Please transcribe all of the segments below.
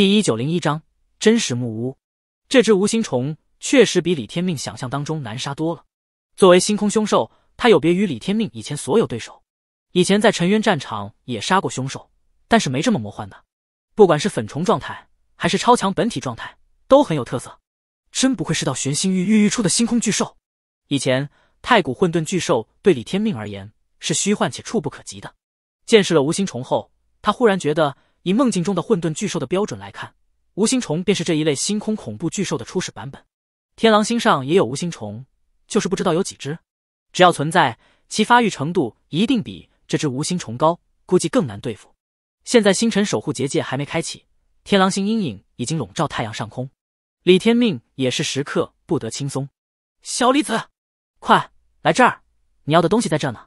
第一九零一章真实木屋。这只无心虫确实比李天命想象当中难杀多了。作为星空凶兽，它有别于李天命以前所有对手。以前在尘渊战场也杀过凶兽，但是没这么魔幻的。不管是粉虫状态，还是超强本体状态，都很有特色。真不愧是到玄星域孕育出的星空巨兽。以前太古混沌巨兽对李天命而言是虚幻且触不可及的。见识了无心虫后，他忽然觉得。以梦境中的混沌巨兽的标准来看，无心虫便是这一类星空恐怖巨兽的初始版本。天狼星上也有无心虫，就是不知道有几只。只要存在，其发育程度一定比这只无心虫高，估计更难对付。现在星辰守护结界还没开启，天狼星阴影已经笼罩太阳上空。李天命也是时刻不得轻松。小李子，快来这儿，你要的东西在这呢。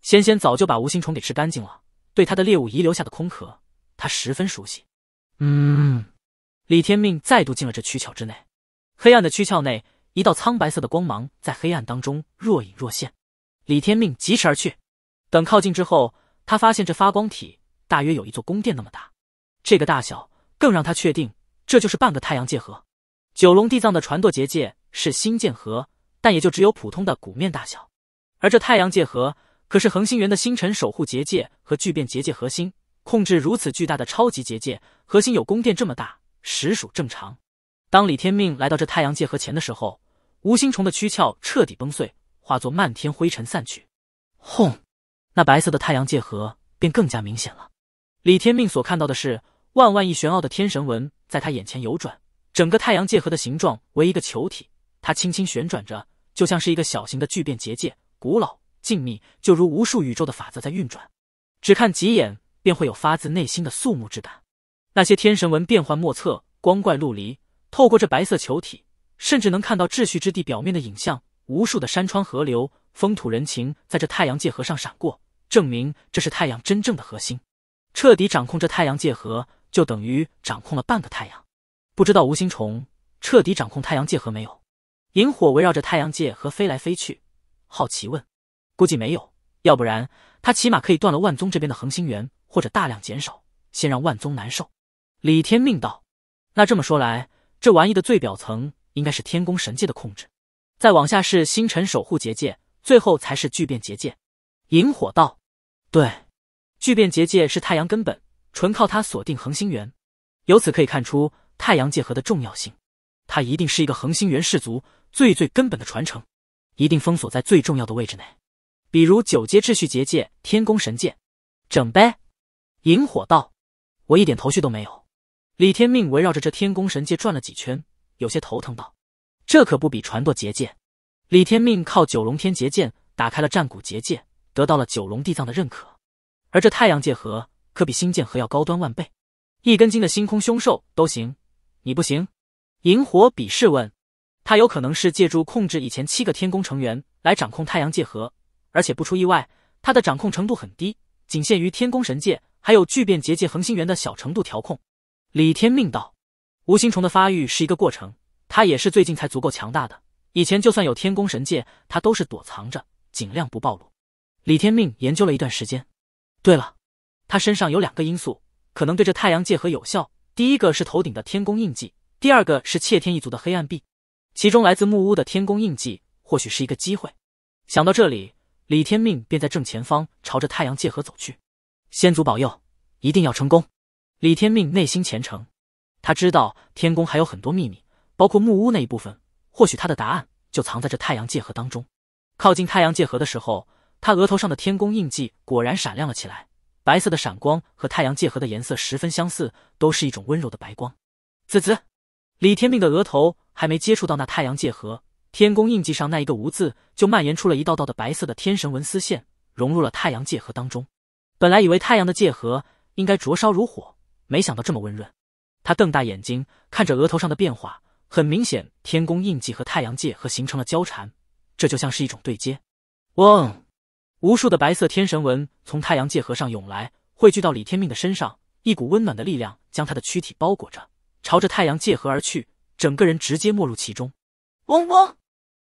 仙仙早就把无心虫给吃干净了，对他的猎物遗留下的空壳。他十分熟悉，嗯，李天命再度进了这躯壳之内。黑暗的躯壳内，一道苍白色的光芒在黑暗当中若隐若现。李天命疾驰而去，等靠近之后，他发现这发光体大约有一座宫殿那么大。这个大小更让他确定，这就是半个太阳界核。九龙地藏的船舵结界是星剑核，但也就只有普通的鼓面大小。而这太阳界核可是恒星源的星辰守护结界和聚变结界核心。控制如此巨大的超级结界，核心有宫殿这么大，实属正常。当李天命来到这太阳界河前的时候，无星虫的躯壳彻底崩碎，化作漫天灰尘散去。轰！那白色的太阳界河便更加明显了。李天命所看到的是万万亿玄奥的天神纹，在他眼前游转。整个太阳界河的形状为一个球体，它轻轻旋转着，就像是一个小型的聚变结界，古老静谧，就如无数宇宙的法则在运转。只看几眼。便会有发自内心的肃穆之感。那些天神纹变幻莫测，光怪陆离。透过这白色球体，甚至能看到秩序之地表面的影像，无数的山川河流、风土人情在这太阳界河上闪过，证明这是太阳真正的核心。彻底掌控这太阳界河，就等于掌控了半个太阳。不知道无心虫彻底掌控太阳界河没有？萤火围绕着太阳界河飞来飞去，好奇问：“估计没有，要不然他起码可以断了万宗这边的恒星源。”或者大量减少，先让万宗难受。李天命道：“那这么说来，这玩意的最表层应该是天宫神界的控制，再往下是星辰守护结界，最后才是聚变结界。”萤火道：“对，聚变结界是太阳根本，纯靠它锁定恒星源。由此可以看出太阳界核的重要性，它一定是一个恒星源氏族最最根本的传承，一定封锁在最重要的位置内，比如九阶秩序结界、天宫神界，整呗。”萤火道，我一点头绪都没有。李天命围绕着这天宫神界转了几圈，有些头疼道：“这可不比传舵结界。”李天命靠九龙天劫剑打开了战古结界，得到了九龙地藏的认可。而这太阳界核可比星界核要高端万倍，一根筋的星空凶兽都行，你不行？萤火鄙视问：“他有可能是借助控制以前七个天宫成员来掌控太阳界核，而且不出意外，他的掌控程度很低。”仅限于天宫神界，还有聚变结界、恒星源的小程度调控。李天命道，无心虫的发育是一个过程，它也是最近才足够强大的。以前就算有天宫神界，它都是躲藏着，尽量不暴露。李天命研究了一段时间。对了，他身上有两个因素，可能对这太阳界和有效。第一个是头顶的天宫印记，第二个是窃天一族的黑暗币。其中来自木屋的天宫印记，或许是一个机会。想到这里。李天命便在正前方朝着太阳界河走去，先祖保佑，一定要成功！李天命内心虔诚，他知道天宫还有很多秘密，包括木屋那一部分，或许他的答案就藏在这太阳界河当中。靠近太阳界河的时候，他额头上的天宫印记果然闪亮了起来，白色的闪光和太阳界河的颜色十分相似，都是一种温柔的白光。滋滋，李天命的额头还没接触到那太阳界河。天宫印记上那一个无字，就蔓延出了一道道的白色的天神纹丝线，融入了太阳界河当中。本来以为太阳的界河应该灼烧如火，没想到这么温润。他瞪大眼睛看着额头上的变化，很明显，天宫印记和太阳界河形成了交缠，这就像是一种对接。嗡，无数的白色天神纹从太阳界河上涌来，汇聚到李天命的身上，一股温暖的力量将他的躯体包裹着，朝着太阳界河而去，整个人直接没入其中。嗡嗡。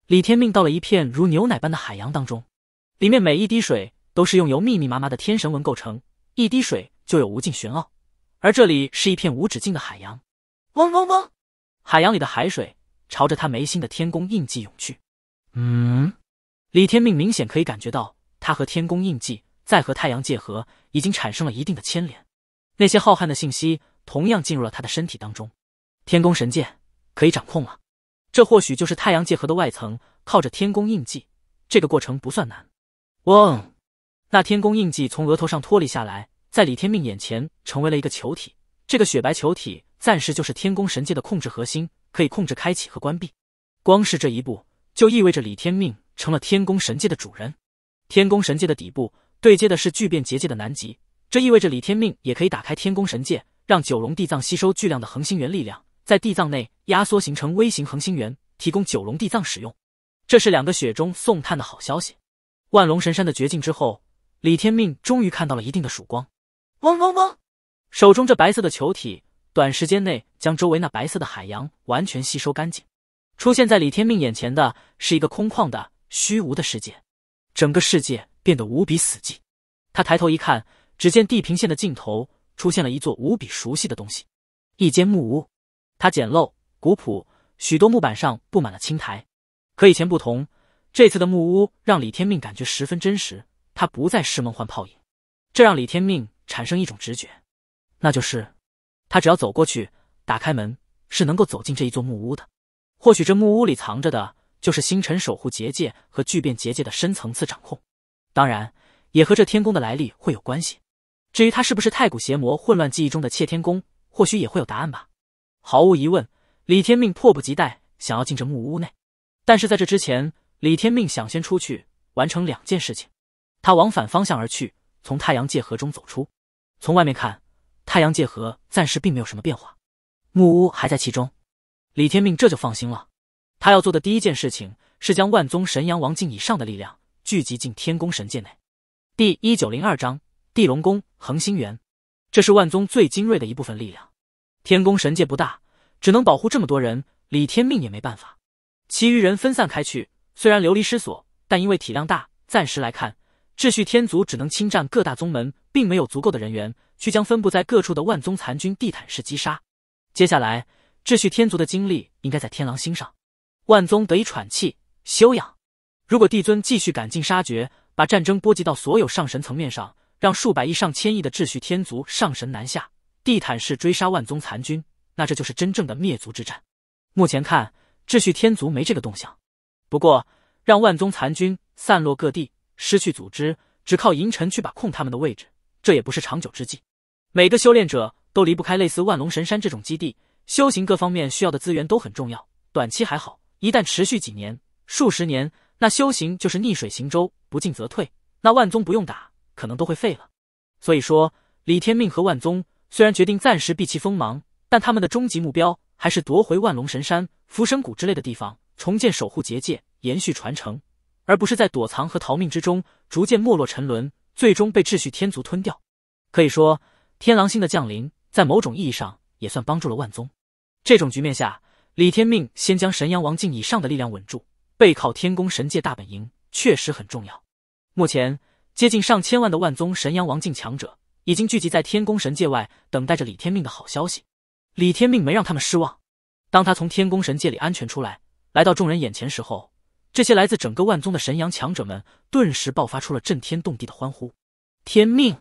李天命到了一片如牛奶般的海洋当中，里面每一滴水都是用由密密麻麻的天神纹构成，一滴水就有无尽玄奥，而这里是一片无止境的海洋。嗡嗡嗡，海洋里的海水朝着他眉心的天宫印记涌去。嗯，李天命明显可以感觉到，他和天宫印记在和太阳结合，已经产生了一定的牵连，那些浩瀚的信息同样进入了他的身体当中，天宫神剑可以掌控了。这或许就是太阳界核的外层，靠着天宫印记，这个过程不算难。嗡，那天宫印记从额头上脱离下来，在李天命眼前成为了一个球体。这个雪白球体暂时就是天宫神界的控制核心，可以控制开启和关闭。光是这一步，就意味着李天命成了天宫神界的主人。天宫神界的底部对接的是巨变结界的南极，这意味着李天命也可以打开天宫神界，让九龙地藏吸收巨量的恒星源力量。在地藏内压缩形成微型恒星源，提供九龙地藏使用。这是两个雪中送炭的好消息。万龙神山的绝境之后，李天命终于看到了一定的曙光。嗡嗡嗡，手中这白色的球体，短时间内将周围那白色的海洋完全吸收干净。出现在李天命眼前的是一个空旷的虚无的世界，整个世界变得无比死寂。他抬头一看，只见地平线的尽头出现了一座无比熟悉的东西——一间木屋。它简陋古朴，许多木板上布满了青苔。可以前不同，这次的木屋让李天命感觉十分真实，它不再是梦幻泡影。这让李天命产生一种直觉，那就是他只要走过去，打开门，是能够走进这一座木屋的。或许这木屋里藏着的就是星辰守护结界和巨变结界的深层次掌控，当然也和这天宫的来历会有关系。至于他是不是太古邪魔混乱记忆中的窃天宫，或许也会有答案吧。毫无疑问，李天命迫不及待想要进这木屋内，但是在这之前，李天命想先出去完成两件事情。他往反方向而去，从太阳界河中走出。从外面看，太阳界河暂时并没有什么变化，木屋还在其中。李天命这就放心了。他要做的第一件事情是将万宗神阳王境以上的力量聚集进天宫神界内。第一九零二章：地龙宫恒星园，这是万宗最精锐的一部分力量。天宫神界不大，只能保护这么多人，李天命也没办法。其余人分散开去，虽然流离失所，但因为体量大，暂时来看，秩序天族只能侵占各大宗门，并没有足够的人员去将分布在各处的万宗残军地毯式击杀。接下来，秩序天族的精力应该在天狼星上，万宗得以喘气休养。如果帝尊继续赶尽杀绝，把战争波及到所有上神层面上，让数百亿上千亿的秩序天族上神南下。地毯式追杀万宗残军，那这就是真正的灭族之战。目前看，秩序天族没这个动向。不过，让万宗残军散落各地，失去组织，只靠银尘去把控他们的位置，这也不是长久之计。每个修炼者都离不开类似万龙神山这种基地，修行各方面需要的资源都很重要。短期还好，一旦持续几年、数十年，那修行就是逆水行舟，不进则退。那万宗不用打，可能都会废了。所以说，李天命和万宗。虽然决定暂时避其锋芒，但他们的终极目标还是夺回万龙神山、浮生谷之类的地方，重建守护结界，延续传承，而不是在躲藏和逃命之中逐渐没落沉沦，最终被秩序天族吞掉。可以说，天狼星的降临在某种意义上也算帮助了万宗。这种局面下，李天命先将神阳王境以上的力量稳住，背靠天宫神界大本营，确实很重要。目前接近上千万的万宗神阳王境强者。已经聚集在天宫神界外，等待着李天命的好消息。李天命没让他们失望。当他从天宫神界里安全出来，来到众人眼前时候，这些来自整个万宗的神阳强者们顿时爆发出了震天动地的欢呼。天命，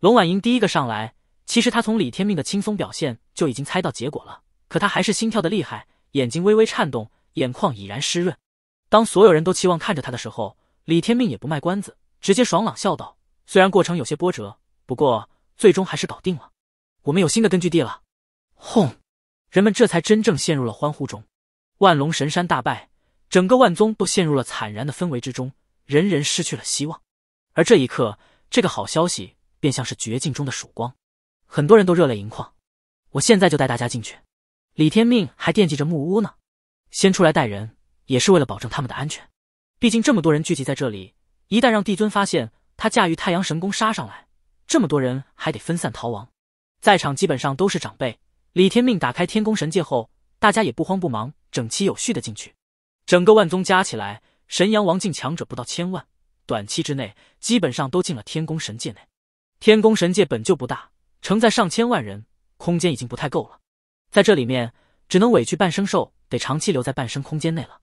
龙婉莹第一个上来。其实他从李天命的轻松表现就已经猜到结果了，可他还是心跳的厉害，眼睛微微颤动，眼眶已然湿润。当所有人都期望看着他的时候，李天命也不卖关子，直接爽朗笑道：“虽然过程有些波折。”不过，最终还是搞定了，我们有新的根据地了。轰！人们这才真正陷入了欢呼中。万龙神山大败，整个万宗都陷入了惨然的氛围之中，人人失去了希望。而这一刻，这个好消息便像是绝境中的曙光，很多人都热泪盈眶。我现在就带大家进去。李天命还惦记着木屋呢，先出来带人也是为了保证他们的安全。毕竟这么多人聚集在这里，一旦让帝尊发现，他驾驭太阳神功杀上来。这么多人还得分散逃亡，在场基本上都是长辈。李天命打开天宫神界后，大家也不慌不忙，整齐有序的进去。整个万宗加起来，神阳王境强者不到千万，短期之内基本上都进了天宫神界内。天宫神界本就不大，承载上千万人，空间已经不太够了。在这里面，只能委屈半生兽，得长期留在半生空间内了。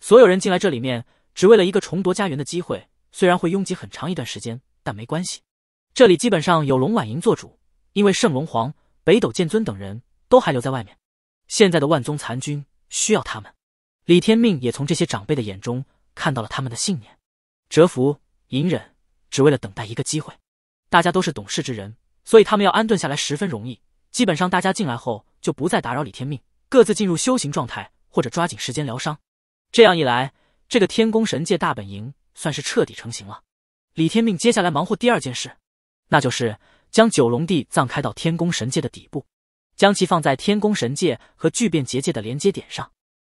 所有人进来这里面，只为了一个重夺家园的机会。虽然会拥挤很长一段时间，但没关系。这里基本上有龙婉莹做主，因为圣龙皇、北斗剑尊等人都还留在外面。现在的万宗残军需要他们。李天命也从这些长辈的眼中看到了他们的信念，蛰伏、隐忍，只为了等待一个机会。大家都是懂事之人，所以他们要安顿下来十分容易。基本上大家进来后就不再打扰李天命，各自进入修行状态或者抓紧时间疗伤。这样一来，这个天宫神界大本营算是彻底成型了。李天命接下来忙活第二件事。那就是将九龙地藏开到天宫神界的底部，将其放在天宫神界和聚变结界的连接点上，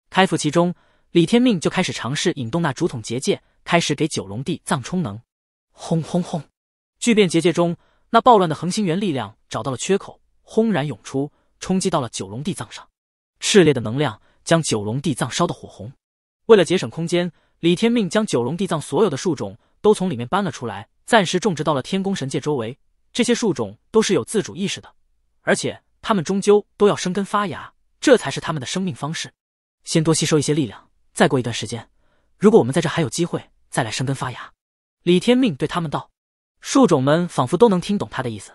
开赴其中。李天命就开始尝试引动那竹筒结界，开始给九龙地藏充能。轰轰轰！聚变结界中那暴乱的恒星源力量找到了缺口，轰然涌出，冲击到了九龙地藏上。炽烈的能量将九龙地藏烧得火红。为了节省空间，李天命将九龙地藏所有的树种都从里面搬了出来。暂时种植到了天宫神界周围，这些树种都是有自主意识的，而且它们终究都要生根发芽，这才是它们的生命方式。先多吸收一些力量，再过一段时间，如果我们在这还有机会，再来生根发芽。李天命对他们道：“树种们仿佛都能听懂他的意思，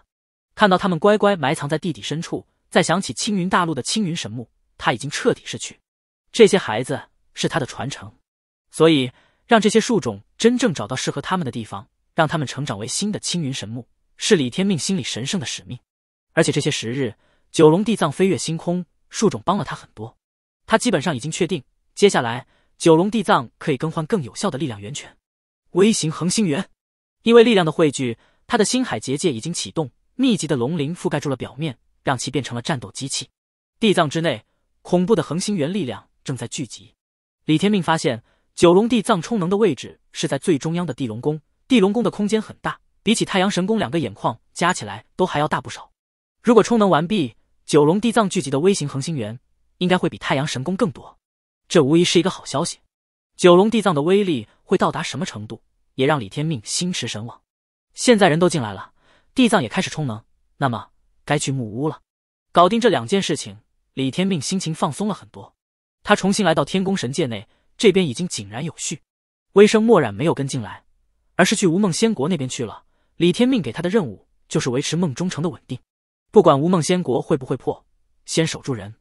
看到他们乖乖埋藏在地底深处，再想起青云大陆的青云神木，他已经彻底失去。这些孩子是他的传承，所以让这些树种真正找到适合他们的地方。”让他们成长为新的青云神木，是李天命心里神圣的使命。而且这些时日，九龙地藏飞跃星空，树种帮了他很多。他基本上已经确定，接下来九龙地藏可以更换更有效的力量源泉——微型恒星源。因为力量的汇聚，他的星海结界已经启动，密集的龙鳞覆盖住了表面，让其变成了战斗机器。地藏之内，恐怖的恒星源力量正在聚集。李天命发现，九龙地藏充能的位置是在最中央的地龙宫。地龙宫的空间很大，比起太阳神宫两个眼眶加起来都还要大不少。如果充能完毕，九龙地藏聚集的微型恒星源应该会比太阳神宫更多。这无疑是一个好消息。九龙地藏的威力会到达什么程度，也让李天命心驰神往。现在人都进来了，地藏也开始充能，那么该去木屋了。搞定这两件事情，李天命心情放松了很多。他重新来到天宫神界内，这边已经井然有序。微生墨染没有跟进来。而是去无梦仙国那边去了。李天命给他的任务就是维持梦中城的稳定，不管无梦仙国会不会破，先守住人。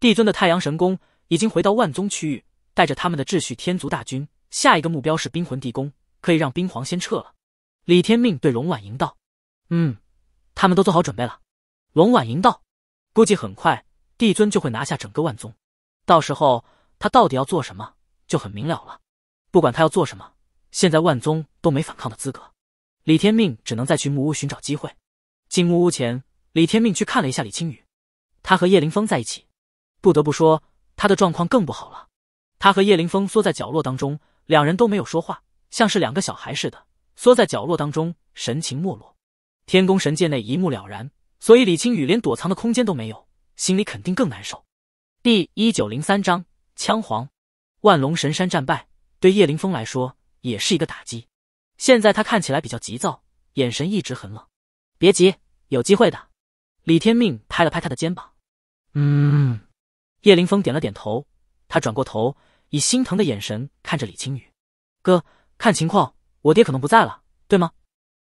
帝尊的太阳神宫已经回到万宗区域，带着他们的秩序天族大军，下一个目标是冰魂地宫，可以让冰皇先撤了。李天命对龙婉莹道：“嗯，他们都做好准备了。”龙婉莹道：“估计很快帝尊就会拿下整个万宗，到时候他到底要做什么就很明了了。不管他要做什么。”现在万宗都没反抗的资格，李天命只能再去木屋寻找机会。进木屋前，李天命去看了一下李青雨，他和叶凌峰在一起。不得不说，他的状况更不好了。他和叶凌峰缩在角落当中，两人都没有说话，像是两个小孩似的缩在角落当中，神情没落。天宫神界内一目了然，所以李青雨连躲藏的空间都没有，心里肯定更难受。第一九零三章：枪皇，万龙神山战败，对叶凌峰来说。也是一个打击。现在他看起来比较急躁，眼神一直很冷。别急，有机会的。李天命拍了拍他的肩膀。嗯。叶凌峰点了点头。他转过头，以心疼的眼神看着李青宇。哥，看情况，我爹可能不在了，对吗？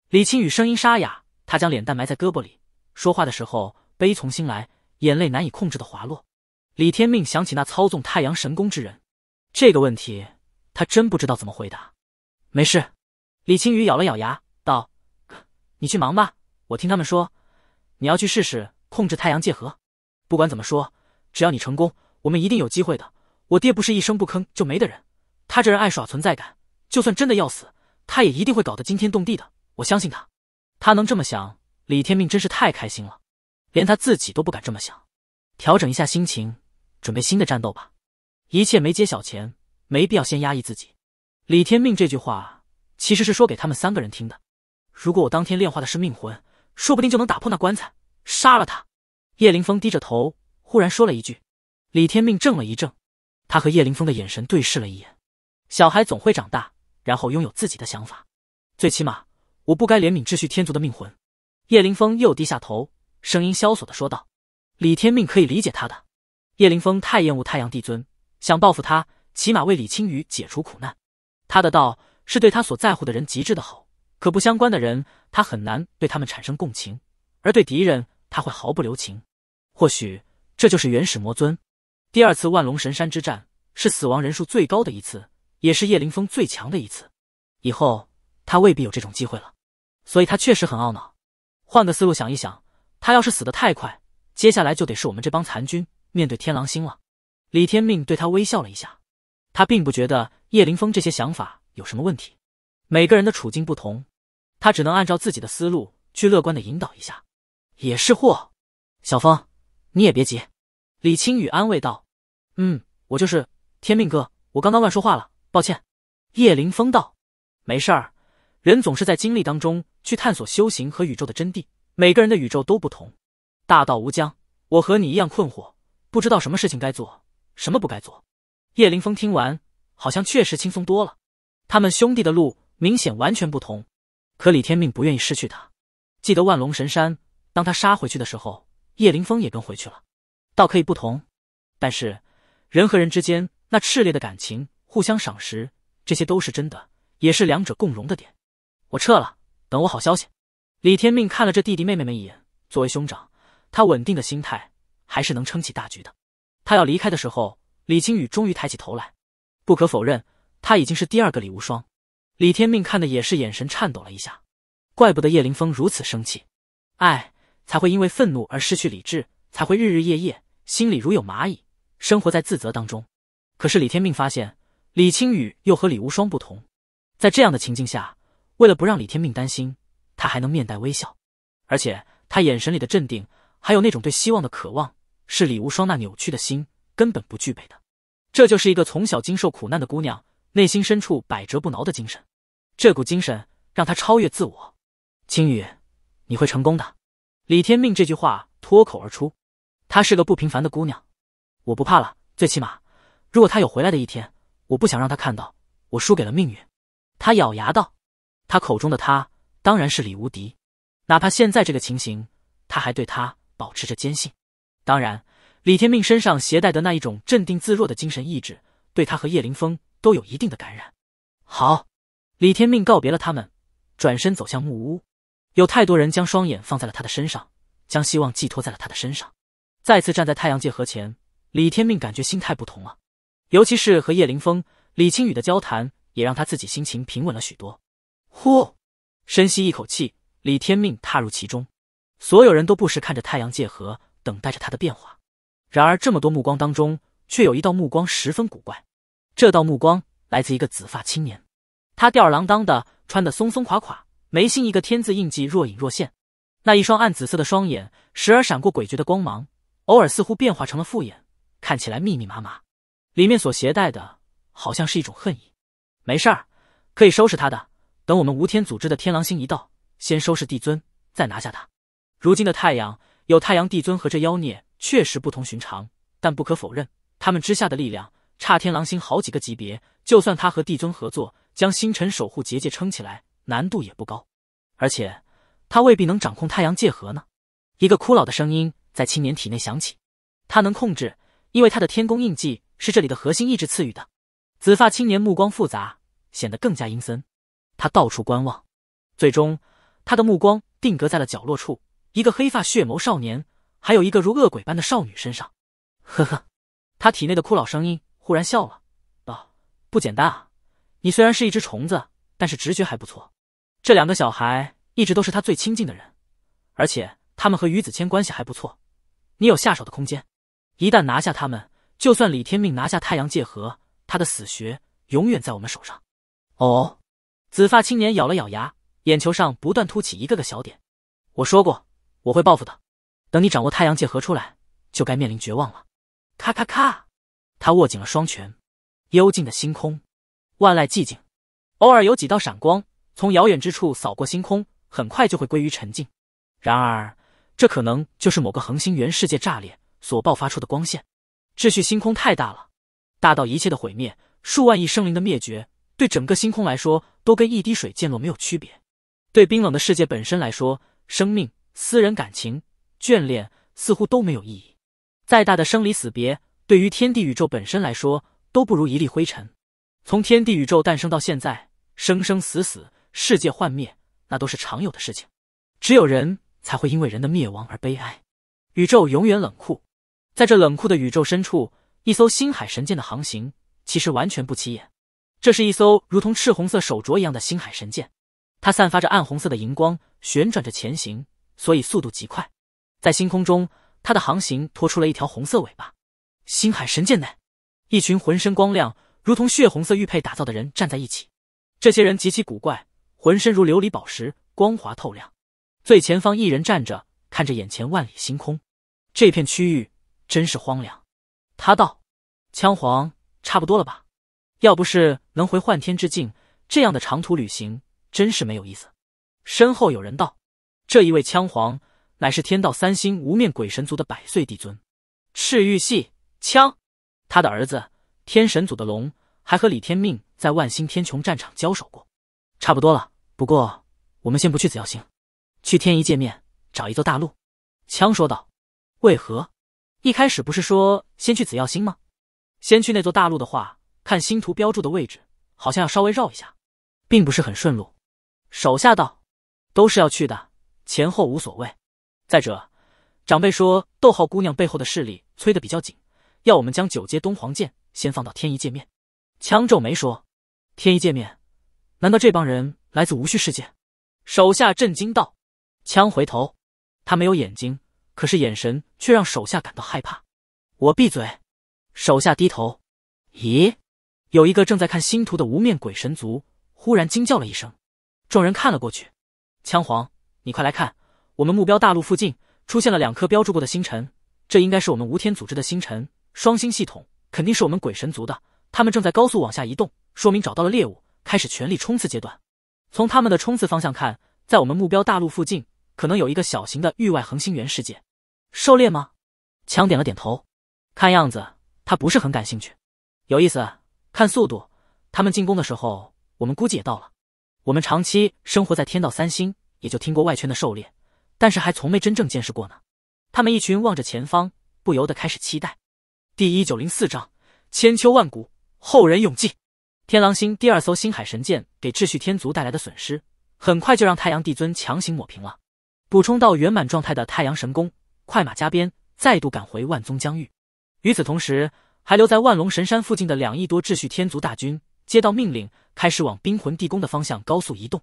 李青宇声音沙哑，他将脸蛋埋在胳膊里，说话的时候悲从心来，眼泪难以控制的滑落。李天命想起那操纵太阳神功之人，这个问题他真不知道怎么回答。没事，李青宇咬了咬牙道：“你去忙吧，我听他们说你要去试试控制太阳界核。不管怎么说，只要你成功，我们一定有机会的。我爹不是一声不吭就没的人，他这人爱耍存在感，就算真的要死，他也一定会搞得惊天动地的。我相信他，他能这么想，李天命真是太开心了，连他自己都不敢这么想。调整一下心情，准备新的战斗吧。一切没揭晓前，没必要先压抑自己。”李天命这句话其实是说给他们三个人听的。如果我当天炼化的是命魂，说不定就能打破那棺材，杀了他。叶凌峰低着头，忽然说了一句。李天命怔了一怔，他和叶凌峰的眼神对视了一眼。小孩总会长大，然后拥有自己的想法。最起码，我不该怜悯秩序天族的命魂。叶凌峰又低下头，声音萧索的说道：“李天命可以理解他的。叶凌峰太厌恶太阳帝尊，想报复他，起码为李青雨解除苦难。”他的道是对他所在乎的人极致的好，可不相关的人，他很难对他们产生共情，而对敌人，他会毫不留情。或许这就是原始魔尊。第二次万龙神山之战是死亡人数最高的一次，也是叶凌峰最强的一次。以后他未必有这种机会了，所以他确实很懊恼。换个思路想一想，他要是死的太快，接下来就得是我们这帮残军面对天狼星了。李天命对他微笑了一下。他并不觉得叶凌峰这些想法有什么问题，每个人的处境不同，他只能按照自己的思路去乐观的引导一下，也是祸。小峰，你也别急。”李青宇安慰道，“嗯，我就是天命哥，我刚刚乱说话了，抱歉。”叶凌峰道，“没事儿，人总是在经历当中去探索修行和宇宙的真谛，每个人的宇宙都不同，大道无疆。我和你一样困惑，不知道什么事情该做，什么不该做。”叶凌峰听完，好像确实轻松多了。他们兄弟的路明显完全不同，可李天命不愿意失去他。记得万龙神山，当他杀回去的时候，叶凌峰也跟回去了。倒可以不同，但是人和人之间那炽烈的感情、互相赏识，这些都是真的，也是两者共荣的点。我撤了，等我好消息。李天命看了这弟弟妹妹们一眼，作为兄长，他稳定的心态还是能撑起大局的。他要离开的时候。李青羽终于抬起头来，不可否认，他已经是第二个李无双。李天命看的也是眼神颤抖了一下，怪不得叶凌峰如此生气，哎，才会因为愤怒而失去理智，才会日日夜夜心里如有蚂蚁，生活在自责当中。可是李天命发现，李青羽又和李无双不同，在这样的情境下，为了不让李天命担心，他还能面带微笑，而且他眼神里的镇定，还有那种对希望的渴望，是李无双那扭曲的心。根本不具备的，这就是一个从小经受苦难的姑娘内心深处百折不挠的精神。这股精神让她超越自我。青雨，你会成功的。李天命这句话脱口而出。她是个不平凡的姑娘，我不怕了。最起码，如果她有回来的一天，我不想让她看到我输给了命运。他咬牙道。他口中的她当然是李无敌。哪怕现在这个情形，他还对他保持着坚信。当然。李天命身上携带的那一种镇定自若的精神意志，对他和叶凌风都有一定的感染。好，李天命告别了他们，转身走向木屋。有太多人将双眼放在了他的身上，将希望寄托在了他的身上。再次站在太阳界河前，李天命感觉心态不同了。尤其是和叶凌风、李青雨的交谈，也让他自己心情平稳了许多。呼，深吸一口气，李天命踏入其中。所有人都不时看着太阳界河，等待着他的变化。然而，这么多目光当中，却有一道目光十分古怪。这道目光来自一个紫发青年，他吊儿郎当的，穿得松松垮垮，眉心一个天字印记若隐若现。那一双暗紫色的双眼，时而闪过诡谲的光芒，偶尔似乎变化成了复眼，看起来密密麻麻，里面所携带的好像是一种恨意。没事儿，可以收拾他的。等我们无天组织的天狼星一到，先收拾帝尊，再拿下他。如今的太阳，有太阳帝尊和这妖孽。确实不同寻常，但不可否认，他们之下的力量差天狼星好几个级别。就算他和帝尊合作，将星辰守护结界撑起来，难度也不高。而且他未必能掌控太阳界核呢。一个枯老的声音在青年体内响起：“他能控制，因为他的天宫印记是这里的核心意志赐予的。”紫发青年目光复杂，显得更加阴森。他到处观望，最终他的目光定格在了角落处，一个黑发血眸少年。还有一个如恶鬼般的少女身上，呵呵，他体内的枯老声音忽然笑了。啊，不简单啊！你虽然是一只虫子，但是直觉还不错。这两个小孩一直都是他最亲近的人，而且他们和于子谦关系还不错，你有下手的空间。一旦拿下他们，就算李天命拿下太阳界核，他的死穴永远在我们手上。哦，紫发青年咬了咬牙，眼球上不断凸起一个个小点。我说过，我会报复的。等你掌握太阳界核出来，就该面临绝望了。咔咔咔，他握紧了双拳。幽静的星空，万籁寂静，偶尔有几道闪光从遥远之处扫过星空，很快就会归于沉静。然而，这可能就是某个恒星原世界炸裂所爆发出的光线。秩序星空太大了，大到一切的毁灭、数万亿生灵的灭绝，对整个星空来说，都跟一滴水溅落没有区别。对冰冷的世界本身来说，生命、私人感情。眷恋似乎都没有意义，再大的生离死别，对于天地宇宙本身来说，都不如一粒灰尘。从天地宇宙诞生到现在，生生死死、世界幻灭，那都是常有的事情。只有人才会因为人的灭亡而悲哀。宇宙永远冷酷，在这冷酷的宇宙深处，一艘星海神舰的航行其实完全不起眼。这是一艘如同赤红色手镯一样的星海神舰，它散发着暗红色的荧光，旋转着前行，所以速度极快。在星空中，他的航行拖出了一条红色尾巴。星海神剑内，一群浑身光亮、如同血红色玉佩打造的人站在一起。这些人极其古怪，浑身如琉璃宝石，光滑透亮。最前方一人站着，看着眼前万里星空，这片区域真是荒凉。他道：“枪皇，差不多了吧？要不是能回幻天之境，这样的长途旅行真是没有意思。”身后有人道：“这一位枪皇。”乃是天道三星无面鬼神族的百岁帝尊，赤玉系枪，他的儿子天神祖的龙还和李天命在万星天穹战场交手过。差不多了，不过我们先不去紫耀星，去天一界面找一座大陆。枪说道：“为何？一开始不是说先去紫耀星吗？先去那座大陆的话，看星图标注的位置，好像要稍微绕一下，并不是很顺路。”手下道：“都是要去的，前后无所谓。”再者，长辈说，逗号姑娘背后的势力催得比较紧，要我们将九阶东皇剑先放到天一界面。枪皱眉说：“天一界面，难道这帮人来自无序世界？”手下震惊道。枪回头，他没有眼睛，可是眼神却让手下感到害怕。我闭嘴。手下低头。咦，有一个正在看星图的无面鬼神族忽然惊叫了一声。众人看了过去。枪皇，你快来看。我们目标大陆附近出现了两颗标注过的星辰，这应该是我们无天组织的星辰双星系统，肯定是我们鬼神族的。他们正在高速往下移动，说明找到了猎物，开始全力冲刺阶段。从他们的冲刺方向看，在我们目标大陆附近可能有一个小型的域外恒星源世界，狩猎吗？强点了点头，看样子他不是很感兴趣。有意思，看速度，他们进攻的时候，我们估计也到了。我们长期生活在天道三星，也就听过外圈的狩猎。但是还从没真正见识过呢，他们一群望着前方，不由得开始期待。第一九零四章：千秋万古，后人永记。天狼星第二艘星海神舰给秩序天族带来的损失，很快就让太阳帝尊强行抹平了，补充到圆满状态的太阳神宫，快马加鞭，再度赶回万宗疆域。与此同时，还留在万龙神山附近的两亿多秩序天族大军，接到命令，开始往冰魂地宫的方向高速移动。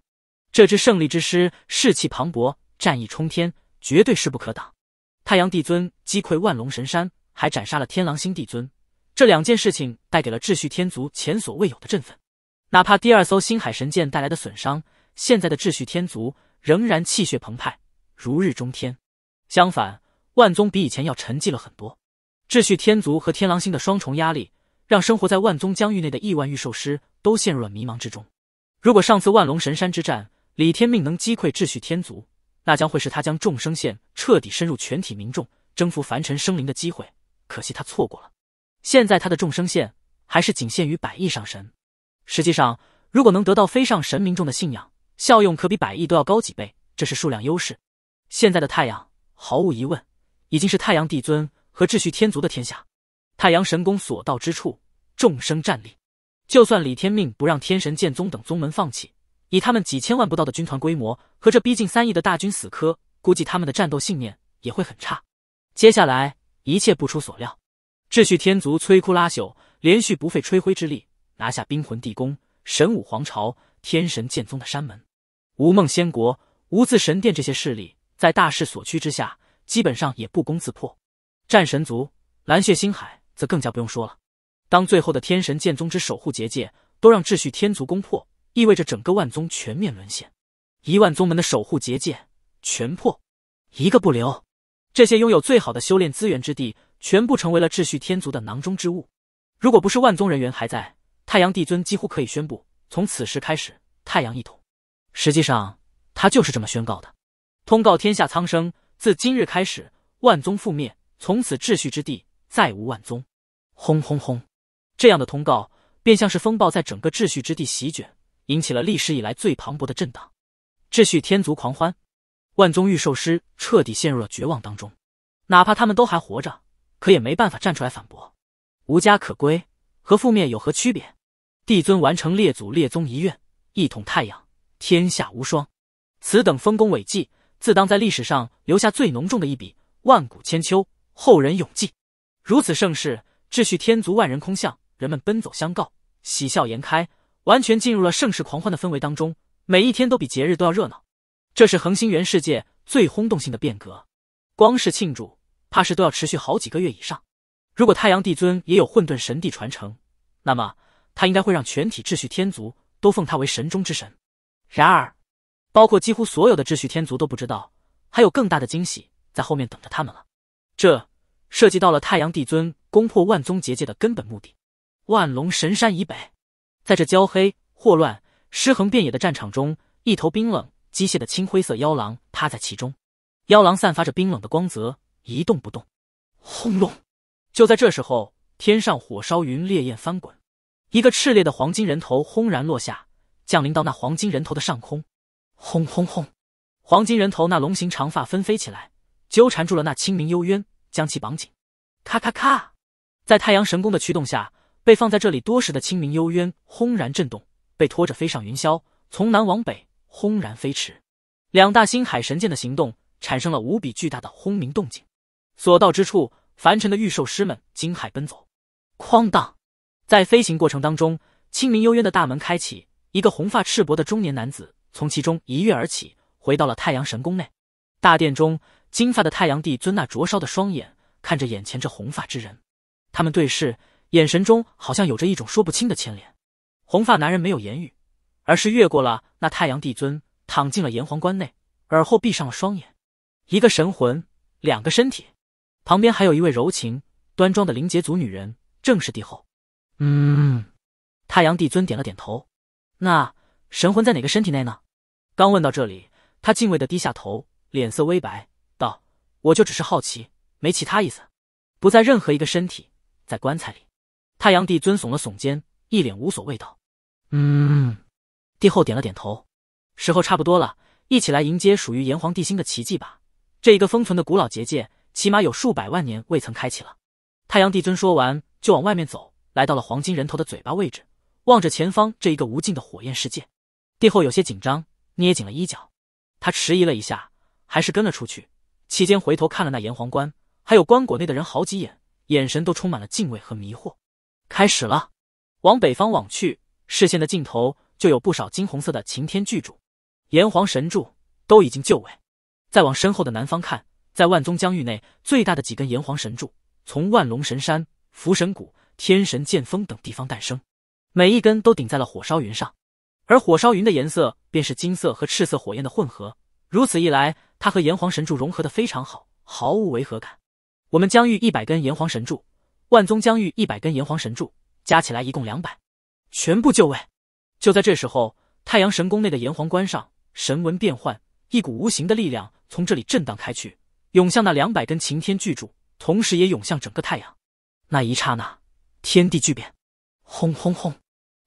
这支胜利之师，士气磅礴。战意冲天，绝对势不可挡。太阳帝尊击溃万龙神山，还斩杀了天狼星帝尊，这两件事情带给了秩序天族前所未有的振奋。哪怕第二艘星海神舰带来的损伤，现在的秩序天族仍然气血澎湃，如日中天。相反，万宗比以前要沉寂了很多。秩序天族和天狼星的双重压力，让生活在万宗疆域内的亿万御兽师都陷入了迷茫之中。如果上次万龙神山之战，李天命能击溃秩序天族，那将会是他将众生线彻底深入全体民众，征服凡尘生灵的机会。可惜他错过了。现在他的众生线还是仅限于百亿上神。实际上，如果能得到非上神民众的信仰，效用可比百亿都要高几倍。这是数量优势。现在的太阳，毫无疑问，已经是太阳帝尊和秩序天族的天下。太阳神宫所到之处，众生站立。就算李天命不让天神剑宗等宗门放弃。以他们几千万不到的军团规模，和这逼近三亿的大军死磕，估计他们的战斗信念也会很差。接下来一切不出所料，秩序天族摧枯拉朽，连续不费吹灰之力拿下冰魂地宫、神武皇朝、天神剑宗的山门、无梦仙国、无字神殿这些势力，在大势所趋之下，基本上也不攻自破。战神族、蓝血星海则更加不用说了。当最后的天神剑宗之守护结界都让秩序天族攻破。意味着整个万宗全面沦陷，一万宗门的守护结界全破，一个不留。这些拥有最好的修炼资源之地，全部成为了秩序天族的囊中之物。如果不是万宗人员还在，太阳帝尊几乎可以宣布，从此时开始，太阳一统。实际上，他就是这么宣告的，通告天下苍生：自今日开始，万宗覆灭，从此秩序之地再无万宗。轰轰轰！这样的通告，便像是风暴在整个秩序之地席卷。引起了历史以来最磅礴的震荡，秩序天族狂欢，万宗御兽师彻底陷入了绝望当中。哪怕他们都还活着，可也没办法站出来反驳。无家可归和覆灭有何区别？帝尊完成列祖列宗遗愿，一统太阳，天下无双。此等丰功伟绩，自当在历史上留下最浓重的一笔，万古千秋，后人永记。如此盛世，秩序天族万人空巷，人们奔走相告，喜笑颜开。完全进入了盛世狂欢的氛围当中，每一天都比节日都要热闹。这是恒星原世界最轰动性的变革，光是庆祝，怕是都要持续好几个月以上。如果太阳帝尊也有混沌神帝传承，那么他应该会让全体秩序天族都奉他为神中之神。然而，包括几乎所有的秩序天族都不知道，还有更大的惊喜在后面等着他们了。这涉及到了太阳帝尊攻破万宗结界的根本目的——万龙神山以北。在这焦黑、霍乱、尸横遍野的战场中，一头冰冷、机械的青灰色妖狼趴在其中。妖狼散发着冰冷的光泽，一动不动。轰隆！就在这时候，天上火烧云，烈焰翻滚，一个炽烈的黄金人头轰然落下，降临到那黄金人头的上空。轰轰轰！黄金人头那龙形长发纷飞起来，纠缠住了那清明幽渊，将其绑紧。咔咔咔！在太阳神功的驱动下。被放在这里多时的清明幽渊轰然震动，被拖着飞上云霄，从南往北轰然飞驰。两大星海神剑的行动产生了无比巨大的轰鸣动静，所到之处，凡尘的御兽师们惊骇奔走。哐当，在飞行过程当中，清明幽渊的大门开启，一个红发赤膊的中年男子从其中一跃而起，回到了太阳神宫内。大殿中，金发的太阳帝尊那灼烧的双眼看着眼前这红发之人，他们对视。眼神中好像有着一种说不清的牵连，红发男人没有言语，而是越过了那太阳帝尊，躺进了炎黄棺内，而后闭上了双眼。一个神魂，两个身体，旁边还有一位柔情端庄的灵杰族女人，正是帝后。嗯，太阳帝尊点了点头。那神魂在哪个身体内呢？刚问到这里，他敬畏的低下头，脸色微白，道：“我就只是好奇，没其他意思。”不在任何一个身体，在棺材里。太阳帝尊耸了耸肩，一脸无所谓道：“嗯。”帝后点了点头。时候差不多了，一起来迎接属于炎黄帝星的奇迹吧。这一个封存的古老结界，起码有数百万年未曾开启了。太阳帝尊说完，就往外面走，来到了黄金人头的嘴巴位置，望着前方这一个无尽的火焰世界。帝后有些紧张，捏紧了衣角。他迟疑了一下，还是跟了出去。期间回头看了那炎黄棺，还有棺椁内的人好几眼，眼神都充满了敬畏和迷惑。开始了，往北方望去，视线的尽头就有不少金红色的擎天巨柱，炎黄神柱都已经就位。再往身后的南方看，在万宗疆域内最大的几根炎黄神柱，从万龙神山、伏神谷、天神剑峰等地方诞生，每一根都顶在了火烧云上。而火烧云的颜色便是金色和赤色火焰的混合，如此一来，它和炎黄神柱融合的非常好，毫无违和感。我们疆域一百根炎黄神柱。万宗疆域一百根炎黄神柱加起来一共两百，全部就位。就在这时候，太阳神宫内的炎黄关上神纹变幻，一股无形的力量从这里震荡开去，涌向那两百根擎天巨柱，同时也涌向整个太阳。那一刹那，天地巨变，轰轰轰！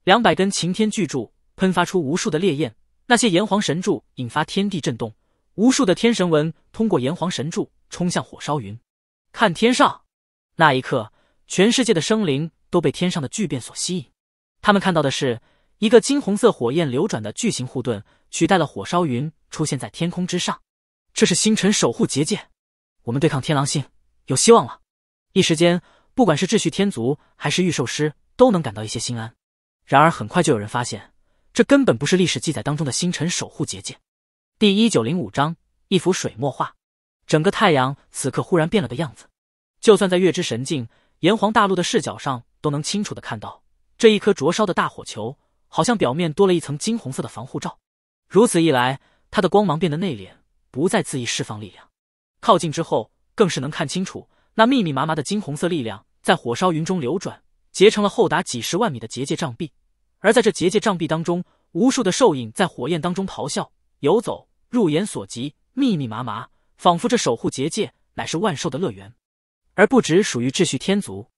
两百根擎天巨柱喷发出无数的烈焰，那些炎黄神柱引发天地震动，无数的天神纹通过炎黄神柱冲向火烧云。看天上，那一刻。全世界的生灵都被天上的巨变所吸引，他们看到的是一个金红色火焰流转的巨型护盾取代了火烧云出现在天空之上，这是星辰守护结界，我们对抗天狼星有希望了。一时间，不管是秩序天族还是御兽师，都能感到一些心安。然而，很快就有人发现，这根本不是历史记载当中的星辰守护结界。第一九零五章：一幅水墨画，整个太阳此刻忽然变了个样子，就算在月之神境。炎黄大陆的视角上都能清楚的看到，这一颗灼烧的大火球，好像表面多了一层金红色的防护罩。如此一来，它的光芒变得内敛，不再恣意释放力量。靠近之后，更是能看清楚那密密麻麻的金红色力量在火烧云中流转，结成了厚达几十万米的结界障壁。而在这结界障壁当中，无数的兽影在火焰当中咆哮、游走，入眼所及，密密麻麻，仿佛这守护结界乃是万兽的乐园。而不只属于秩序天族，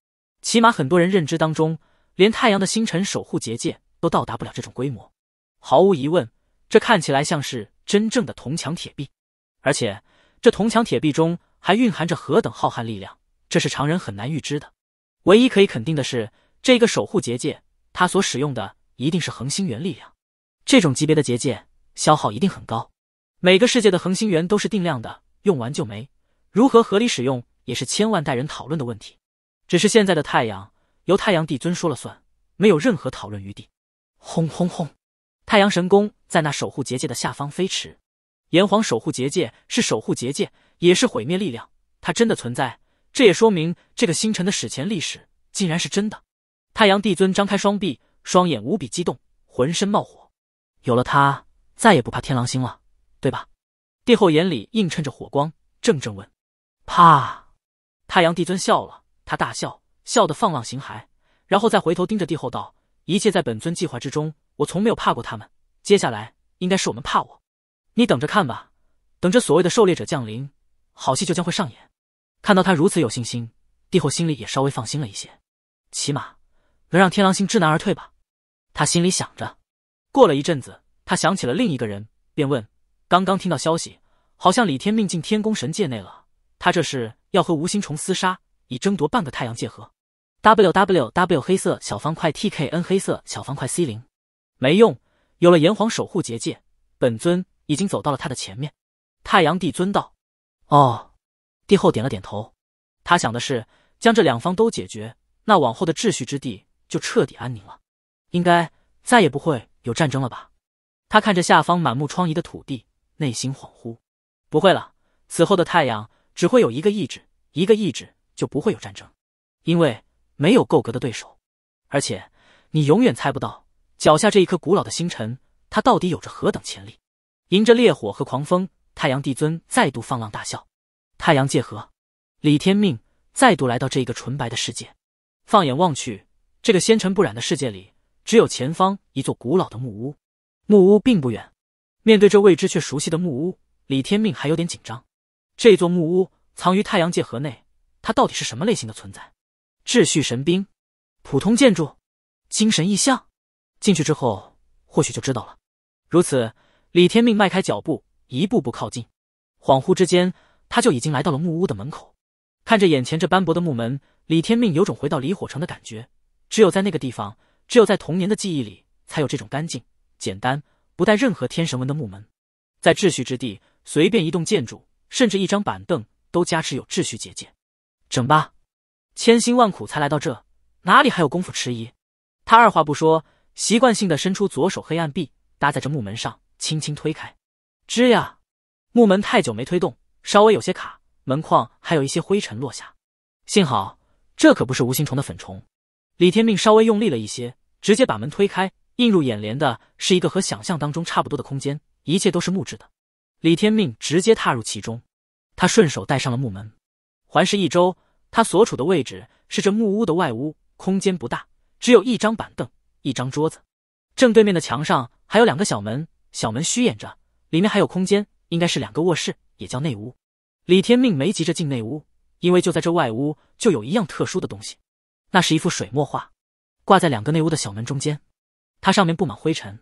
起码很多人认知当中，连太阳的星辰守护结界都到达不了这种规模。毫无疑问，这看起来像是真正的铜墙铁壁，而且这铜墙铁壁中还蕴含着何等浩瀚力量，这是常人很难预知的。唯一可以肯定的是，这一个守护结界，它所使用的一定是恒星元力量。这种级别的结界消耗一定很高，每个世界的恒星源都是定量的，用完就没。如何合理使用？也是千万代人讨论的问题，只是现在的太阳由太阳帝尊说了算，没有任何讨论余地。轰轰轰！太阳神宫在那守护结界的下方飞驰。炎黄守护结界是守护结界，也是毁灭力量。它真的存在，这也说明这个星辰的史前历史竟然是真的。太阳帝尊张开双臂，双眼无比激动，浑身冒火。有了它，再也不怕天狼星了，对吧？帝后眼里映衬着火光，怔怔问：“怕？”太阳帝尊笑了，他大笑，笑得放浪形骸，然后再回头盯着帝后道：“一切在本尊计划之中，我从没有怕过他们。接下来应该是我们怕我，你等着看吧，等着所谓的狩猎者降临，好戏就将会上演。”看到他如此有信心，帝后心里也稍微放心了一些，起码能让天狼星知难而退吧，他心里想着。过了一阵子，他想起了另一个人，便问：“刚刚听到消息，好像李天命进天宫神界内了。”他这是要和无心虫厮杀，以争夺半个太阳界核。w w w 黑色小方块 t k n 黑色小方块 c 零，没用，有了炎黄守护结界，本尊已经走到了他的前面。太阳帝尊道：“哦。”帝后点了点头，他想的是将这两方都解决，那往后的秩序之地就彻底安宁了，应该再也不会有战争了吧？他看着下方满目疮痍的土地，内心恍惚。不会了，此后的太阳。只会有一个意志，一个意志就不会有战争，因为没有够格的对手，而且你永远猜不到脚下这一颗古老的星辰，它到底有着何等潜力。迎着烈火和狂风，太阳帝尊再度放浪大笑。太阳界河，李天命再度来到这一个纯白的世界。放眼望去，这个纤尘不染的世界里，只有前方一座古老的木屋。木屋并不远。面对这未知却熟悉的木屋，李天命还有点紧张。这座木屋藏于太阳界河内，它到底是什么类型的存在？秩序神兵、普通建筑、精神意象？进去之后或许就知道了。如此，李天命迈开脚步，一步步靠近。恍惚之间，他就已经来到了木屋的门口。看着眼前这斑驳的木门，李天命有种回到李火城的感觉。只有在那个地方，只有在童年的记忆里，才有这种干净、简单、不带任何天神纹的木门。在秩序之地，随便一栋建筑。甚至一张板凳都加持有秩序结界，整吧，千辛万苦才来到这，哪里还有功夫迟疑？他二话不说，习惯性的伸出左手黑暗臂，搭在这木门上，轻轻推开。吱呀，木门太久没推动，稍微有些卡，门框还有一些灰尘落下。幸好这可不是无心虫的粉虫。李天命稍微用力了一些，直接把门推开。映入眼帘的是一个和想象当中差不多的空间，一切都是木质的。李天命直接踏入其中，他顺手带上了木门，环视一周。他所处的位置是这木屋的外屋，空间不大，只有一张板凳、一张桌子。正对面的墙上还有两个小门，小门虚掩着，里面还有空间，应该是两个卧室，也叫内屋。李天命没急着进内屋，因为就在这外屋就有一样特殊的东西，那是一幅水墨画，挂在两个内屋的小门中间。它上面布满灰尘，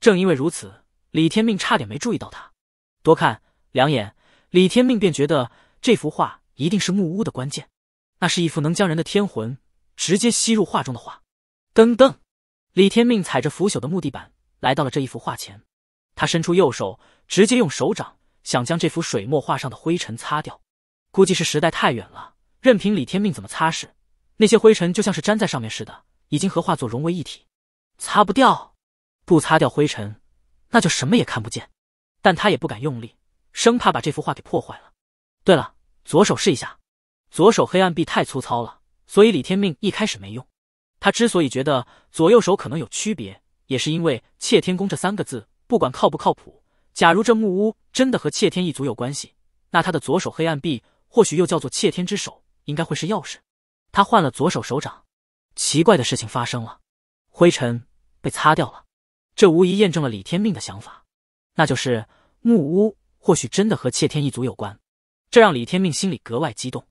正因为如此，李天命差点没注意到它。多看两眼，李天命便觉得这幅画一定是木屋的关键。那是一幅能将人的天魂直接吸入画中的画。噔噔，李天命踩着腐朽的木地板来到了这一幅画前。他伸出右手，直接用手掌想将这幅水墨画上的灰尘擦掉。估计是时代太远了，任凭李天命怎么擦拭，那些灰尘就像是粘在上面似的，已经和画作融为一体，擦不掉。不擦掉灰尘，那就什么也看不见。但他也不敢用力，生怕把这幅画给破坏了。对了，左手试一下。左手黑暗壁太粗糙了，所以李天命一开始没用。他之所以觉得左右手可能有区别，也是因为“窃天宫”这三个字，不管靠不靠谱。假如这木屋真的和窃天一族有关系，那他的左手黑暗壁或许又叫做窃天之手，应该会是钥匙。他换了左手手掌，奇怪的事情发生了，灰尘被擦掉了。这无疑验证了李天命的想法，那就是。木屋或许真的和窃天一族有关，这让李天命心里格外激动。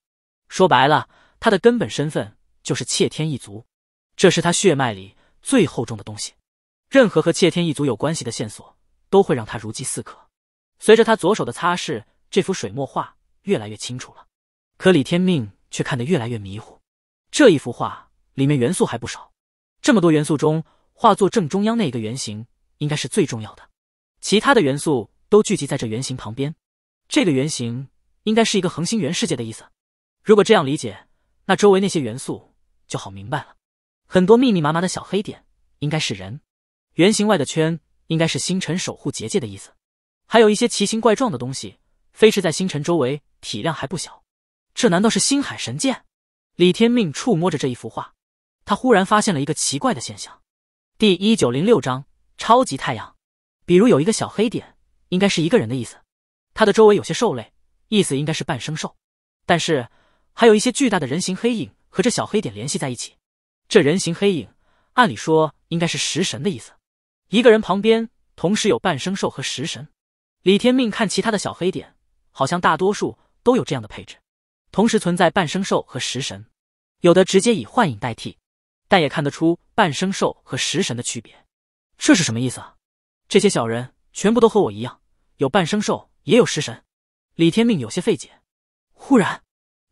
说白了，他的根本身份就是窃天一族，这是他血脉里最厚重的东西。任何和窃天一族有关系的线索，都会让他如饥似渴。随着他左手的擦拭，这幅水墨画越来越清楚了，可李天命却看得越来越迷糊。这一幅画里面元素还不少，这么多元素中，画作正中央那一个圆形应该是最重要的，其他的元素。都聚集在这圆形旁边，这个圆形应该是一个恒星原世界的意思。如果这样理解，那周围那些元素就好明白了。很多密密麻麻的小黑点应该是人，圆形外的圈应该是星辰守护结界的意思。还有一些奇形怪状的东西飞是在星辰周围，体量还不小。这难道是星海神剑？李天命触摸着这一幅画，他忽然发现了一个奇怪的现象。第一九零六章超级太阳，比如有一个小黑点。应该是一个人的意思，他的周围有些兽类，意思应该是半生兽，但是还有一些巨大的人形黑影和这小黑点联系在一起。这人形黑影，按理说应该是食神的意思。一个人旁边同时有半生兽和食神，李天命看其他的小黑点，好像大多数都有这样的配置，同时存在半生兽和食神，有的直接以幻影代替，但也看得出半生兽和食神的区别。这是什么意思啊？这些小人全部都和我一样。有半生兽，也有食神。李天命有些费解。忽然，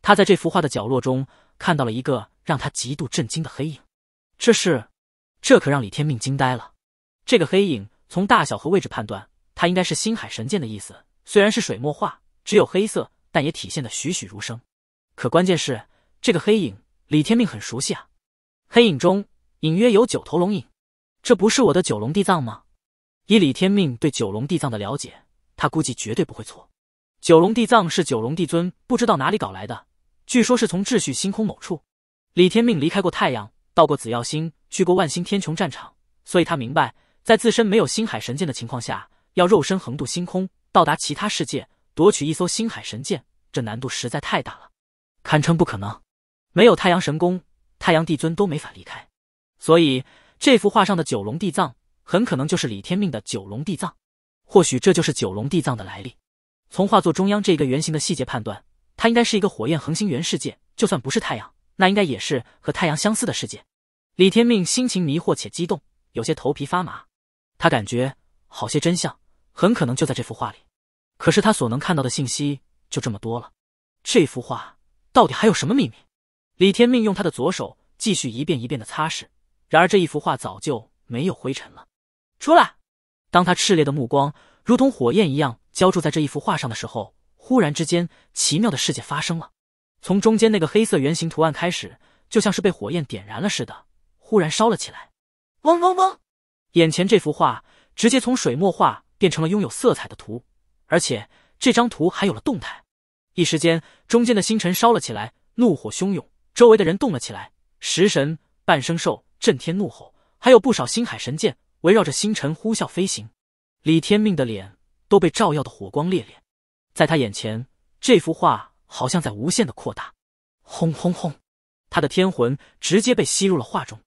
他在这幅画的角落中看到了一个让他极度震惊的黑影。这是？这可让李天命惊呆了。这个黑影从大小和位置判断，它应该是星海神剑的意思。虽然是水墨画，只有黑色，但也体现的栩栩如生。可关键是，这个黑影，李天命很熟悉啊。黑影中隐约有九头龙影，这不是我的九龙地藏吗？以李天命对九龙地藏的了解。他估计绝对不会错。九龙地藏是九龙帝尊不知道哪里搞来的，据说是从秩序星空某处。李天命离开过太阳，到过紫耀星，去过万星天穹战场，所以他明白，在自身没有星海神剑的情况下，要肉身横渡星空，到达其他世界，夺取一艘星海神剑，这难度实在太大了，堪称不可能。没有太阳神功，太阳帝尊都没法离开，所以这幅画上的九龙地藏，很可能就是李天命的九龙地藏。或许这就是九龙地藏的来历。从画作中央这个圆形的细节判断，它应该是一个火焰恒星原世界。就算不是太阳，那应该也是和太阳相似的世界。李天命心情迷惑且激动，有些头皮发麻。他感觉好些真相很可能就在这幅画里，可是他所能看到的信息就这么多了。这幅画到底还有什么秘密？李天命用他的左手继续一遍一遍的擦拭，然而这一幅画早就没有灰尘了。出来。当他炽烈的目光如同火焰一样浇筑在这一幅画上的时候，忽然之间，奇妙的世界发生了。从中间那个黑色圆形图案开始，就像是被火焰点燃了似的，忽然烧了起来。嗡嗡嗡！眼前这幅画直接从水墨画变成了拥有色彩的图，而且这张图还有了动态。一时间，中间的星辰烧了起来，怒火汹涌，周围的人动了起来，食神、半生兽震天怒吼，还有不少星海神剑。围绕着星辰呼啸飞行，李天命的脸都被照耀的火光烈烈。在他眼前，这幅画好像在无限的扩大。轰轰轰！他的天魂直接被吸入了画中，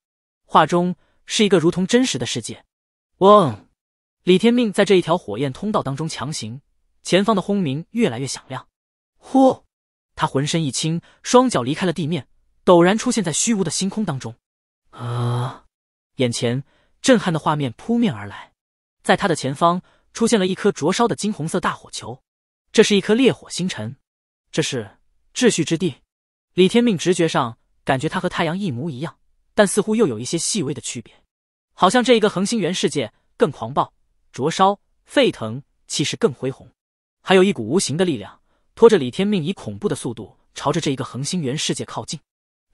画中是一个如同真实的世界。嗡！李天命在这一条火焰通道当中强行，前方的轰鸣越来越响亮。呼！他浑身一轻，双脚离开了地面，陡然出现在虚无的星空当中。啊！眼前。震撼的画面扑面而来，在他的前方出现了一颗灼烧的金红色大火球，这是一颗烈火星辰，这是秩序之地。李天命直觉上感觉它和太阳一模一样，但似乎又有一些细微的区别，好像这一个恒星原世界更狂暴、灼烧、沸腾，气势更恢宏。还有一股无形的力量拖着李天命以恐怖的速度朝着这一个恒星原世界靠近，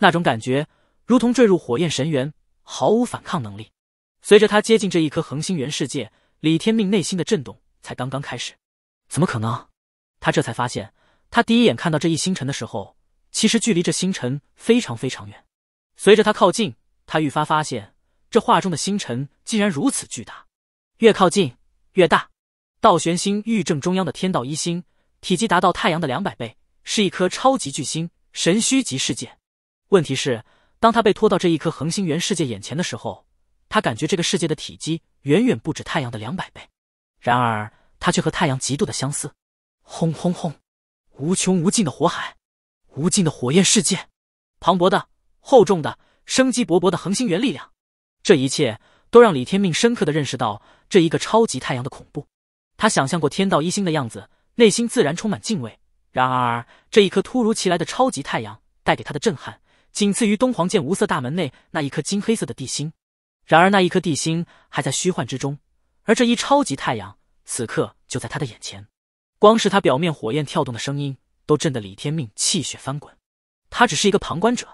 那种感觉如同坠入火焰神源，毫无反抗能力。随着他接近这一颗恒星源世界，李天命内心的震动才刚刚开始。怎么可能？他这才发现，他第一眼看到这一星辰的时候，其实距离这星辰非常非常远。随着他靠近，他愈发发现，这画中的星辰竟然如此巨大，越靠近越大。道玄星域正中央的天道一星，体积达到太阳的两百倍，是一颗超级巨星，神虚级世界。问题是，当他被拖到这一颗恒星源世界眼前的时候。他感觉这个世界的体积远远不止太阳的两百倍，然而它却和太阳极度的相似。轰轰轰，无穷无尽的火海，无尽的火焰世界，磅礴的厚重的生机勃勃的恒星源力量，这一切都让李天命深刻的认识到这一个超级太阳的恐怖。他想象过天道一星的样子，内心自然充满敬畏。然而这一颗突如其来的超级太阳带给他的震撼，仅次于东皇剑无色大门内那一颗金黑色的地心。然而那一颗地心还在虚幻之中，而这一超级太阳此刻就在他的眼前，光是他表面火焰跳动的声音都震得李天命气血翻滚。他只是一个旁观者，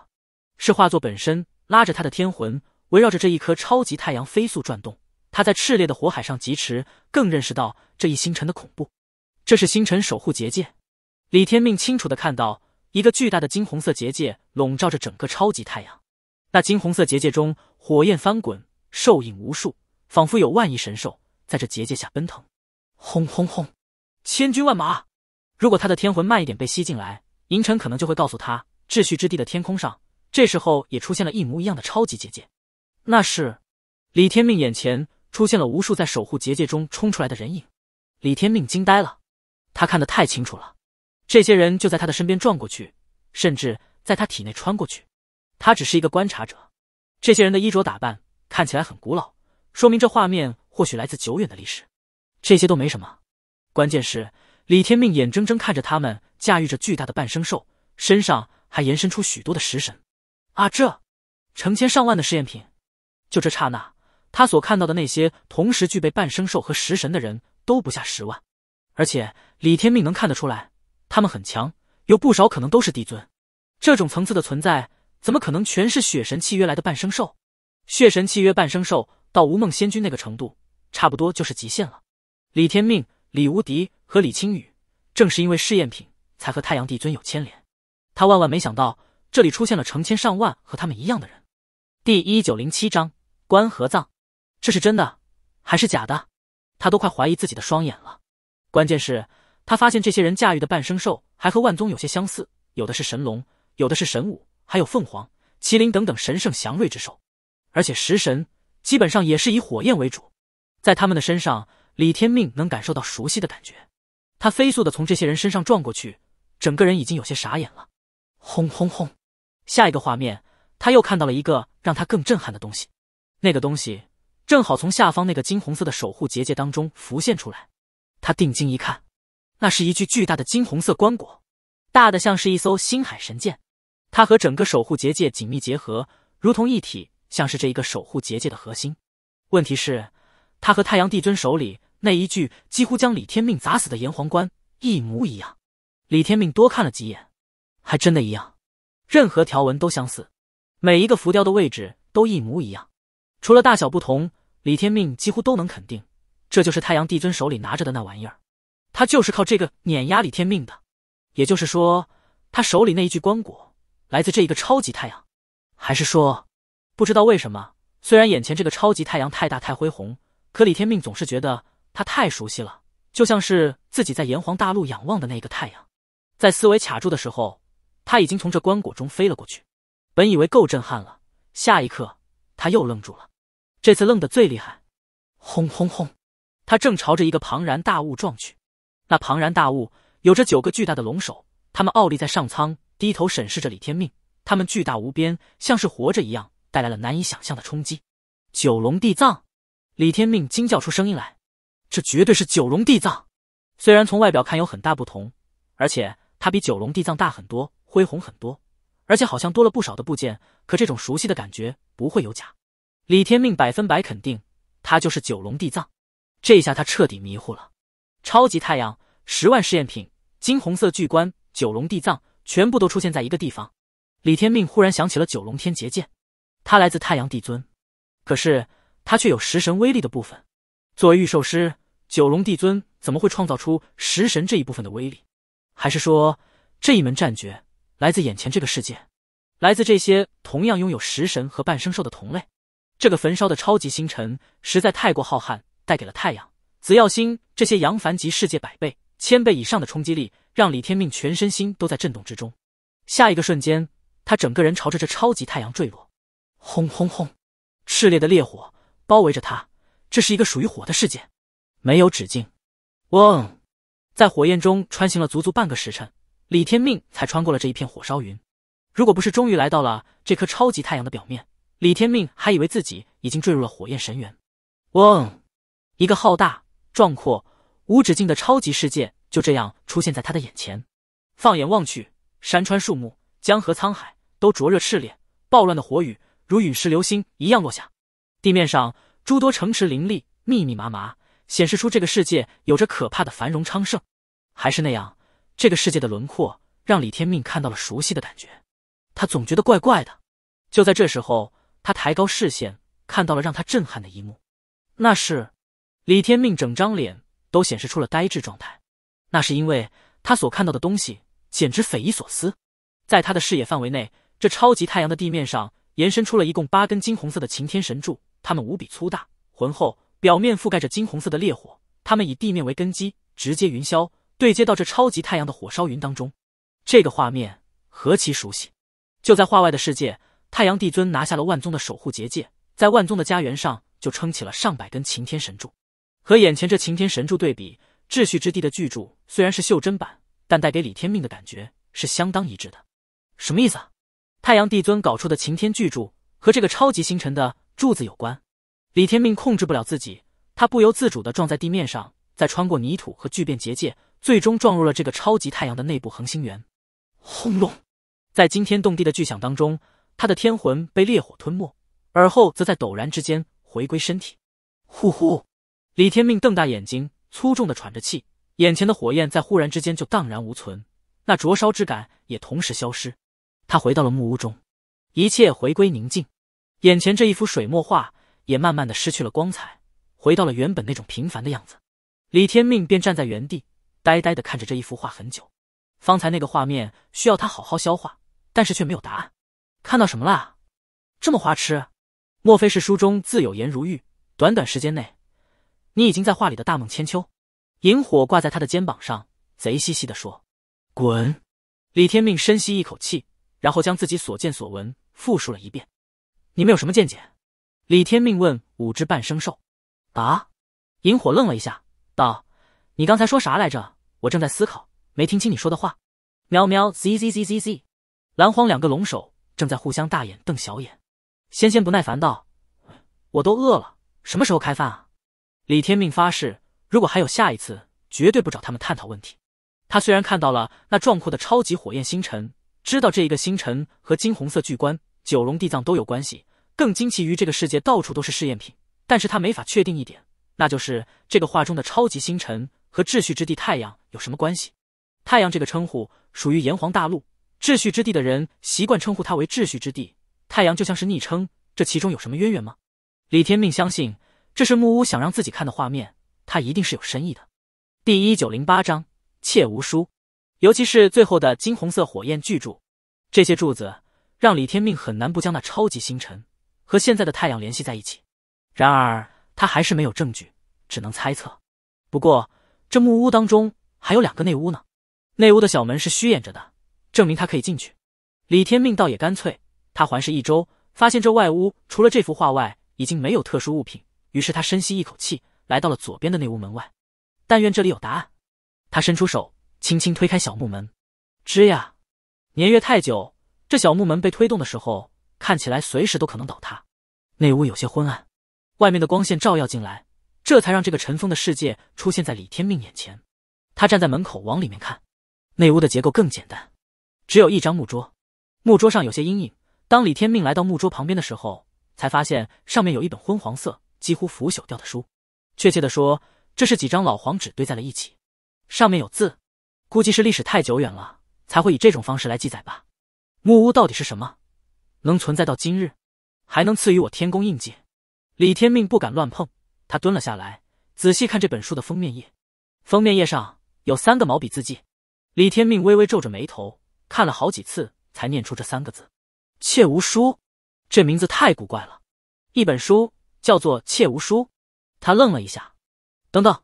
是化作本身拉着他的天魂围绕着这一颗超级太阳飞速转动。他在炽烈的火海上疾驰，更认识到这一星辰的恐怖。这是星辰守护结界。李天命清楚的看到，一个巨大的金红色结界笼罩着整个超级太阳。那金红色结界中，火焰翻滚，兽影无数，仿佛有万亿神兽在这结界下奔腾。轰轰轰，千军万马！如果他的天魂慢一点被吸进来，银尘可能就会告诉他，秩序之地的天空上，这时候也出现了一模一样的超级结界。那是，李天命眼前出现了无数在守护结界中冲出来的人影，李天命惊呆了，他看得太清楚了，这些人就在他的身边撞过去，甚至在他体内穿过去。他只是一个观察者。这些人的衣着打扮看起来很古老，说明这画面或许来自久远的历史。这些都没什么，关键是李天命眼睁睁看着他们驾驭着巨大的半生兽，身上还延伸出许多的食神。啊，这成千上万的试验品！就这刹那，他所看到的那些同时具备半生兽和食神的人，都不下十万。而且李天命能看得出来，他们很强，有不少可能都是帝尊这种层次的存在。怎么可能全是血神契约来的半生兽？血神契约半生兽到无梦仙君那个程度，差不多就是极限了。李天命、李无敌和李青羽，正是因为试验品，才和太阳帝尊有牵连。他万万没想到，这里出现了成千上万和他们一样的人。第一九零七章关合葬，这是真的还是假的？他都快怀疑自己的双眼了。关键是，他发现这些人驾驭的半生兽还和万宗有些相似，有的是神龙，有的是神武。还有凤凰、麒麟等等神圣祥瑞之兽，而且食神基本上也是以火焰为主。在他们的身上，李天命能感受到熟悉的感觉。他飞速的从这些人身上撞过去，整个人已经有些傻眼了。轰轰轰！下一个画面，他又看到了一个让他更震撼的东西。那个东西正好从下方那个金红色的守护结界当中浮现出来。他定睛一看，那是一具巨大的金红色棺椁，大的像是一艘星海神舰。它和整个守护结界紧密结合，如同一体，像是这一个守护结界的核心。问题是，它和太阳帝尊手里那一具几乎将李天命砸死的炎黄棺一模一样。李天命多看了几眼，还真的一样，任何条纹都相似，每一个浮雕的位置都一模一样，除了大小不同。李天命几乎都能肯定，这就是太阳帝尊手里拿着的那玩意儿。他就是靠这个碾压李天命的，也就是说，他手里那一具棺椁。来自这一个超级太阳，还是说，不知道为什么，虽然眼前这个超级太阳太大太恢宏，可李天命总是觉得它太熟悉了，就像是自己在炎黄大陆仰望的那个太阳。在思维卡住的时候，他已经从这棺椁中飞了过去，本以为够震撼了，下一刻他又愣住了，这次愣得最厉害。轰轰轰！他正朝着一个庞然大物撞去，那庞然大物有着九个巨大的龙首，他们傲立在上苍。低头审视着李天命，他们巨大无边，像是活着一样，带来了难以想象的冲击。九龙地藏，李天命惊叫出声音来，这绝对是九龙地藏。虽然从外表看有很大不同，而且它比九龙地藏大很多，恢宏很多，而且好像多了不少的部件，可这种熟悉的感觉不会有假。李天命百分百肯定，他就是九龙地藏。这下他彻底迷糊了。超级太阳，十万试验品，金红色巨棺，九龙地藏。全部都出现在一个地方，李天命忽然想起了九龙天劫剑，它来自太阳帝尊，可是它却有食神威力的部分。作为御兽师，九龙帝尊怎么会创造出食神这一部分的威力？还是说这一门战诀来自眼前这个世界，来自这些同样拥有食神和半生兽的同类？这个焚烧的超级星辰实在太过浩瀚，带给了太阳、紫耀星这些扬凡级世界百倍、千倍以上的冲击力。让李天命全身心都在震动之中。下一个瞬间，他整个人朝着这超级太阳坠落。轰轰轰！炽烈的烈火包围着他，这是一个属于火的世界，没有止境。嗡，在火焰中穿行了足足半个时辰，李天命才穿过了这一片火烧云。如果不是终于来到了这颗超级太阳的表面，李天命还以为自己已经坠入了火焰神渊。嗡，一个浩大、壮阔、无止境的超级世界。就这样出现在他的眼前，放眼望去，山川树木、江河沧海都灼热炽烈，暴乱的火雨如陨石流星一样落下。地面上诸多城池林立，密密麻麻，显示出这个世界有着可怕的繁荣昌盛。还是那样，这个世界的轮廓让李天命看到了熟悉的感觉，他总觉得怪怪的。就在这时候，他抬高视线，看到了让他震撼的一幕。那是，李天命整张脸都显示出了呆滞状态。那是因为他所看到的东西简直匪夷所思，在他的视野范围内，这超级太阳的地面上延伸出了一共八根金红色的擎天神柱，它们无比粗大浑厚，表面覆盖着金红色的烈火，它们以地面为根基，直接云霄对接到这超级太阳的火烧云当中。这个画面何其熟悉！就在画外的世界，太阳帝尊拿下了万宗的守护结界，在万宗的家园上就撑起了上百根擎天神柱，和眼前这擎天神柱对比，秩序之地的巨柱。虽然是袖珍版，但带给李天命的感觉是相当一致的。什么意思啊？太阳帝尊搞出的擎天巨柱和这个超级星辰的柱子有关？李天命控制不了自己，他不由自主的撞在地面上，再穿过泥土和巨变结界，最终撞入了这个超级太阳的内部恒星源。轰隆！在惊天动地的巨响当中，他的天魂被烈火吞没，而后则在陡然之间回归身体。呼呼！李天命瞪大眼睛，粗重的喘着气。眼前的火焰在忽然之间就荡然无存，那灼烧之感也同时消失。他回到了木屋中，一切回归宁静。眼前这一幅水墨画也慢慢的失去了光彩，回到了原本那种平凡的样子。李天命便站在原地，呆呆的看着这一幅画很久。方才那个画面需要他好好消化，但是却没有答案。看到什么啦？这么花痴？莫非是书中自有颜如玉？短短时间内，你已经在画里的大梦千秋？萤火挂在他的肩膀上，贼兮兮的说：“滚！”李天命深吸一口气，然后将自己所见所闻复述了一遍。“你们有什么见解？”李天命问五只半生兽。啊！萤火愣了一下，道：“你刚才说啥来着？我正在思考，没听清你说的话。”喵喵！zzzzz，蓝黄两个龙首正在互相大眼瞪小眼。仙仙不耐烦道：“我都饿了，什么时候开饭啊？”李天命发誓。如果还有下一次，绝对不找他们探讨问题。他虽然看到了那壮阔的超级火焰星辰，知道这一个星辰和金红色巨棺、九龙地藏都有关系，更惊奇于这个世界到处都是试验品，但是他没法确定一点，那就是这个画中的超级星辰和秩序之地太阳有什么关系？太阳这个称呼属于炎黄大陆秩序之地的人习惯称呼它为秩序之地太阳，就像是昵称，这其中有什么渊源吗？李天命相信这是木屋想让自己看的画面。他一定是有深意的。第一九零八章，切无书，尤其是最后的金红色火焰巨柱，这些柱子让李天命很难不将那超级星辰和现在的太阳联系在一起。然而他还是没有证据，只能猜测。不过这木屋当中还有两个内屋呢，内屋的小门是虚掩着的，证明他可以进去。李天命倒也干脆，他环视一周，发现这外屋除了这幅画外，已经没有特殊物品。于是他深吸一口气。来到了左边的那屋门外，但愿这里有答案。他伸出手，轻轻推开小木门。吱呀，年月太久，这小木门被推动的时候，看起来随时都可能倒塌。内屋有些昏暗，外面的光线照耀进来，这才让这个尘封的世界出现在李天命眼前。他站在门口往里面看，内屋的结构更简单，只有一张木桌。木桌上有些阴影。当李天命来到木桌旁边的时候，才发现上面有一本昏黄色、几乎腐朽掉的书。确切的说，这是几张老黄纸堆在了一起，上面有字，估计是历史太久远了，才会以这种方式来记载吧。木屋到底是什么？能存在到今日，还能赐予我天宫印记？李天命不敢乱碰，他蹲了下来，仔细看这本书的封面页。封面页上有三个毛笔字迹，李天命微微皱着眉头，看了好几次才念出这三个字：“切无书。”这名字太古怪了，一本书叫做《切无书》。他愣了一下，等等，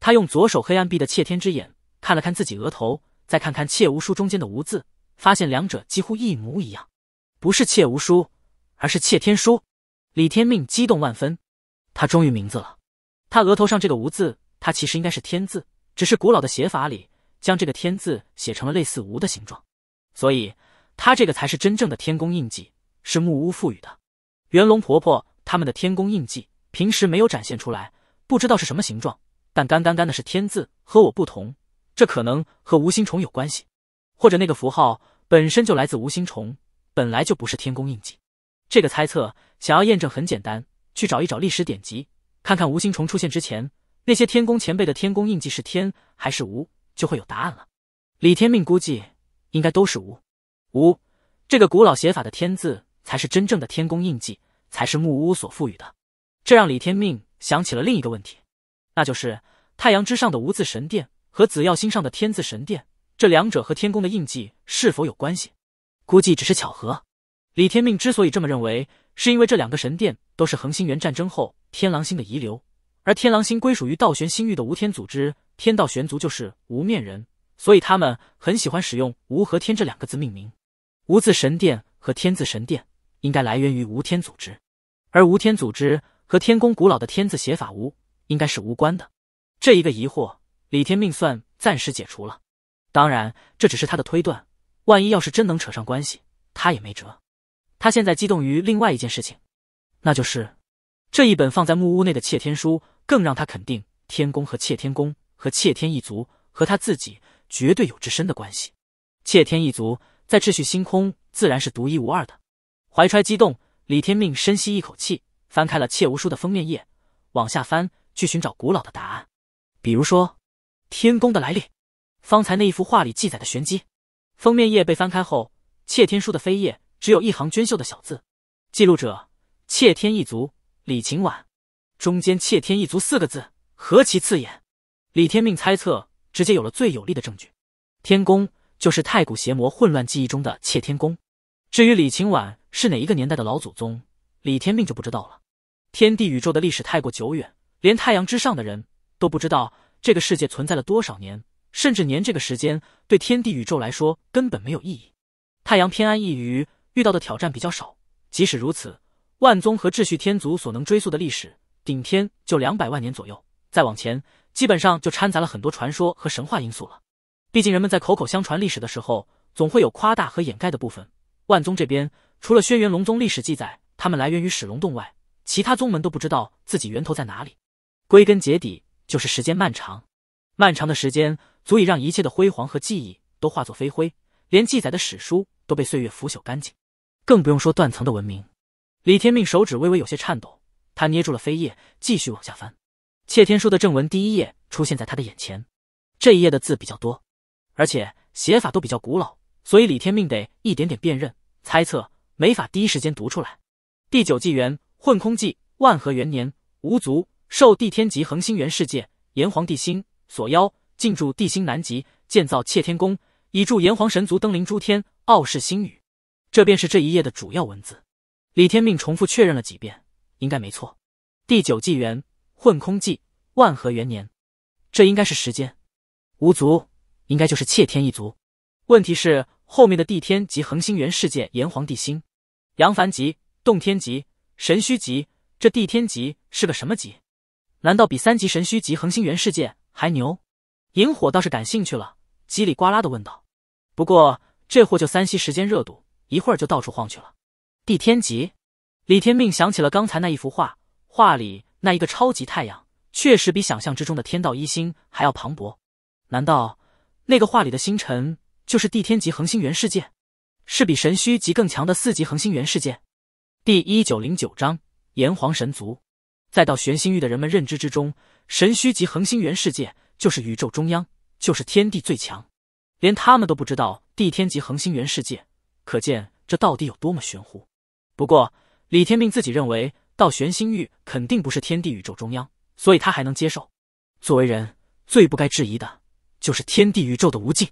他用左手黑暗闭的窃天之眼看了看自己额头，再看看窃无书中间的无字，发现两者几乎一模一样，不是窃无书，而是窃天书。李天命激动万分，他终于名字了。他额头上这个无字，他其实应该是天字，只是古老的写法里将这个天字写成了类似无的形状，所以他这个才是真正的天宫印记，是木屋赋予的。元龙婆婆他们的天宫印记。平时没有展现出来，不知道是什么形状，但干干干的是天字，和我不同，这可能和无心虫有关系，或者那个符号本身就来自无心虫，本来就不是天宫印记。这个猜测想要验证很简单，去找一找历史典籍，看看无心虫出现之前那些天宫前辈的天宫印记是天还是无，就会有答案了。李天命估计应该都是无，无这个古老写法的天字才是真正的天宫印记，才是木屋所赋予的。这让李天命想起了另一个问题，那就是太阳之上的无字神殿和紫耀星上的天字神殿，这两者和天宫的印记是否有关系？估计只是巧合。李天命之所以这么认为，是因为这两个神殿都是恒星元战争后天狼星的遗留，而天狼星归属于道玄星域的无天组织，天道玄族就是无面人，所以他们很喜欢使用“无”和“天”这两个字命名。无字神殿和天字神殿应该来源于无天组织，而无天组织。和天宫古老的天字写法无应该是无关的，这一个疑惑，李天命算暂时解除了。当然，这只是他的推断，万一要是真能扯上关系，他也没辙。他现在激动于另外一件事情，那就是这一本放在木屋内的窃天书，更让他肯定天宫和窃天宫和窃天一族和他自己绝对有至深的关系。窃天一族在秩序星空自然是独一无二的。怀揣激动，李天命深吸一口气。翻开了窃无书的封面页，往下翻去寻找古老的答案，比如说天宫的来历，方才那一幅画里记载的玄机。封面页被翻开后，窃天书的扉页只有一行娟秀的小字：“记录者：窃天一族李晴婉。”中间“窃天一族”四个字何其刺眼！李天命猜测，直接有了最有力的证据：天宫就是太古邪魔混乱记忆中的窃天宫。至于李晴婉是哪一个年代的老祖宗，李天命就不知道了。天地宇宙的历史太过久远，连太阳之上的人都不知道这个世界存在了多少年，甚至年这个时间对天地宇宙来说根本没有意义。太阳偏安一隅，遇到的挑战比较少。即使如此，万宗和秩序天族所能追溯的历史，顶天就两百万年左右。再往前，基本上就掺杂了很多传说和神话因素了。毕竟人们在口口相传历史的时候，总会有夸大和掩盖的部分。万宗这边，除了轩辕龙宗历史记载，他们来源于始龙洞外。其他宗门都不知道自己源头在哪里，归根结底就是时间漫长，漫长的时间足以让一切的辉煌和记忆都化作飞灰，连记载的史书都被岁月腐朽干净，更不用说断层的文明。李天命手指微微有些颤抖，他捏住了飞页，继续往下翻。窃天书的正文第一页出现在他的眼前，这一页的字比较多，而且写法都比较古老，所以李天命得一点点辨认、猜测，没法第一时间读出来。第九纪元。混空纪万和元年，吾族受地天极恒星元世界炎黄帝星所邀，进驻地星南极，建造窃天宫，以助炎黄神族登临诸天，傲视星宇。这便是这一页的主要文字。李天命重复确认了几遍，应该没错。第九纪元混空纪万和元年，这应该是时间。吾族应该就是窃天一族。问题是后面的地天及恒星元世界炎黄帝星，杨凡极，洞天极。神虚级，这地天级是个什么级？难道比三级神虚级恒星元世界还牛？萤火倒是感兴趣了，叽里呱啦的问道。不过这货就三息时间热度，一会儿就到处晃去了。地天级，李天命想起了刚才那一幅画，画里那一个超级太阳，确实比想象之中的天道一星还要磅礴。难道那个画里的星辰就是地天级恒星元世界？是比神虚级更强的四级恒星元世界？第一九零九章炎黄神族，在到玄星域的人们认知之中，神虚及恒星元世界就是宇宙中央，就是天地最强，连他们都不知道地天级恒星元世界，可见这到底有多么玄乎。不过李天命自己认为，到玄星域肯定不是天地宇宙中央，所以他还能接受。作为人，最不该质疑的就是天地宇宙的无尽，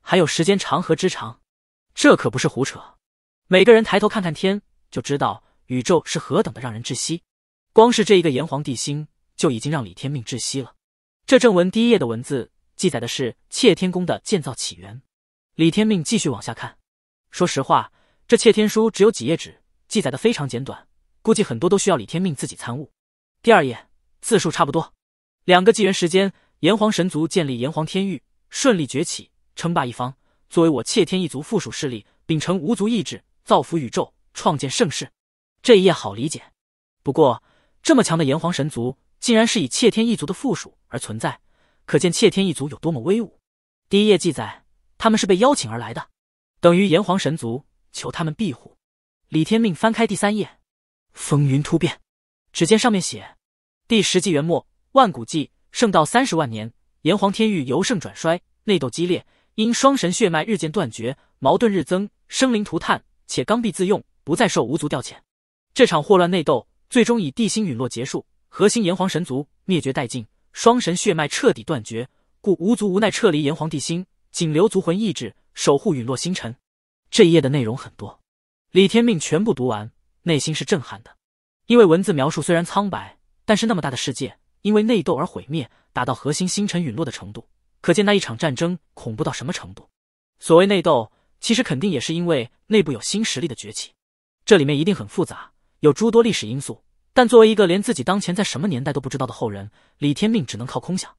还有时间长河之长，这可不是胡扯。每个人抬头看看天。就知道宇宙是何等的让人窒息，光是这一个炎黄帝星就已经让李天命窒息了。这正文第一页的文字记载的是窃天宫的建造起源。李天命继续往下看。说实话，这窃天书只有几页纸，记载的非常简短，估计很多都需要李天命自己参悟。第二页字数差不多，两个纪元时间，炎黄神族建立炎黄天域，顺利崛起，称霸一方。作为我窃天一族附属势力，秉承吾族意志，造福宇宙。创建盛世，这一页好理解。不过，这么强的炎黄神族，竟然是以窃天一族的附属而存在，可见窃天一族有多么威武。第一页记载，他们是被邀请而来的，等于炎黄神族求他们庇护。李天命翻开第三页，风云突变，只见上面写：第十纪元末，万古纪圣道三十万年，炎黄天域由盛转衰，内斗激烈，因双神血脉日渐断绝，矛盾日增，生灵涂炭，且刚愎自用。不再受吴族调遣，这场祸乱内斗最终以地心陨落结束，核心炎黄神族灭绝殆尽，双神血脉彻底断绝，故吴族无奈撤离炎黄地心，仅留族魂意志守护陨落星辰。这一页的内容很多，李天命全部读完，内心是震撼的，因为文字描述虽然苍白，但是那么大的世界因为内斗而毁灭，达到核心星辰陨落的程度，可见那一场战争恐怖到什么程度。所谓内斗，其实肯定也是因为内部有新实力的崛起。这里面一定很复杂，有诸多历史因素。但作为一个连自己当前在什么年代都不知道的后人，李天命只能靠空想。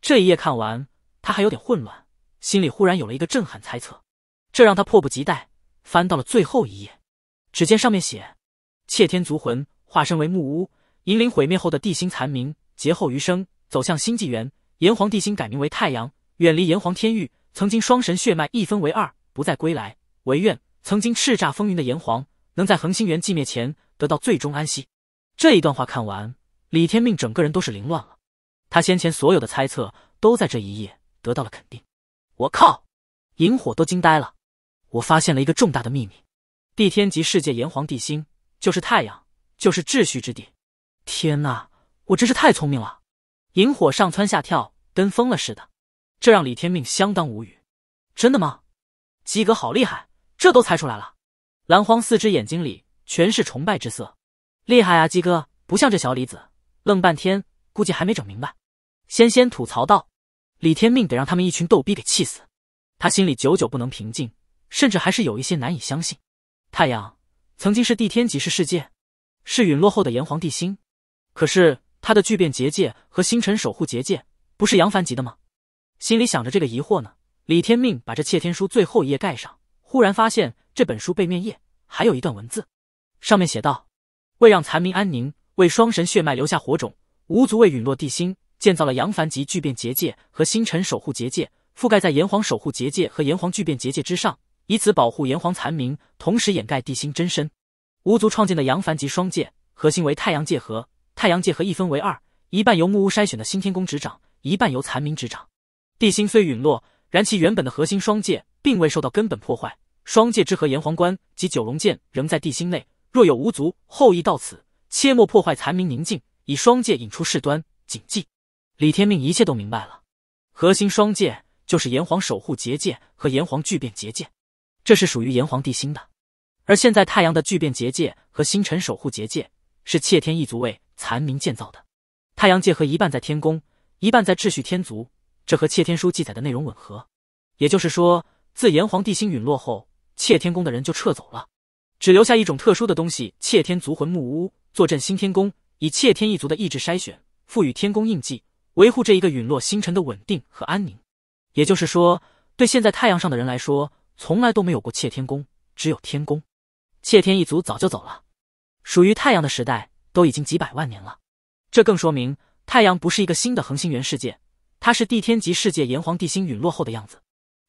这一页看完，他还有点混乱，心里忽然有了一个震撼猜测，这让他迫不及待翻到了最后一页。只见上面写：“窃天族魂化身为木屋，引领毁灭后的地心残民劫后余生走向新纪元。炎黄地心改名为太阳，远离炎黄天域。曾经双神血脉一分为二，不再归来。唯愿曾经叱咤风云的炎黄。”能在恒星源寂灭前得到最终安息，这一段话看完，李天命整个人都是凌乱了。他先前所有的猜测都在这一夜得到了肯定。我靠！萤火都惊呆了。我发现了一个重大的秘密：地天级世界炎黄地心就是太阳，就是秩序之地。天呐，我真是太聪明了！萤火上蹿下跳，跟疯了似的。这让李天命相当无语。真的吗？鸡哥好厉害，这都猜出来了。蓝荒四只眼睛里全是崇拜之色，厉害啊，鸡哥！不像这小李子，愣半天，估计还没整明白。纤纤吐槽道：“李天命得让他们一群逗逼给气死。”他心里久久不能平静，甚至还是有一些难以相信。太阳曾经是地天级，是世界，是陨落后的炎黄地心。可是他的巨变结界和星辰守护结界不是杨凡级的吗？心里想着这个疑惑呢，李天命把这窃天书最后一页盖上，忽然发现。这本书背面页还有一段文字，上面写道：“为让残民安宁，为双神血脉留下火种，吾族为陨落地心建造了阳凡级聚变结界和星辰守护结界，覆盖在炎黄守护结界和炎黄聚变结界之上，以此保护炎黄残民，同时掩盖地心真身。吾族创建的阳凡级双界，核心为太阳界和太阳界核一分为二，一半由木屋筛选的新天宫执掌，一半由残民执掌。地心虽陨落，然其原本的核心双界并未受到根本破坏。”双界之和炎黄关及九龙剑仍在地心内。若有无族后裔到此，切莫破坏残民宁静，以双界引出事端。谨记。李天命一切都明白了。核心双界就是炎黄守护结界和炎黄巨变结界，这是属于炎黄地心的。而现在，太阳的巨变结界和星辰守护结界是窃天一族为残民建造的。太阳界和一半在天宫，一半在秩序天族，这和窃天书记载的内容吻合。也就是说，自炎黄地心陨落后。窃天宫的人就撤走了，只留下一种特殊的东西——窃天族魂木屋，坐镇新天宫，以窃天一族的意志筛选，赋予天宫印记，维护这一个陨落星辰的稳定和安宁。也就是说，对现在太阳上的人来说，从来都没有过窃天宫，只有天宫。窃天一族早就走了，属于太阳的时代都已经几百万年了。这更说明太阳不是一个新的恒星源世界，它是地天级世界炎黄地星陨落后的样子，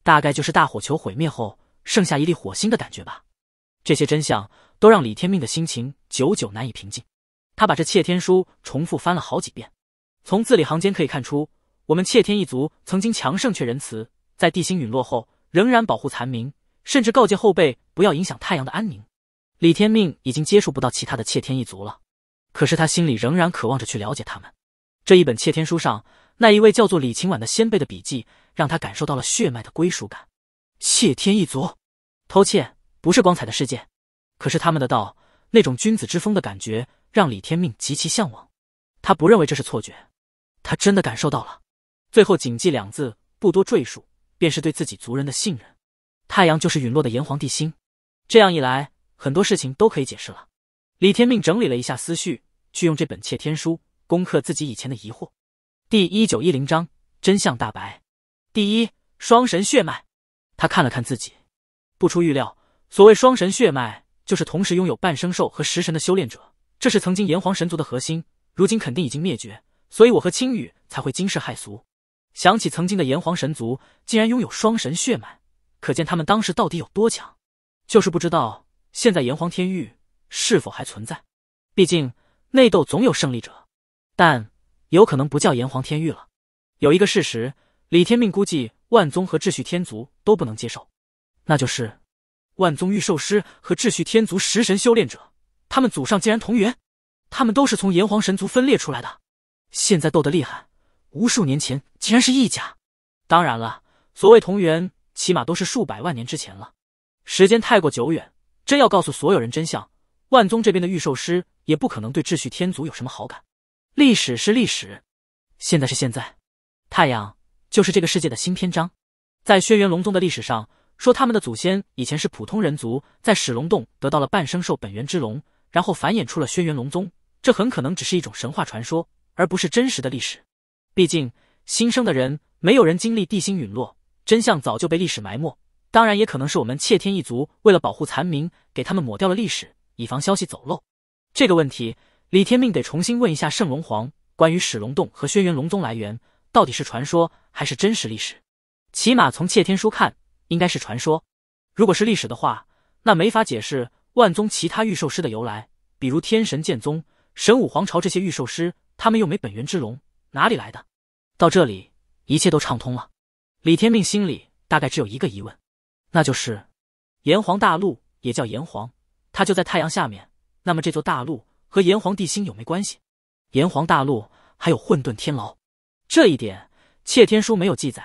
大概就是大火球毁灭后。剩下一粒火星的感觉吧，这些真相都让李天命的心情久久难以平静。他把这窃天书重复翻了好几遍，从字里行间可以看出，我们窃天一族曾经强盛却仁慈，在地心陨落后仍然保护残民，甚至告诫后辈不要影响太阳的安宁。李天命已经接触不到其他的窃天一族了，可是他心里仍然渴望着去了解他们。这一本窃天书上那一位叫做李晴婉的先辈的笔记，让他感受到了血脉的归属感。窃天一族，偷窃不是光彩的事件，可是他们的道，那种君子之风的感觉，让李天命极其向往。他不认为这是错觉，他真的感受到了。最后谨记两字，不多赘述，便是对自己族人的信任。太阳就是陨落的炎黄帝星，这样一来，很多事情都可以解释了。李天命整理了一下思绪，去用这本窃天书攻克自己以前的疑惑。第一九一零章真相大白，第一双神血脉。他看了看自己，不出预料，所谓双神血脉，就是同时拥有半生兽和食神的修炼者。这是曾经炎黄神族的核心，如今肯定已经灭绝，所以我和青羽才会惊世骇俗。想起曾经的炎黄神族竟然拥有双神血脉，可见他们当时到底有多强。就是不知道现在炎黄天域是否还存在，毕竟内斗总有胜利者，但有可能不叫炎黄天域了。有一个事实。李天命估计，万宗和秩序天族都不能接受。那就是，万宗御兽师和秩序天族食神修炼者，他们祖上竟然同源，他们都是从炎黄神族分裂出来的。现在斗得厉害，无数年前竟然是一家。当然了，所谓同源，起码都是数百万年之前了。时间太过久远，真要告诉所有人真相，万宗这边的御兽师也不可能对秩序天族有什么好感。历史是历史，现在是现在，太阳。就是这个世界的新篇章，在轩辕龙宗的历史上，说他们的祖先以前是普通人族，在始龙洞得到了半生兽本源之龙，然后繁衍出了轩辕龙宗。这很可能只是一种神话传说，而不是真实的历史。毕竟新生的人，没有人经历地心陨落，真相早就被历史埋没。当然，也可能是我们窃天一族为了保护残民，给他们抹掉了历史，以防消息走漏。这个问题，李天命得重新问一下圣龙皇，关于始龙洞和轩辕龙宗来源，到底是传说？还是真实历史，起码从窃天书看，应该是传说。如果是历史的话，那没法解释万宗其他御兽师的由来，比如天神剑宗、神武皇朝这些御兽师，他们又没本源之龙，哪里来的？到这里，一切都畅通了。李天命心里大概只有一个疑问，那就是炎黄大陆也叫炎黄，它就在太阳下面，那么这座大陆和炎黄地心有没关系？炎黄大陆还有混沌天牢，这一点。窃天书没有记载，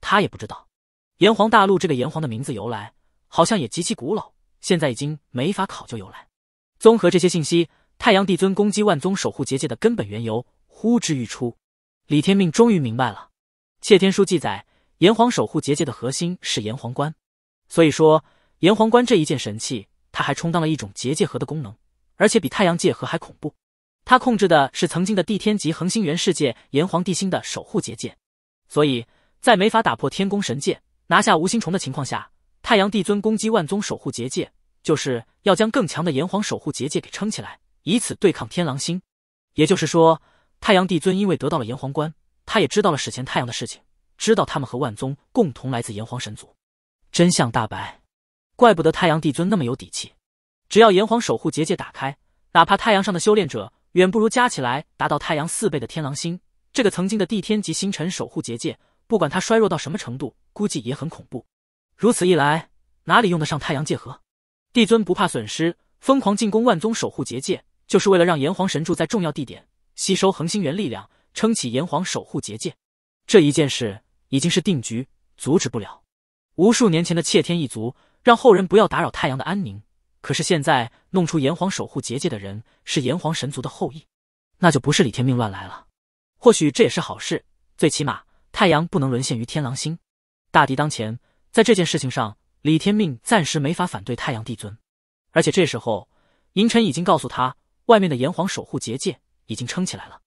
他也不知道，炎黄大陆这个炎黄的名字由来，好像也极其古老，现在已经没法考究由来。综合这些信息，太阳帝尊攻击万宗守护结界的根本缘由呼之欲出。李天命终于明白了，窃天书记载，炎黄守护结界的核心是炎黄关，所以说，炎黄关这一件神器，它还充当了一种结界核的功能，而且比太阳界核还恐怖。它控制的是曾经的地天级恒星源世界炎黄地心的守护结界。所以在没法打破天宫神界、拿下无心虫的情况下，太阳帝尊攻击万宗守护结界，就是要将更强的炎黄守护结界给撑起来，以此对抗天狼星。也就是说，太阳帝尊因为得到了炎黄棺，他也知道了史前太阳的事情，知道他们和万宗共同来自炎黄神族，真相大白，怪不得太阳帝尊那么有底气。只要炎黄守护结界打开，哪怕太阳上的修炼者远不如加起来达到太阳四倍的天狼星。这个曾经的地天级星辰守护结界，不管它衰弱到什么程度，估计也很恐怖。如此一来，哪里用得上太阳界核？帝尊不怕损失，疯狂进攻万宗守护结界，就是为了让炎黄神柱在重要地点吸收恒星元力量，撑起炎黄守护结界。这一件事已经是定局，阻止不了。无数年前的窃天一族，让后人不要打扰太阳的安宁。可是现在弄出炎黄守护结界的人是炎黄神族的后裔，那就不是李天命乱来了。或许这也是好事，最起码太阳不能沦陷于天狼星。大敌当前，在这件事情上，李天命暂时没法反对太阳帝尊。而且这时候，银尘已经告诉他，外面的炎黄守护结界已经撑起来了。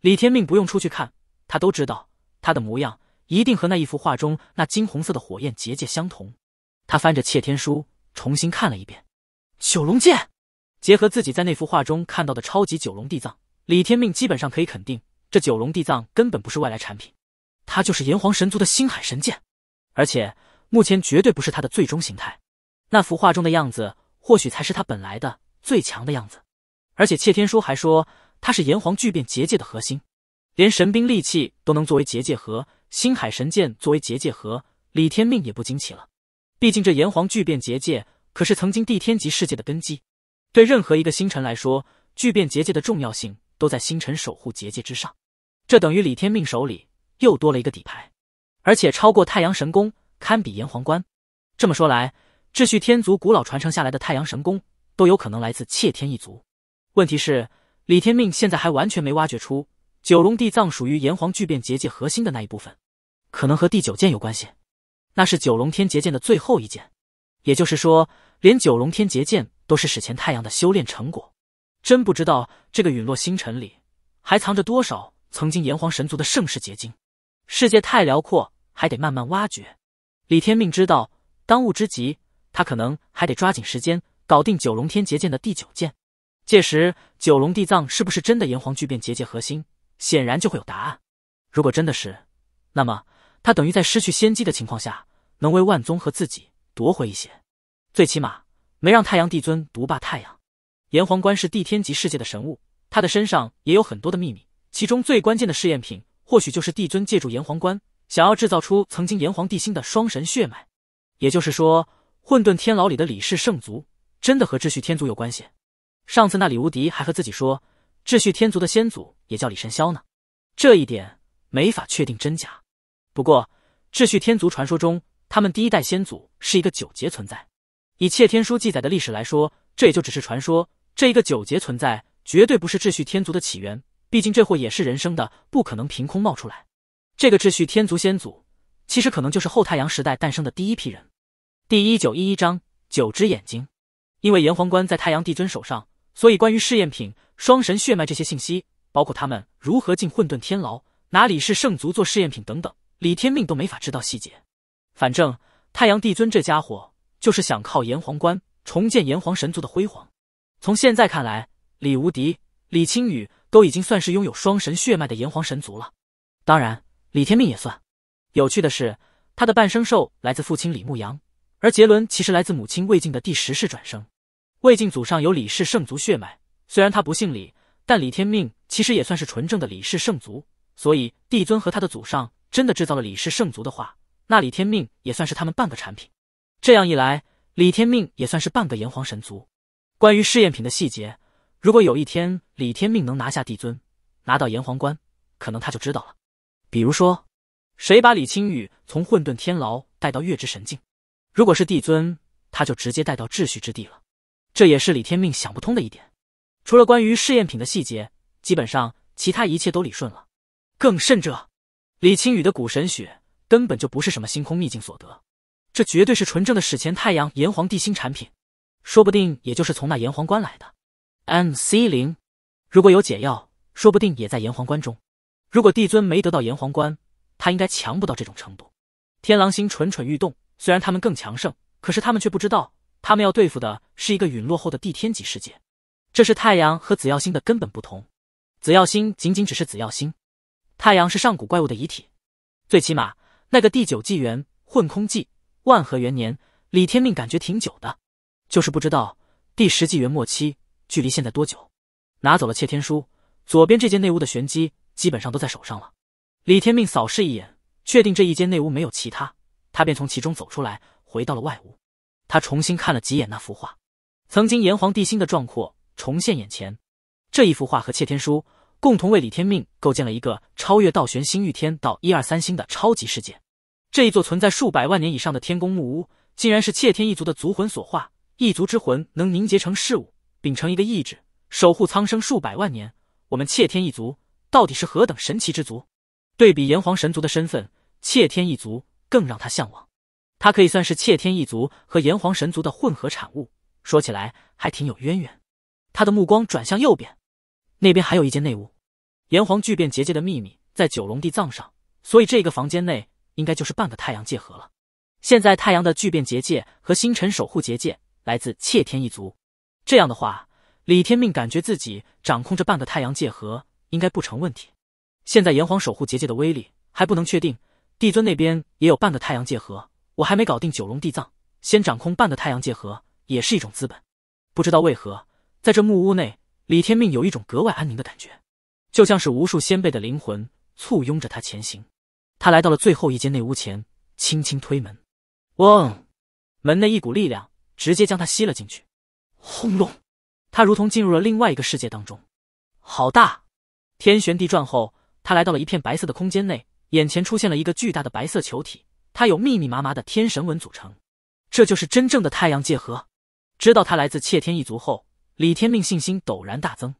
李天命不用出去看，他都知道，他的模样一定和那一幅画中那金红色的火焰结界相同。他翻着《窃天书》，重新看了一遍《九龙剑》，结合自己在那幅画中看到的超级九龙地藏，李天命基本上可以肯定。这九龙地藏根本不是外来产品，它就是炎黄神族的星海神剑，而且目前绝对不是它的最终形态，那幅画中的样子或许才是它本来的最强的样子。而且窃天书还说它是炎黄巨变结界的核心，连神兵利器都能作为结界核，星海神剑作为结界核，李天命也不惊奇了。毕竟这炎黄巨变结界可是曾经地天级世界的根基，对任何一个星辰来说，巨变结界的重要性。都在星辰守护结界之上，这等于李天命手里又多了一个底牌，而且超过太阳神功，堪比炎黄关。这么说来，秩序天族古老传承下来的太阳神功都有可能来自窃天一族。问题是，李天命现在还完全没挖掘出九龙地藏属于炎黄巨变结界核心的那一部分，可能和第九剑有关系。那是九龙天劫剑的最后一剑，也就是说，连九龙天劫剑都是史前太阳的修炼成果。真不知道这个陨落星辰里还藏着多少曾经炎黄神族的盛世结晶。世界太辽阔，还得慢慢挖掘。李天命知道，当务之急，他可能还得抓紧时间搞定九龙天劫剑的第九剑。届时，九龙地藏是不是真的炎黄巨变结界核心，显然就会有答案。如果真的是，那么他等于在失去先机的情况下，能为万宗和自己夺回一些，最起码没让太阳帝尊独霸太阳。炎黄棺是帝天级世界的神物，它的身上也有很多的秘密。其中最关键的试验品，或许就是帝尊借助炎黄棺，想要制造出曾经炎黄帝星的双神血脉。也就是说，混沌天牢里的李氏圣族，真的和秩序天族有关系？上次那李无敌还和自己说，秩序天族的先祖也叫李神霄呢。这一点没法确定真假。不过，秩序天族传说中，他们第一代先祖是一个九劫存在。以窃天书记载的历史来说，这也就只是传说。这一个九劫存在绝对不是秩序天族的起源，毕竟这货也是人生的，不可能凭空冒出来。这个秩序天族先祖其实可能就是后太阳时代诞生的第一批人。第一九一一章九只眼睛，因为炎黄冠在太阳帝尊手上，所以关于试验品、双神血脉这些信息，包括他们如何进混沌天牢、哪里是圣族做试验品等等，李天命都没法知道细节。反正太阳帝尊这家伙就是想靠炎黄冠重建炎黄神族的辉煌。从现在看来，李无敌、李青羽都已经算是拥有双神血脉的炎黄神族了。当然，李天命也算。有趣的是，他的半生兽来自父亲李牧阳，而杰伦其实来自母亲魏晋的第十世转生。魏晋祖上有李氏圣族血脉，虽然他不姓李，但李天命其实也算是纯正的李氏圣族。所以，帝尊和他的祖上真的制造了李氏圣族的话，那李天命也算是他们半个产品。这样一来，李天命也算是半个炎黄神族。关于试验品的细节，如果有一天李天命能拿下帝尊，拿到炎黄冠，可能他就知道了。比如说，谁把李青宇从混沌天牢带到月之神境？如果是帝尊，他就直接带到秩序之地了。这也是李天命想不通的一点。除了关于试验品的细节，基本上其他一切都理顺了。更甚者，李青宇的古神血根本就不是什么星空秘境所得，这绝对是纯正的史前太阳炎黄地心产品。说不定也就是从那炎黄关来的，M C 零，如果有解药，说不定也在炎黄关中。如果帝尊没得到炎黄关，他应该强不到这种程度。天狼星蠢蠢欲动，虽然他们更强盛，可是他们却不知道，他们要对付的是一个陨落后的地天级世界。这是太阳和紫耀星的根本不同。紫耀星仅仅只是紫耀星，太阳是上古怪物的遗体。最起码那个第九纪元混空纪万和元年，李天命感觉挺久的。就是不知道第十纪元末期距离现在多久。拿走了窃天书，左边这间内屋的玄机基本上都在手上了。李天命扫视一眼，确定这一间内屋没有其他，他便从其中走出来，回到了外屋。他重新看了几眼那幅画，曾经炎黄帝星的壮阔重现眼前。这一幅画和窃天书共同为李天命构建了一个超越道玄星域天到一二三星的超级世界。这一座存在数百万年以上的天宫木屋，竟然是窃天一族的族魂所化。一族之魂能凝结成事物，秉承一个意志，守护苍生数百万年。我们窃天一族到底是何等神奇之族？对比炎黄神族的身份，窃天一族更让他向往。他可以算是窃天一族和炎黄神族的混合产物，说起来还挺有渊源。他的目光转向右边，那边还有一间内屋。炎黄巨变结界的秘密在九龙地藏上，所以这个房间内应该就是半个太阳界河了。现在太阳的巨变结界和星辰守护结界。来自窃天一族，这样的话，李天命感觉自己掌控着半个太阳界核应该不成问题。现在炎黄守护结界的威力还不能确定，帝尊那边也有半个太阳界核，我还没搞定九龙地藏，先掌控半个太阳界核也是一种资本。不知道为何，在这木屋内，李天命有一种格外安宁的感觉，就像是无数先辈的灵魂簇拥着他前行。他来到了最后一间内屋前，轻轻推门。嗡，门内一股力量。直接将他吸了进去。轰隆！他如同进入了另外一个世界当中。好大！天旋地转后，他来到了一片白色的空间内，眼前出现了一个巨大的白色球体，它有密密麻麻的天神纹组成。这就是真正的太阳界核。知道他来自窃天一族后，李天命信心陡然大增。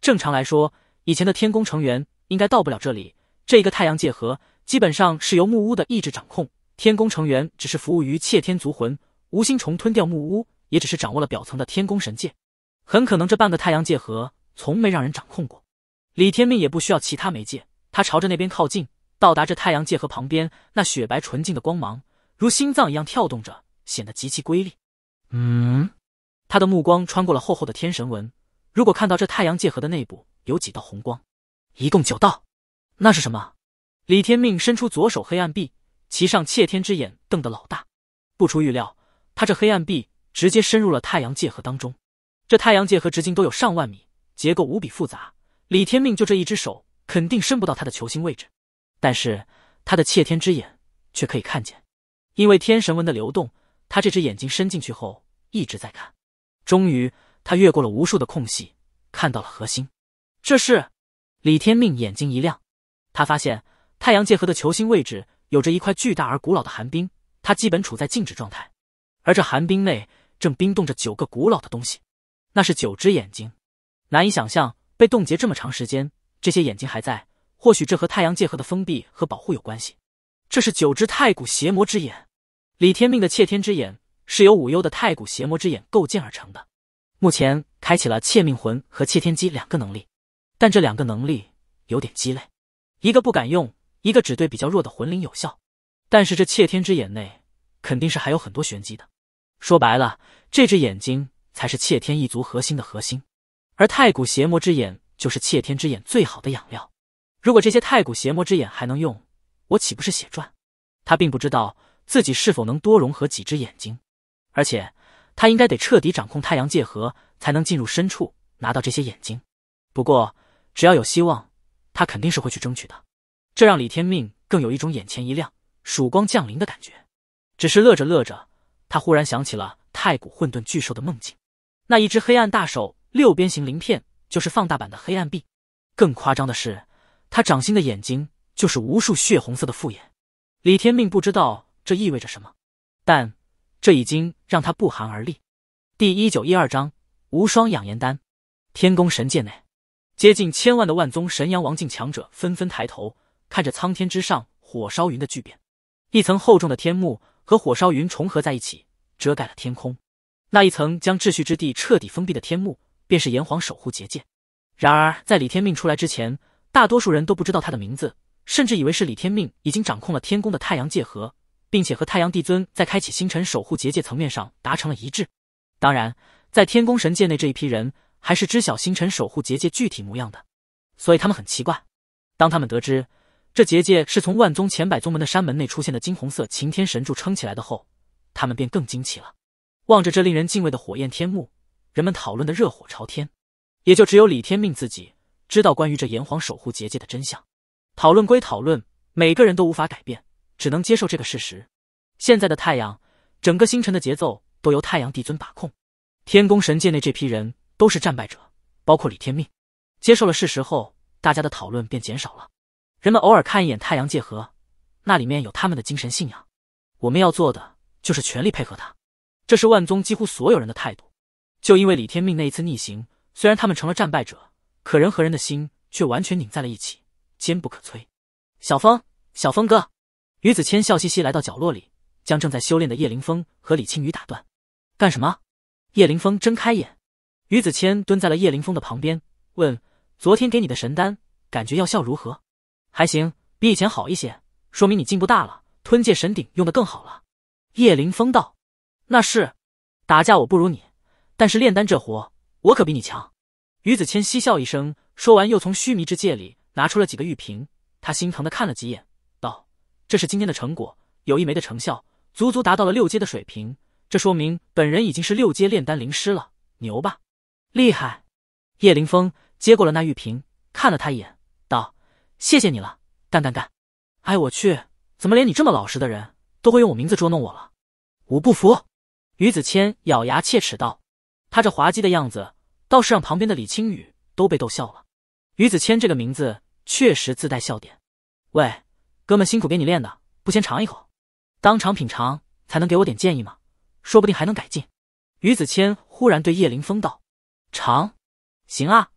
正常来说，以前的天宫成员应该到不了这里。这个太阳界核基本上是由木屋的意志掌控，天宫成员只是服务于窃天族魂。无心虫吞掉木屋，也只是掌握了表层的天宫神界，很可能这半个太阳界核从没让人掌控过。李天命也不需要其他媒介，他朝着那边靠近，到达这太阳界核旁边，那雪白纯净的光芒如心脏一样跳动着，显得极其瑰丽。嗯，他的目光穿过了厚厚的天神纹，如果看到这太阳界核的内部有几道红光，一共九道，那是什么？李天命伸出左手黑暗臂，其上窃天之眼瞪得老大，不出预料。他这黑暗臂直接伸入了太阳界核当中，这太阳界核直径都有上万米，结构无比复杂。李天命就这一只手，肯定伸不到他的球心位置，但是他的窃天之眼却可以看见。因为天神纹的流动，他这只眼睛伸进去后一直在看。终于，他越过了无数的空隙，看到了核心。这是李天命眼睛一亮，他发现太阳界核的球心位置有着一块巨大而古老的寒冰，它基本处在静止状态。而这寒冰内正冰冻着九个古老的东西，那是九只眼睛，难以想象被冻结这么长时间，这些眼睛还在。或许这和太阳界核的封闭和保护有关系。这是九只太古邪魔之眼，李天命的窃天之眼是由武幽的太古邪魔之眼构建而成的，目前开启了窃命魂和窃天机两个能力，但这两个能力有点鸡肋，一个不敢用，一个只对比较弱的魂灵有效。但是这窃天之眼内肯定是还有很多玄机的。说白了，这只眼睛才是窃天一族核心的核心，而太古邪魔之眼就是窃天之眼最好的养料。如果这些太古邪魔之眼还能用，我岂不是血赚？他并不知道自己是否能多融合几只眼睛，而且他应该得彻底掌控太阳界核，才能进入深处拿到这些眼睛。不过，只要有希望，他肯定是会去争取的。这让李天命更有一种眼前一亮、曙光降临的感觉。只是乐着乐着。他忽然想起了太古混沌巨兽的梦境，那一只黑暗大手，六边形鳞片就是放大版的黑暗壁。更夸张的是，他掌心的眼睛就是无数血红色的复眼。李天命不知道这意味着什么，但这已经让他不寒而栗。第一九一二章无双养颜丹。天宫神界内，接近千万的万宗神阳王境强者纷纷抬头看着苍天之上火烧云的巨变，一层厚重的天幕。和火烧云重合在一起，遮盖了天空。那一层将秩序之地彻底封闭的天幕，便是炎黄守护结界。然而，在李天命出来之前，大多数人都不知道他的名字，甚至以为是李天命已经掌控了天宫的太阳界河，并且和太阳帝尊在开启星辰守护结界层面上达成了一致。当然，在天宫神界内，这一批人还是知晓星辰守护结界具体模样的，所以他们很奇怪。当他们得知。这结界是从万宗前百宗门的山门内出现的金红色擎天神柱撑起来的。后，他们便更惊奇了。望着这令人敬畏的火焰天幕，人们讨论的热火朝天。也就只有李天命自己知道关于这炎黄守护结界的真相。讨论归讨论，每个人都无法改变，只能接受这个事实。现在的太阳，整个星辰的节奏都由太阳帝尊把控。天宫神界内这批人都是战败者，包括李天命。接受了事实后，大家的讨论便减少了。人们偶尔看一眼太阳界河，那里面有他们的精神信仰。我们要做的就是全力配合他。这是万宗几乎所有人的态度。就因为李天命那一次逆行，虽然他们成了战败者，可人和人的心却完全拧在了一起，坚不可摧。小峰，小峰哥，于子谦笑嘻嘻来到角落里，将正在修炼的叶凌峰和李青雨打断。干什么？叶凌峰睁开眼，于子谦蹲在了叶凌峰的旁边，问：“昨天给你的神丹，感觉药效如何？”还行，比以前好一些，说明你进步大了，吞界神鼎用的更好了。叶凌风道：“那是，打架我不如你，但是炼丹这活，我可比你强。”于子谦嬉笑一声，说完又从须弥之戒里拿出了几个玉瓶，他心疼的看了几眼，道：“这是今天的成果，有一枚的成效，足足达到了六阶的水平，这说明本人已经是六阶炼丹灵师了，牛吧？厉害！”叶凌风接过了那玉瓶，看了他一眼。谢谢你了，干干干！哎，我去，怎么连你这么老实的人都会用我名字捉弄我了？我不服！于子谦咬牙切齿道。他这滑稽的样子倒是让旁边的李青雨都被逗笑了。于子谦这个名字确实自带笑点。喂，哥们，辛苦给你练的，不先尝一口？当场品尝才能给我点建议吗？说不定还能改进。于子谦忽然对叶凌风道：“尝，行啊。”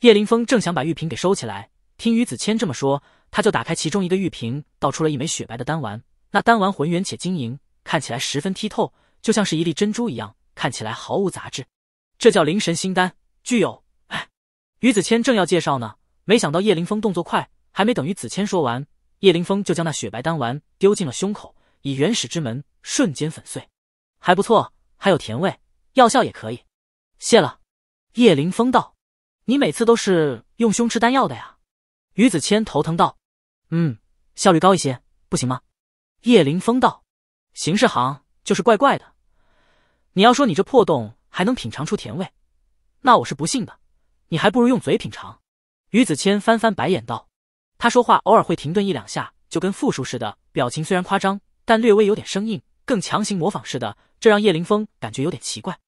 叶凌风正想把玉瓶给收起来。听于子谦这么说，他就打开其中一个玉瓶，倒出了一枚雪白的丹丸。那丹丸浑圆且晶莹，看起来十分剔透，就像是一粒珍珠一样，看起来毫无杂质。这叫灵神心丹，具有……哎，于子谦正要介绍呢，没想到叶凌峰动作快，还没等于子谦说完，叶凌峰就将那雪白丹丸丢进了胸口，以原始之门瞬间粉碎。还不错，还有甜味，药效也可以。谢了，叶凌峰道。你每次都是用胸吃丹药的呀？于子谦头疼道：“嗯，效率高一些不行吗？”叶凌风道：“行事行，就是怪怪的。你要说你这破洞还能品尝出甜味，那我是不信的。你还不如用嘴品尝。”于子谦翻翻白眼道：“他说话偶尔会停顿一两下，就跟复述似的。表情虽然夸张，但略微有点生硬，更强行模仿似的，这让叶凌风感觉有点奇怪。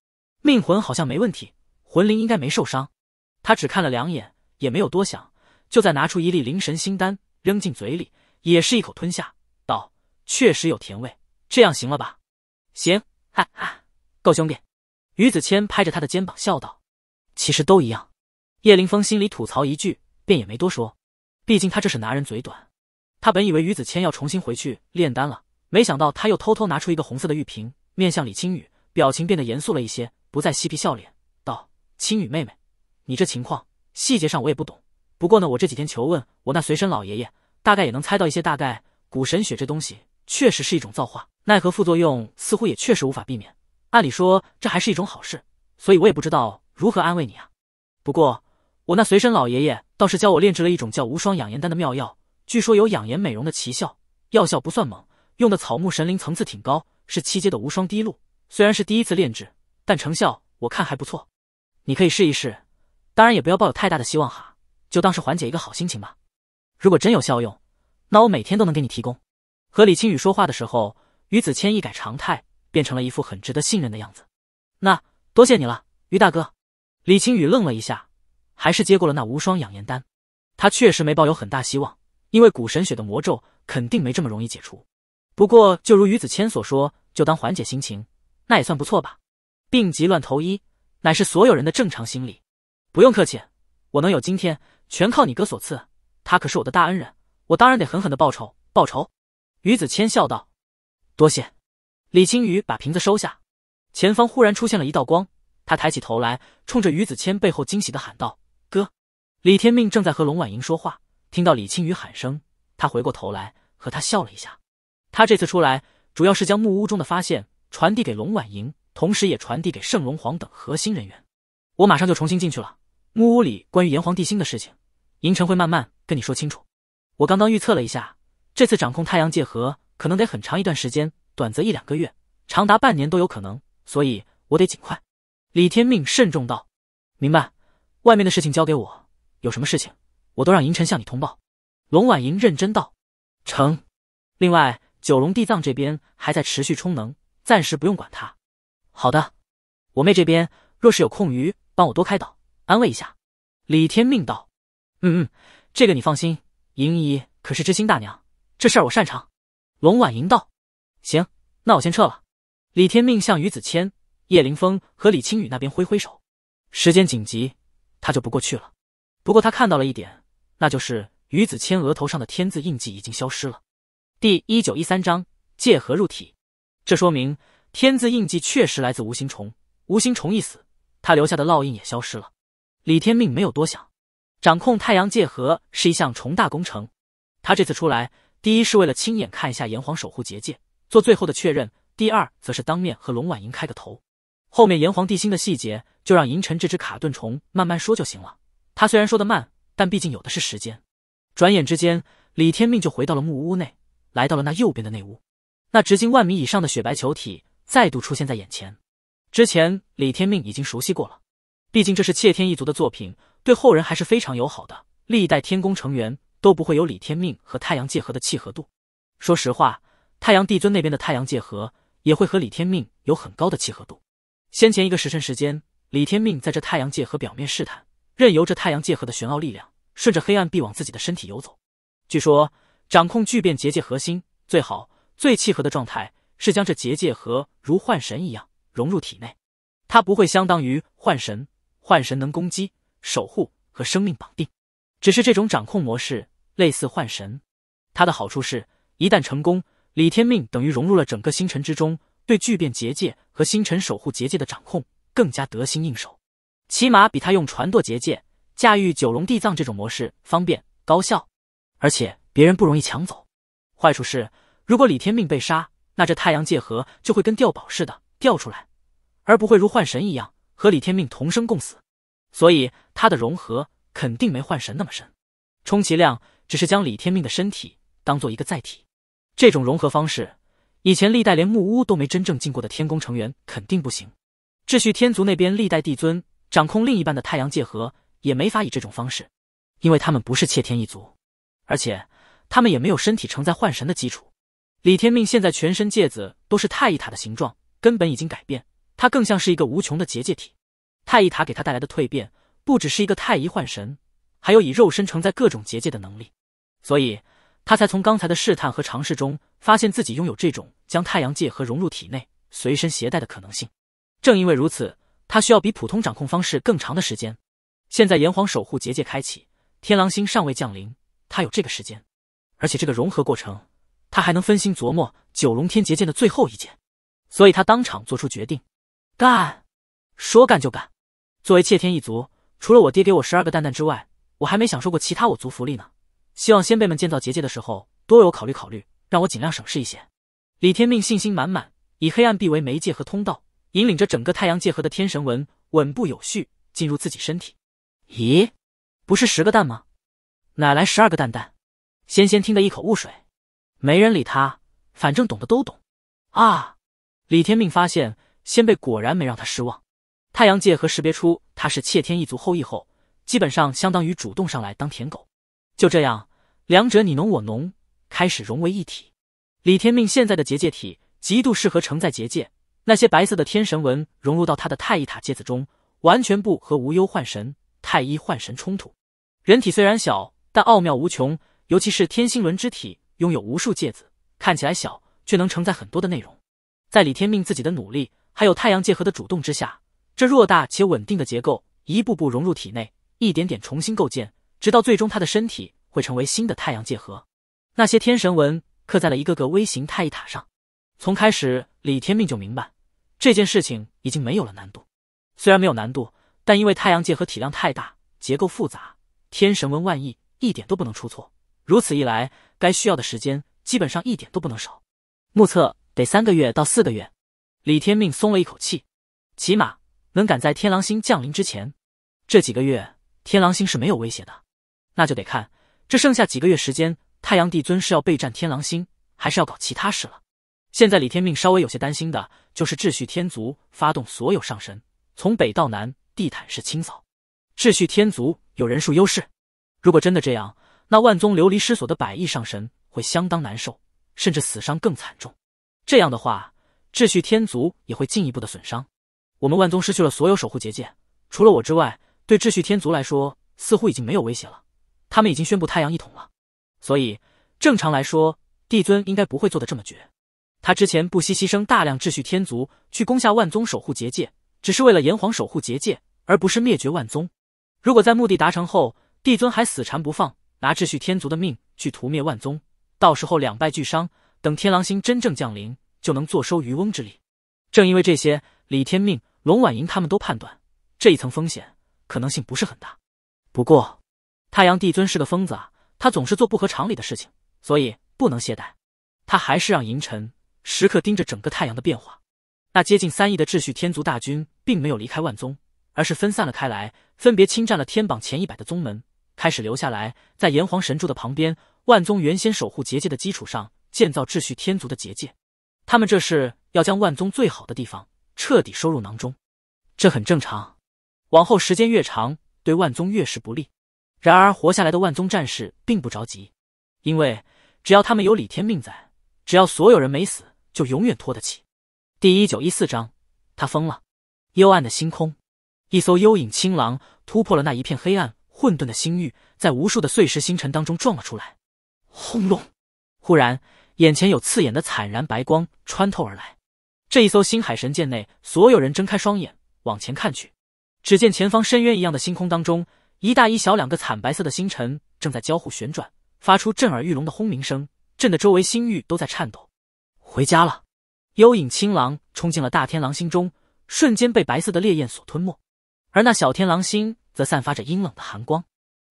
命魂好像没问题，魂灵应该没受伤。他只看了两眼，也没有多想。”就在拿出一粒灵神心丹扔进嘴里，也是一口吞下，道：“确实有甜味，这样行了吧？”“行，哈哈，够兄弟。”于子谦拍着他的肩膀笑道：“其实都一样。”叶凌峰心里吐槽一句，便也没多说，毕竟他这是拿人嘴短。他本以为于子谦要重新回去炼丹了，没想到他又偷偷拿出一个红色的玉瓶，面向李青宇，表情变得严肃了一些，不再嬉皮笑脸，道：“青羽妹妹，你这情况细节上我也不懂。”不过呢，我这几天求问我那随身老爷爷，大概也能猜到一些。大概古神血这东西确实是一种造化，奈何副作用似乎也确实无法避免。按理说这还是一种好事，所以我也不知道如何安慰你啊。不过我那随身老爷爷倒是教我炼制了一种叫无双养颜丹的妙药，据说有养颜美容的奇效，药效不算猛，用的草木神灵层次挺高，是七阶的无双滴露。虽然是第一次炼制，但成效我看还不错，你可以试一试。当然也不要抱有太大的希望哈。就当是缓解一个好心情吧。如果真有效用，那我每天都能给你提供。和李青雨说话的时候，于子谦一改常态，变成了一副很值得信任的样子。那多谢你了，于大哥。李青雨愣了一下，还是接过了那无双养颜丹。他确实没抱有很大希望，因为古神血的魔咒肯定没这么容易解除。不过，就如于子谦所说，就当缓解心情，那也算不错吧。病急乱投医，乃是所有人的正常心理。不用客气，我能有今天。全靠你哥所赐，他可是我的大恩人，我当然得狠狠的报仇！报仇！”于子谦笑道，“多谢。”李青雨把瓶子收下，前方忽然出现了一道光，他抬起头来，冲着于子谦背后惊喜的喊道：“哥！”李天命正在和龙婉莹说话，听到李青雨喊声，他回过头来和他笑了一下。他这次出来，主要是将木屋中的发现传递给龙婉莹，同时也传递给圣龙皇等核心人员。我马上就重新进去了。木屋里关于炎黄帝心的事情。银尘会慢慢跟你说清楚。我刚刚预测了一下，这次掌控太阳界核可能得很长一段时间，短则一两个月，长达半年都有可能。所以，我得尽快。李天命慎重道：“明白，外面的事情交给我，有什么事情，我都让银尘向你通报。”龙婉莹认真道：“成。另外，九龙地藏这边还在持续充能，暂时不用管他。好的，我妹这边若是有空余，帮我多开导、安慰一下。”李天命道。嗯嗯，这个你放心，莹姨可是知心大娘，这事儿我擅长。龙婉莹道：“行，那我先撤了。”李天命向于子谦、叶凌峰和李青雨那边挥挥手。时间紧急，他就不过去了。不过他看到了一点，那就是于子谦额头上的天字印记已经消失了。第一九一三章借核入体，这说明天字印记确实来自无心虫。无心虫一死，他留下的烙印也消失了。李天命没有多想。掌控太阳界核是一项重大工程，他这次出来，第一是为了亲眼看一下炎黄守护结界，做最后的确认；第二则是当面和龙婉莹开个头，后面炎黄地心的细节就让银尘这只卡顿虫慢慢说就行了。他虽然说的慢，但毕竟有的是时间。转眼之间，李天命就回到了木屋内，来到了那右边的内屋，那直径万米以上的雪白球体再度出现在眼前。之前李天命已经熟悉过了，毕竟这是窃天一族的作品。对后人还是非常友好的，历代天宫成员都不会有李天命和太阳界河的契合度。说实话，太阳帝尊那边的太阳界河也会和李天命有很高的契合度。先前一个时辰时间，李天命在这太阳界河表面试探，任由这太阳界河的玄奥力量顺着黑暗壁往自己的身体游走。据说，掌控巨变结界核心最好最契合的状态是将这结界核如幻神一样融入体内，它不会相当于幻神，幻神能攻击。守护和生命绑定，只是这种掌控模式类似幻神，它的好处是，一旦成功，李天命等于融入了整个星辰之中，对聚变结界和星辰守护结界的掌控更加得心应手，起码比他用船舵结界驾驭九龙地藏这种模式方便高效，而且别人不容易抢走。坏处是，如果李天命被杀，那这太阳界核就会跟掉宝似的掉出来，而不会如幻神一样和李天命同生共死，所以。他的融合肯定没幻神那么深，充其量只是将李天命的身体当做一个载体。这种融合方式，以前历代连木屋都没真正进过的天宫成员肯定不行。秩序天族那边历代帝尊掌控另一半的太阳界核也没法以这种方式，因为他们不是窃天一族，而且他们也没有身体承载幻神的基础。李天命现在全身戒子都是太乙塔的形状，根本已经改变，他更像是一个无穷的结界体。太乙塔给他带来的蜕变。不只是一个太乙幻神，还有以肉身承载各种结界的能力，所以他才从刚才的试探和尝试中，发现自己拥有这种将太阳界和融入体内、随身携带的可能性。正因为如此，他需要比普通掌控方式更长的时间。现在炎黄守护结界开启，天狼星尚未降临，他有这个时间，而且这个融合过程，他还能分心琢磨九龙天结界的最后一剑。所以他当场做出决定，干，说干就干。作为窃天一族。除了我爹给我十二个蛋蛋之外，我还没享受过其他我族福利呢。希望先辈们建造结界的时候多为我考虑考虑，让我尽量省事一些。李天命信心满满，以黑暗壁为媒介和通道，引领着整个太阳界河的天神纹稳步有序进入自己身体。咦，不是十个蛋吗？哪来十二个蛋蛋？仙仙听得一口雾水，没人理他，反正懂的都懂。啊！李天命发现先辈果然没让他失望。太阳界和识别出他是窃天一族后裔后，基本上相当于主动上来当舔狗。就这样，两者你侬我侬，开始融为一体。李天命现在的结界体极度适合承载结界，那些白色的天神纹融入到他的太一塔戒子中，完全不和无忧幻神、太一幻神冲突。人体虽然小，但奥妙无穷，尤其是天星轮之体，拥有无数戒子，看起来小却能承载很多的内容。在李天命自己的努力还有太阳界和的主动之下。这偌大且稳定的结构一步步融入体内，一点点重新构建，直到最终他的身体会成为新的太阳界核。那些天神纹刻在了一个个微型太乙塔上。从开始，李天命就明白这件事情已经没有了难度。虽然没有难度，但因为太阳界核体量太大，结构复杂，天神纹万亿，一点都不能出错。如此一来，该需要的时间基本上一点都不能少。目测得三个月到四个月。李天命松了一口气，起码。能赶在天狼星降临之前，这几个月天狼星是没有威胁的，那就得看这剩下几个月时间，太阳帝尊是要备战天狼星，还是要搞其他事了。现在李天命稍微有些担心的就是秩序天族发动所有上神，从北到南地毯式清扫。秩序天族有人数优势，如果真的这样，那万宗流离失所的百亿上神会相当难受，甚至死伤更惨重。这样的话，秩序天族也会进一步的损伤。我们万宗失去了所有守护结界，除了我之外，对秩序天族来说似乎已经没有威胁了。他们已经宣布太阳一统了，所以正常来说，帝尊应该不会做的这么绝。他之前不惜牺牲大量秩序天族去攻下万宗守护结界，只是为了炎黄守护结界，而不是灭绝万宗。如果在目的达成后，帝尊还死缠不放，拿秩序天族的命去屠灭万宗，到时候两败俱伤。等天狼星真正降临，就能坐收渔翁之利。正因为这些，李天命。龙婉莹他们都判断这一层风险可能性不是很大，不过太阳帝尊是个疯子啊，他总是做不合常理的事情，所以不能懈怠。他还是让银尘时刻盯着整个太阳的变化。那接近三亿的秩序天族大军并没有离开万宗，而是分散了开来，分别侵占了天榜前一百的宗门，开始留下来，在炎黄神柱的旁边，万宗原先守护结界的基础上建造秩序天族的结界。他们这是要将万宗最好的地方。彻底收入囊中，这很正常。往后时间越长，对万宗越是不利。然而活下来的万宗战士并不着急，因为只要他们有李天命在，只要所有人没死，就永远拖得起。第一九一四章，他疯了。幽暗的星空，一艘幽影青狼突破了那一片黑暗混沌的星域，在无数的碎石星辰当中撞了出来。轰隆！忽然，眼前有刺眼的惨然白光穿透而来。这一艘星海神舰内，所有人睁开双眼，往前看去，只见前方深渊一样的星空当中，一大一小两个惨白色的星辰正在交互旋转，发出震耳欲聋的轰鸣声，震得周围星域都在颤抖。回家了！幽影青狼冲进了大天狼星中，瞬间被白色的烈焰所吞没，而那小天狼星则散发着阴冷的寒光。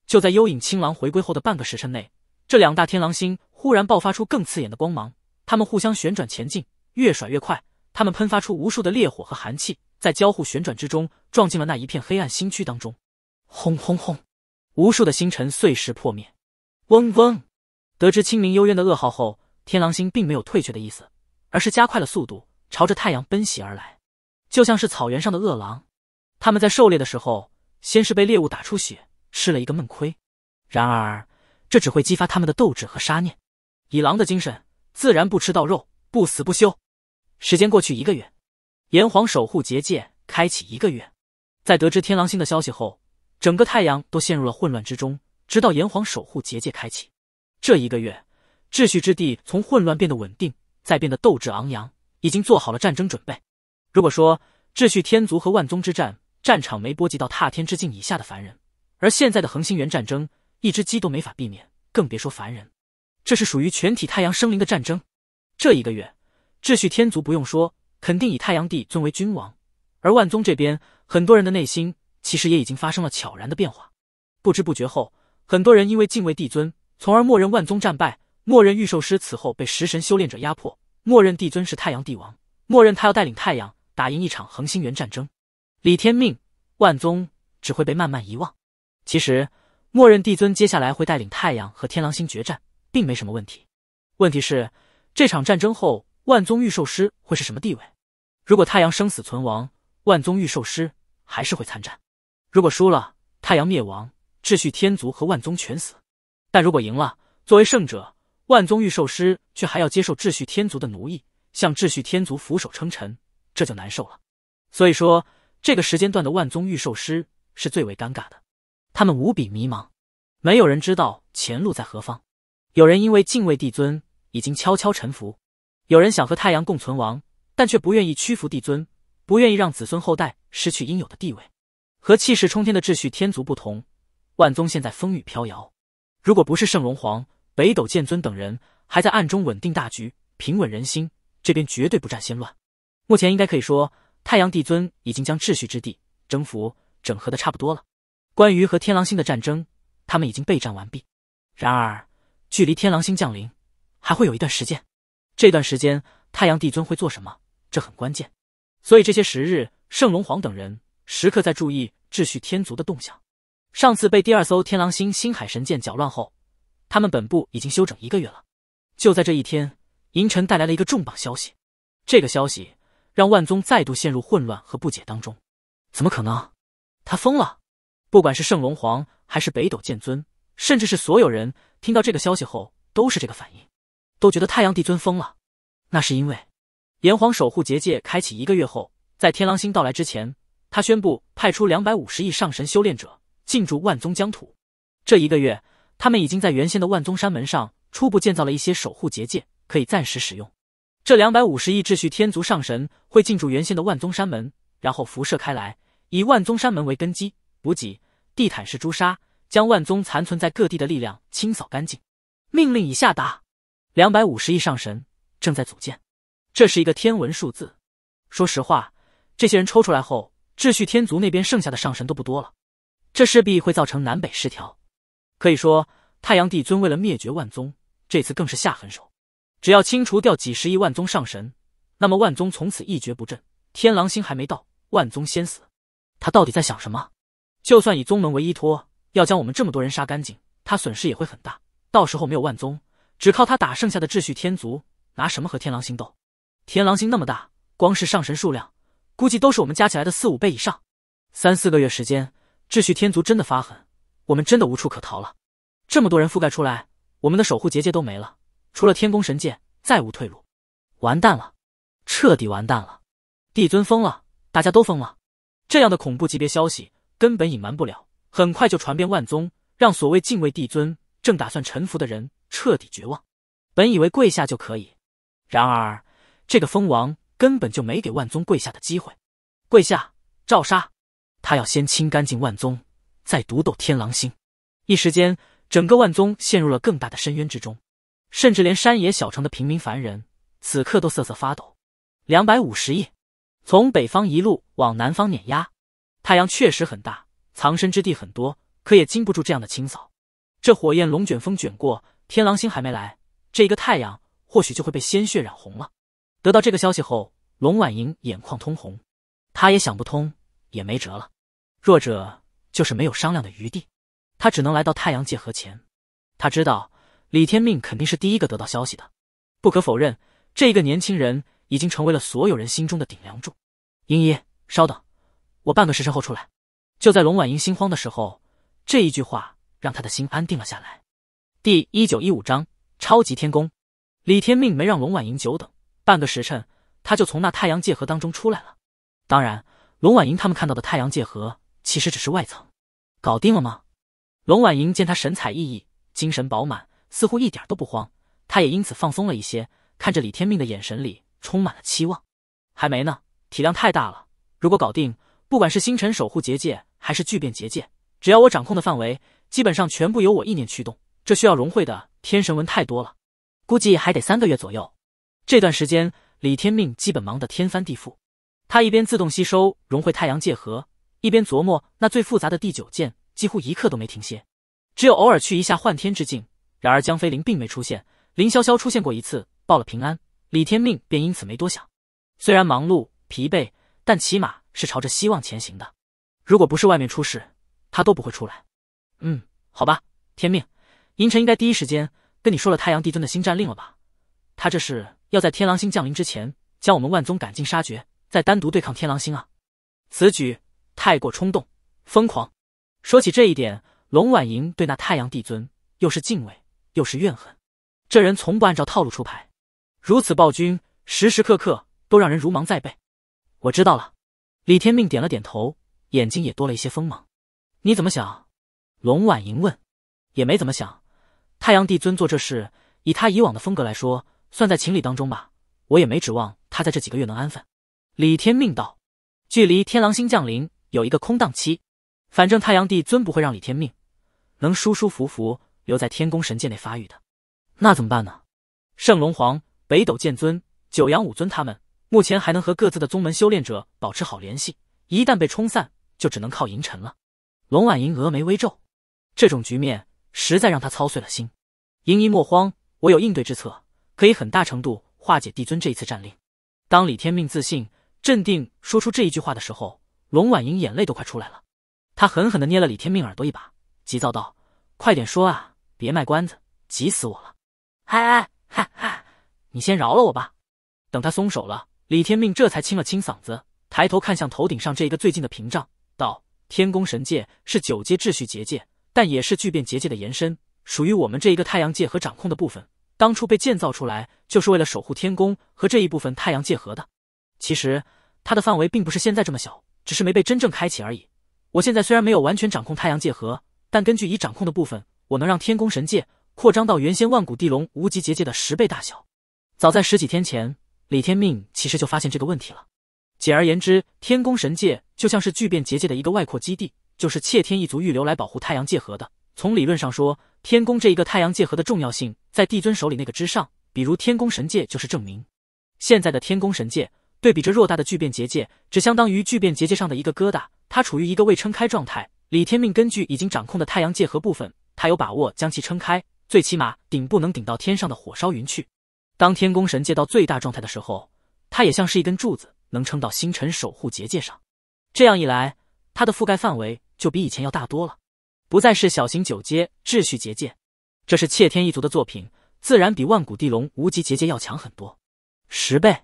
就在幽影青狼回归后的半个时辰内，这两大天狼星忽然爆发出更刺眼的光芒，它们互相旋转前进，越甩越快。他们喷发出无数的烈火和寒气，在交互旋转之中撞进了那一片黑暗星区当中。轰轰轰！无数的星辰碎石破灭。嗡嗡！得知清明幽渊的噩耗后，天狼星并没有退却的意思，而是加快了速度，朝着太阳奔袭而来，就像是草原上的饿狼。他们在狩猎的时候，先是被猎物打出血，吃了一个闷亏。然而，这只会激发他们的斗志和杀念。以狼的精神，自然不吃到肉，不死不休。时间过去一个月，炎黄守护结界开启一个月，在得知天狼星的消息后，整个太阳都陷入了混乱之中。直到炎黄守护结界开启，这一个月，秩序之地从混乱变得稳定，再变得斗志昂扬，已经做好了战争准备。如果说秩序天族和万宗之战战场没波及到踏天之境以下的凡人，而现在的恒星元战争，一只鸡都没法避免，更别说凡人。这是属于全体太阳生灵的战争。这一个月。秩序天族不用说，肯定以太阳帝尊为君王。而万宗这边，很多人的内心其实也已经发生了悄然的变化。不知不觉后，很多人因为敬畏帝尊，从而默认万宗战败，默认御兽师此后被食神修炼者压迫，默认帝尊是太阳帝王，默认他要带领太阳打赢一场恒星元战争。李天命，万宗只会被慢慢遗忘。其实，默认帝尊接下来会带领太阳和天狼星决战，并没什么问题。问题是这场战争后。万宗御兽师会是什么地位？如果太阳生死存亡，万宗御兽师还是会参战。如果输了，太阳灭亡，秩序天族和万宗全死；但如果赢了，作为胜者，万宗御兽师却还要接受秩序天族的奴役，向秩序天族俯首称臣，这就难受了。所以说，这个时间段的万宗御兽师是最为尴尬的，他们无比迷茫，没有人知道前路在何方。有人因为敬畏帝尊，已经悄悄臣服。有人想和太阳共存亡，但却不愿意屈服帝尊，不愿意让子孙后代失去应有的地位。和气势冲天的秩序天族不同，万宗现在风雨飘摇。如果不是圣龙皇、北斗剑尊等人还在暗中稳定大局、平稳人心，这边绝对不战先乱。目前应该可以说，太阳帝尊已经将秩序之地征服、整合的差不多了。关于和天狼星的战争，他们已经备战完毕。然而，距离天狼星降临，还会有一段时间。这段时间，太阳帝尊会做什么？这很关键。所以这些时日，圣龙皇等人时刻在注意秩序天族的动向。上次被第二艘天狼星星海神剑搅乱后，他们本部已经休整一个月了。就在这一天，银尘带来了一个重磅消息。这个消息让万宗再度陷入混乱和不解当中。怎么可能？他疯了！不管是圣龙皇，还是北斗剑尊，甚至是所有人，听到这个消息后都是这个反应。都觉得太阳帝尊疯了，那是因为炎黄守护结界开启一个月后，在天狼星到来之前，他宣布派出两百五十亿上神修炼者进驻万宗疆土。这一个月，他们已经在原先的万宗山门上初步建造了一些守护结界，可以暂时使用。这两百五十亿秩序天族上神会进驻原先的万宗山门，然后辐射开来，以万宗山门为根基，补给地毯式朱砂，将万宗残存在各地的力量清扫干净。命令已下达。两百五十亿上神正在组建，这是一个天文数字。说实话，这些人抽出来后，秩序天族那边剩下的上神都不多了，这势必会造成南北失调。可以说，太阳帝尊为了灭绝万宗，这次更是下狠手。只要清除掉几十亿万宗上神，那么万宗从此一蹶不振。天狼星还没到，万宗先死。他到底在想什么？就算以宗门为依托，要将我们这么多人杀干净，他损失也会很大。到时候没有万宗。只靠他打剩下的秩序天族，拿什么和天狼星斗？天狼星那么大，光是上神数量，估计都是我们加起来的四五倍以上。三四个月时间，秩序天族真的发狠，我们真的无处可逃了。这么多人覆盖出来，我们的守护结界都没了，除了天宫神剑，再无退路。完蛋了，彻底完蛋了！帝尊疯了，大家都疯了。这样的恐怖级别消息根本隐瞒不了，很快就传遍万宗，让所谓敬畏帝尊、正打算臣服的人。彻底绝望，本以为跪下就可以，然而这个蜂王根本就没给万宗跪下的机会。跪下，照杀！他要先清干净万宗，再独斗天狼星。一时间，整个万宗陷入了更大的深渊之中，甚至连山野小城的平民凡人，此刻都瑟瑟发抖。两百五十亿，从北方一路往南方碾压，太阳确实很大，藏身之地很多，可也经不住这样的清扫。这火焰龙卷风卷过。天狼星还没来，这一个太阳或许就会被鲜血染红了。得到这个消息后，龙婉莹眼眶通红，她也想不通，也没辙了。弱者就是没有商量的余地，她只能来到太阳界河前。她知道李天命肯定是第一个得到消息的。不可否认，这一个年轻人已经成为了所有人心中的顶梁柱。英一，稍等，我半个时辰后出来。就在龙婉莹心慌的时候，这一句话让他的心安定了下来。第一九一五章超级天宫。李天命没让龙婉莹久等，半个时辰他就从那太阳界河当中出来了。当然，龙婉莹他们看到的太阳界河其实只是外层。搞定了吗？龙婉莹见他神采奕奕，精神饱满，似乎一点都不慌，他也因此放松了一些，看着李天命的眼神里充满了期望。还没呢，体量太大了。如果搞定，不管是星辰守护结界还是聚变结界，只要我掌控的范围，基本上全部由我意念驱动。这需要融会的天神文太多了，估计还得三个月左右。这段时间，李天命基本忙得天翻地覆，他一边自动吸收融会太阳界核，一边琢磨那最复杂的第九剑，几乎一刻都没停歇，只有偶尔去一下幻天之境。然而江飞凌并没出现，林潇潇出现过一次，报了平安，李天命便因此没多想。虽然忙碌疲惫，但起码是朝着希望前行的。如果不是外面出事，他都不会出来。嗯，好吧，天命。银尘应该第一时间跟你说了太阳帝尊的新战令了吧？他这是要在天狼星降临之前将我们万宗赶尽杀绝，再单独对抗天狼星啊！此举太过冲动、疯狂。说起这一点，龙婉莹对那太阳帝尊又是敬畏又是怨恨。这人从不按照套路出牌，如此暴君，时时刻刻都让人如芒在背。我知道了，李天命点了点头，眼睛也多了一些锋芒。你怎么想？龙婉莹问，也没怎么想。太阳帝尊做这事，以他以往的风格来说，算在情理当中吧。我也没指望他在这几个月能安分。李天命道：“距离天狼星降临有一个空档期，反正太阳帝尊不会让李天命能舒舒服服留在天宫神界内发育的。那怎么办呢？”圣龙皇、北斗剑尊、九阳武尊他们目前还能和各自的宗门修炼者保持好联系，一旦被冲散，就只能靠银尘了。龙婉莹峨眉微皱，这种局面。实在让他操碎了心，盈盈莫慌，我有应对之策，可以很大程度化解帝尊这一次战令。当李天命自信、镇定说出这一句话的时候，龙婉莹眼泪都快出来了，她狠狠的捏了李天命耳朵一把，急躁道：“快点说啊，别卖关子，急死我了！”哎哎嗨嗨，你先饶了我吧。等他松手了，李天命这才清了清嗓子，抬头看向头顶上这一个最近的屏障，道：“天宫神界是九阶秩序结界。”但也是聚变结界的延伸，属于我们这一个太阳界和掌控的部分。当初被建造出来，就是为了守护天宫和这一部分太阳界核的。其实它的范围并不是现在这么小，只是没被真正开启而已。我现在虽然没有完全掌控太阳界核，但根据已掌控的部分，我能让天宫神界扩张到原先万古地龙无极结界的十倍大小。早在十几天前，李天命其实就发现这个问题了。简而言之，天宫神界就像是聚变结界的一个外扩基地。就是窃天一族预留来保护太阳界核的。从理论上说，天宫这一个太阳界核的重要性，在帝尊手里那个之上。比如天宫神界就是证明。现在的天宫神界，对比这偌大的巨变结界，只相当于巨变结界上的一个疙瘩，它处于一个未撑开状态。李天命根据已经掌控的太阳界核部分，他有把握将其撑开，最起码顶部能顶到天上的火烧云去。当天宫神界到最大状态的时候，它也像是一根柱子，能撑到星辰守护结界上。这样一来，它的覆盖范围。就比以前要大多了，不再是小型九阶秩序结界，这是窃天一族的作品，自然比万古地龙无极结界要强很多，十倍。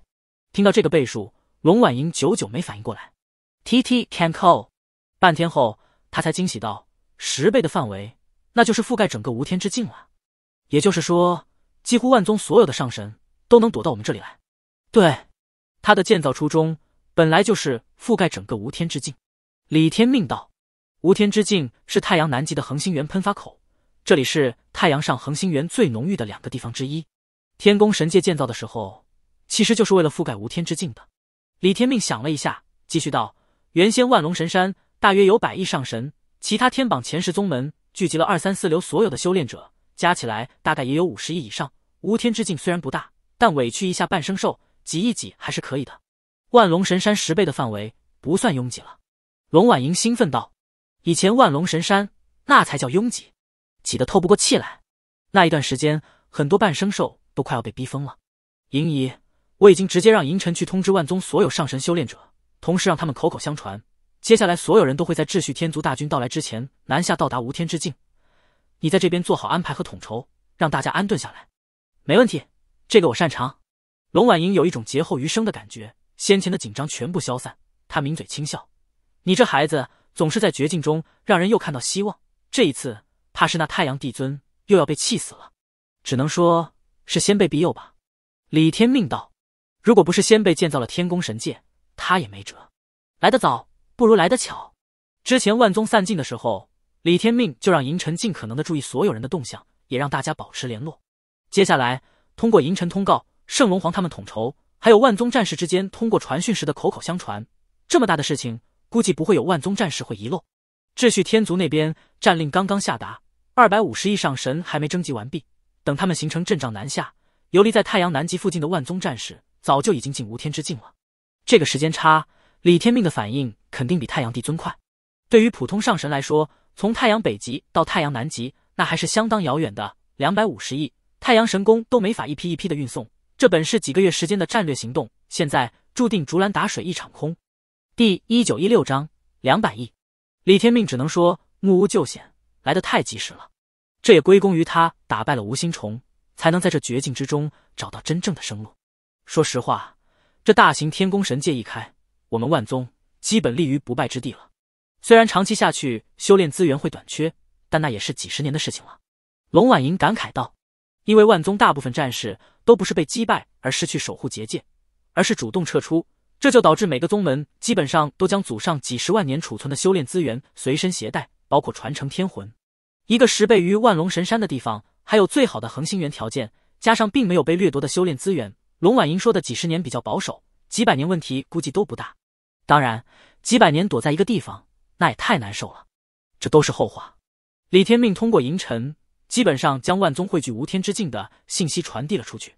听到这个倍数，龙婉莹久久没反应过来。T T can call，半天后，他才惊喜道：“十倍的范围，那就是覆盖整个无天之境了。也就是说，几乎万宗所有的上神都能躲到我们这里来。”对，他的建造初衷本来就是覆盖整个无天之境。”李天命道。无天之境是太阳南极的恒星源喷发口，这里是太阳上恒星源最浓郁的两个地方之一。天宫神界建造的时候，其实就是为了覆盖无天之境的。李天命想了一下，继续道：“原先万龙神山大约有百亿上神，其他天榜前十宗门聚集了二三四流所有的修炼者，加起来大概也有五十亿以上。无天之境虽然不大，但委屈一下半生兽挤一挤还是可以的。万龙神山十倍的范围不算拥挤了。”龙婉莹兴奋道。以前万龙神山那才叫拥挤，挤得透不过气来。那一段时间，很多半生兽都快要被逼疯了。银姨，我已经直接让银尘去通知万宗所有上神修炼者，同时让他们口口相传。接下来所有人都会在秩序天族大军到来之前南下到达无天之境。你在这边做好安排和统筹，让大家安顿下来。没问题，这个我擅长。龙婉莹有一种劫后余生的感觉，先前的紧张全部消散。她抿嘴轻笑：“你这孩子。”总是在绝境中让人又看到希望，这一次怕是那太阳帝尊又要被气死了，只能说是先辈庇佑吧。李天命道：“如果不是先辈建造了天宫神界，他也没辙。来得早不如来得巧。之前万宗散尽的时候，李天命就让银尘尽可能的注意所有人的动向，也让大家保持联络。接下来，通过银尘通告圣龙皇他们统筹，还有万宗战士之间通过传讯时的口口相传，这么大的事情。”估计不会有万宗战士会遗漏。秩序天族那边战令刚刚下达，二百五十亿上神还没征集完毕。等他们形成阵仗南下，游离在太阳南极附近的万宗战士早就已经进无天之境了。这个时间差，李天命的反应肯定比太阳帝尊快。对于普通上神来说，从太阳北极到太阳南极，那还是相当遥远的。两百五十亿太阳神宫都没法一批一批的运送。这本是几个月时间的战略行动，现在注定竹篮打水一场空。第一九一六章两百亿。李天命只能说木屋救险来得太及时了，这也归功于他打败了吴心虫，才能在这绝境之中找到真正的生路。说实话，这大型天宫神界一开，我们万宗基本立于不败之地了。虽然长期下去修炼资源会短缺，但那也是几十年的事情了。龙婉莹感慨道，因为万宗大部分战士都不是被击败而失去守护结界，而是主动撤出。这就导致每个宗门基本上都将祖上几十万年储存的修炼资源随身携带，包括传承天魂。一个十倍于万龙神山的地方，还有最好的恒星源条件，加上并没有被掠夺的修炼资源。龙婉莹说的几十年比较保守，几百年问题估计都不大。当然，几百年躲在一个地方，那也太难受了。这都是后话。李天命通过银尘，基本上将万宗汇聚无天之境的信息传递了出去。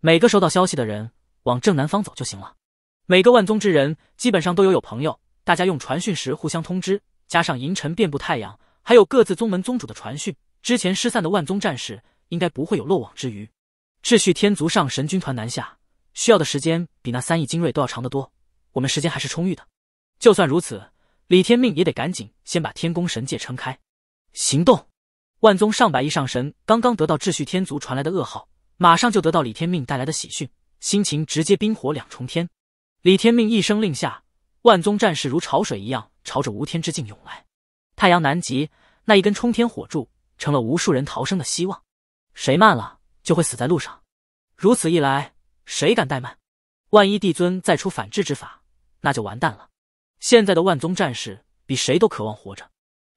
每个收到消息的人，往正南方走就行了。每个万宗之人基本上都有有朋友，大家用传讯时互相通知，加上银尘遍布太阳，还有各自宗门宗主的传讯，之前失散的万宗战士应该不会有漏网之鱼。秩序天族上神军团南下需要的时间比那三亿精锐都要长得多，我们时间还是充裕的。就算如此，李天命也得赶紧先把天宫神界撑开。行动！万宗上百亿上神刚刚得到秩序天族传来的噩耗，马上就得到李天命带来的喜讯，心情直接冰火两重天。李天命一声令下，万宗战士如潮水一样朝着无天之境涌来。太阳南极那一根冲天火柱成了无数人逃生的希望，谁慢了就会死在路上。如此一来，谁敢怠慢？万一帝尊再出反制之法，那就完蛋了。现在的万宗战士比谁都渴望活着，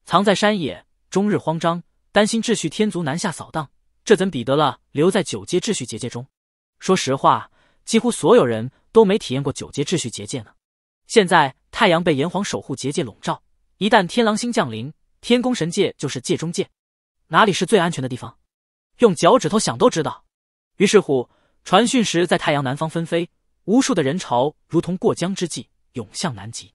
藏在山野终日慌张，担心秩序天族南下扫荡，这怎比得了留在九阶秩序结界中？说实话，几乎所有人。都没体验过九阶秩序结界呢。现在太阳被炎黄守护结界笼罩，一旦天狼星降临，天宫神界就是界中界，哪里是最安全的地方？用脚趾头想都知道。于是乎，传讯时在太阳南方纷飞，无数的人潮如同过江之鲫，涌向南极。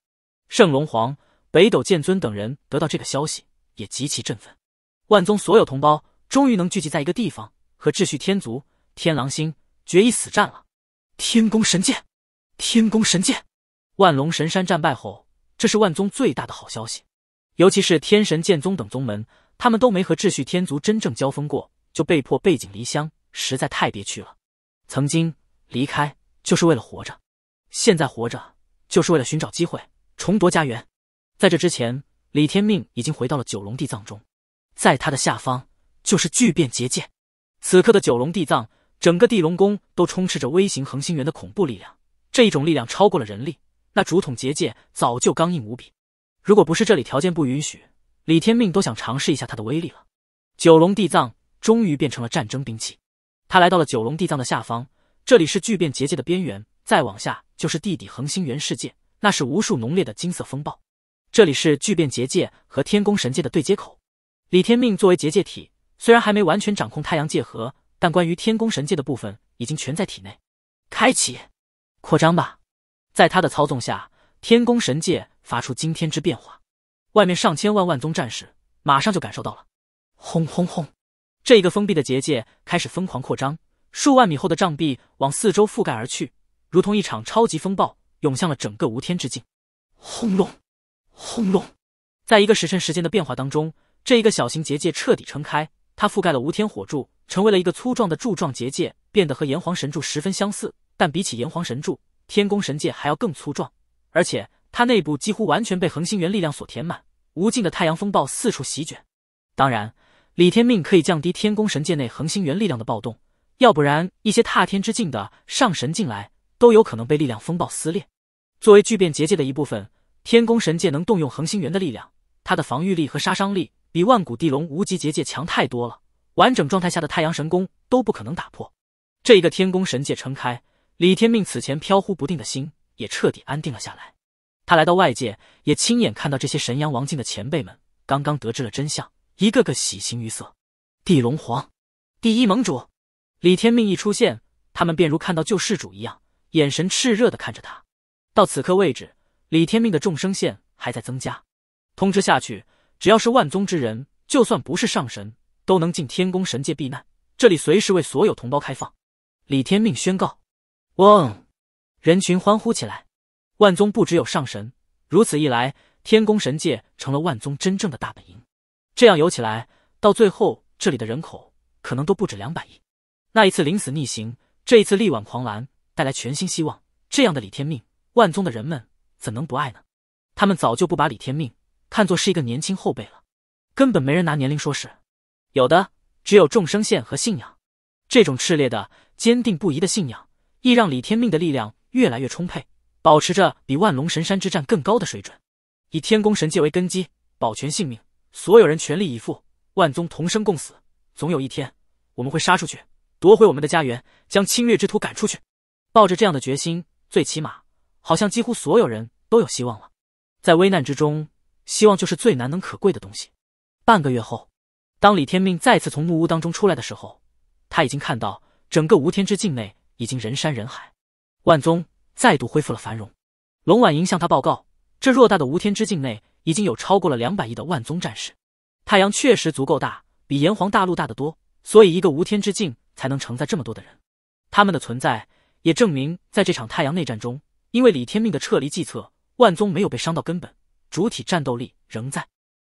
圣龙皇、北斗剑尊等人得到这个消息，也极其振奋。万宗所有同胞终于能聚集在一个地方，和秩序天族、天狼星决一死战了。天宫神剑，天宫神剑，万龙神山战败后，这是万宗最大的好消息。尤其是天神剑宗等宗门，他们都没和秩序天族真正交锋过，就被迫背井离乡，实在太憋屈了。曾经离开就是为了活着，现在活着就是为了寻找机会重夺家园。在这之前，李天命已经回到了九龙地藏中，在他的下方就是巨变结界。此刻的九龙地藏。整个地龙宫都充斥着微型恒星源的恐怖力量，这一种力量超过了人力。那竹筒结界早就刚硬无比，如果不是这里条件不允许，李天命都想尝试一下它的威力了。九龙地藏终于变成了战争兵器，他来到了九龙地藏的下方，这里是聚变结界的边缘，再往下就是地底恒星源世界，那是无数浓烈的金色风暴。这里是聚变结界和天宫神界的对接口，李天命作为结界体，虽然还没完全掌控太阳界核。但关于天宫神界的部分已经全在体内，开启扩张吧！在他的操纵下，天宫神界发出惊天之变化，外面上千万万宗战士马上就感受到了。轰轰轰！这一个封闭的结界开始疯狂扩张，数万米厚的障壁往四周覆盖而去，如同一场超级风暴，涌向了整个无天之境。轰隆，轰隆！在一个时辰时间的变化当中，这一个小型结界彻底撑开，它覆盖了无天火柱。成为了一个粗壮的柱状结界，变得和炎黄神柱十分相似，但比起炎黄神柱，天宫神界还要更粗壮，而且它内部几乎完全被恒星源力量所填满，无尽的太阳风暴四处席卷。当然，李天命可以降低天宫神界内恒星源力量的暴动，要不然一些踏天之境的上神进来都有可能被力量风暴撕裂。作为巨变结界的一部分，天宫神界能动用恒星源的力量，它的防御力和杀伤力比万古地龙无极结界强太多了。完整状态下的太阳神功都不可能打破，这一个天宫神界撑开，李天命此前飘忽不定的心也彻底安定了下来。他来到外界，也亲眼看到这些神阳王境的前辈们刚刚得知了真相，一个个喜形于色。地龙皇，第一盟主李天命一出现，他们便如看到救世主一样，眼神炽热的看着他。到此刻位置，李天命的众生线还在增加。通知下去，只要是万宗之人，就算不是上神。都能进天宫神界避难，这里随时为所有同胞开放。李天命宣告：“哦！”人群欢呼起来。万宗不只有上神，如此一来，天宫神界成了万宗真正的大本营。这样游起来，到最后这里的人口可能都不止两百亿。那一次临死逆行，这一次力挽狂澜，带来全新希望。这样的李天命，万宗的人们怎能不爱呢？他们早就不把李天命看作是一个年轻后辈了，根本没人拿年龄说事。有的只有众生线和信仰，这种炽烈的、坚定不移的信仰，亦让李天命的力量越来越充沛，保持着比万龙神山之战更高的水准。以天宫神界为根基，保全性命，所有人全力以赴，万宗同生共死。总有一天，我们会杀出去，夺回我们的家园，将侵略之徒赶出去。抱着这样的决心，最起码好像几乎所有人都有希望了。在危难之中，希望就是最难能可贵的东西。半个月后。当李天命再次从木屋当中出来的时候，他已经看到整个无天之境内已经人山人海，万宗再度恢复了繁荣。龙婉莹向他报告，这偌大的无天之境内已经有超过了两百亿的万宗战士。太阳确实足够大，比炎黄大陆大得多，所以一个无天之境才能承载这么多的人。他们的存在也证明，在这场太阳内战中，因为李天命的撤离计策，万宗没有被伤到根本，主体战斗力仍在。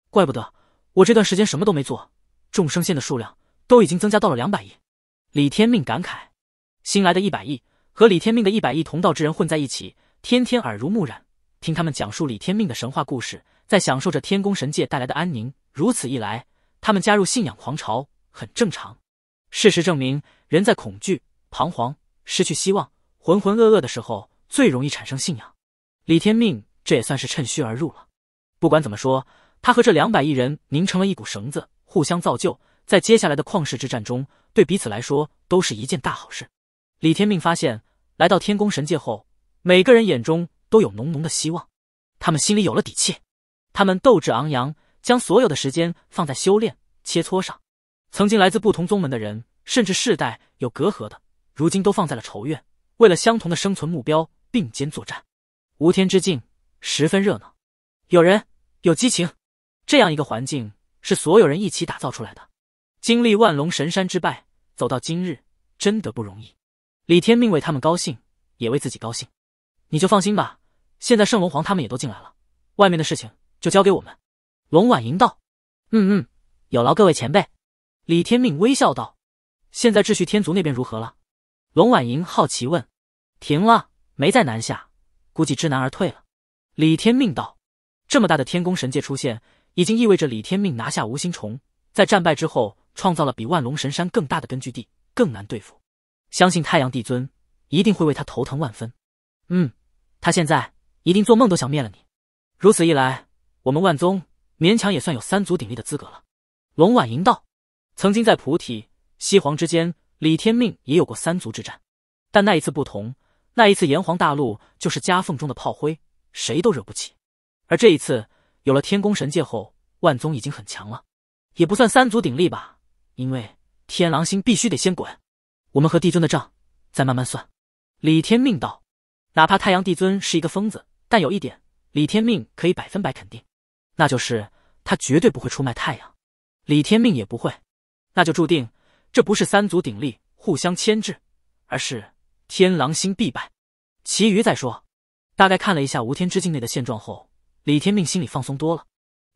怪不得我这段时间什么都没做。众生线的数量都已经增加到了两百亿。李天命感慨：新来的一百亿和李天命的一百亿同道之人混在一起，天天耳濡目染，听他们讲述李天命的神话故事，在享受着天宫神界带来的安宁。如此一来，他们加入信仰狂潮很正常。事实证明，人在恐惧、彷徨、失去希望、浑浑噩噩的时候，最容易产生信仰。李天命这也算是趁虚而入了。不管怎么说，他和这两百亿人拧成了一股绳子。互相造就，在接下来的旷世之战中，对彼此来说都是一件大好事。李天命发现，来到天宫神界后，每个人眼中都有浓浓的希望，他们心里有了底气，他们斗志昂扬，将所有的时间放在修炼切磋上。曾经来自不同宗门的人，甚至世代有隔阂的，如今都放在了仇怨，为了相同的生存目标并肩作战。无天之境十分热闹，有人有激情，这样一个环境。是所有人一起打造出来的，经历万龙神山之败，走到今日真的不容易。李天命为他们高兴，也为自己高兴。你就放心吧，现在圣龙皇他们也都进来了，外面的事情就交给我们。龙婉莹道：“嗯嗯，有劳各位前辈。”李天命微笑道：“现在秩序天族那边如何了？”龙婉莹好奇问：“停了，没再南下，估计知难而退了。”李天命道：“这么大的天宫神界出现。”已经意味着李天命拿下无心虫，在战败之后创造了比万龙神山更大的根据地，更难对付。相信太阳帝尊一定会为他头疼万分。嗯，他现在一定做梦都想灭了你。如此一来，我们万宗勉强也算有三足鼎立的资格了。龙婉莹道：“曾经在菩提西皇之间，李天命也有过三足之战，但那一次不同，那一次炎黄大陆就是夹缝中的炮灰，谁都惹不起。而这一次……”有了天宫神界后，万宗已经很强了，也不算三足鼎立吧，因为天狼星必须得先滚，我们和帝尊的账再慢慢算。李天命道，哪怕太阳帝尊是一个疯子，但有一点李天命可以百分百肯定，那就是他绝对不会出卖太阳，李天命也不会，那就注定这不是三足鼎立、互相牵制，而是天狼星必败，其余再说。大概看了一下无天之境内的现状后。李天命心里放松多了，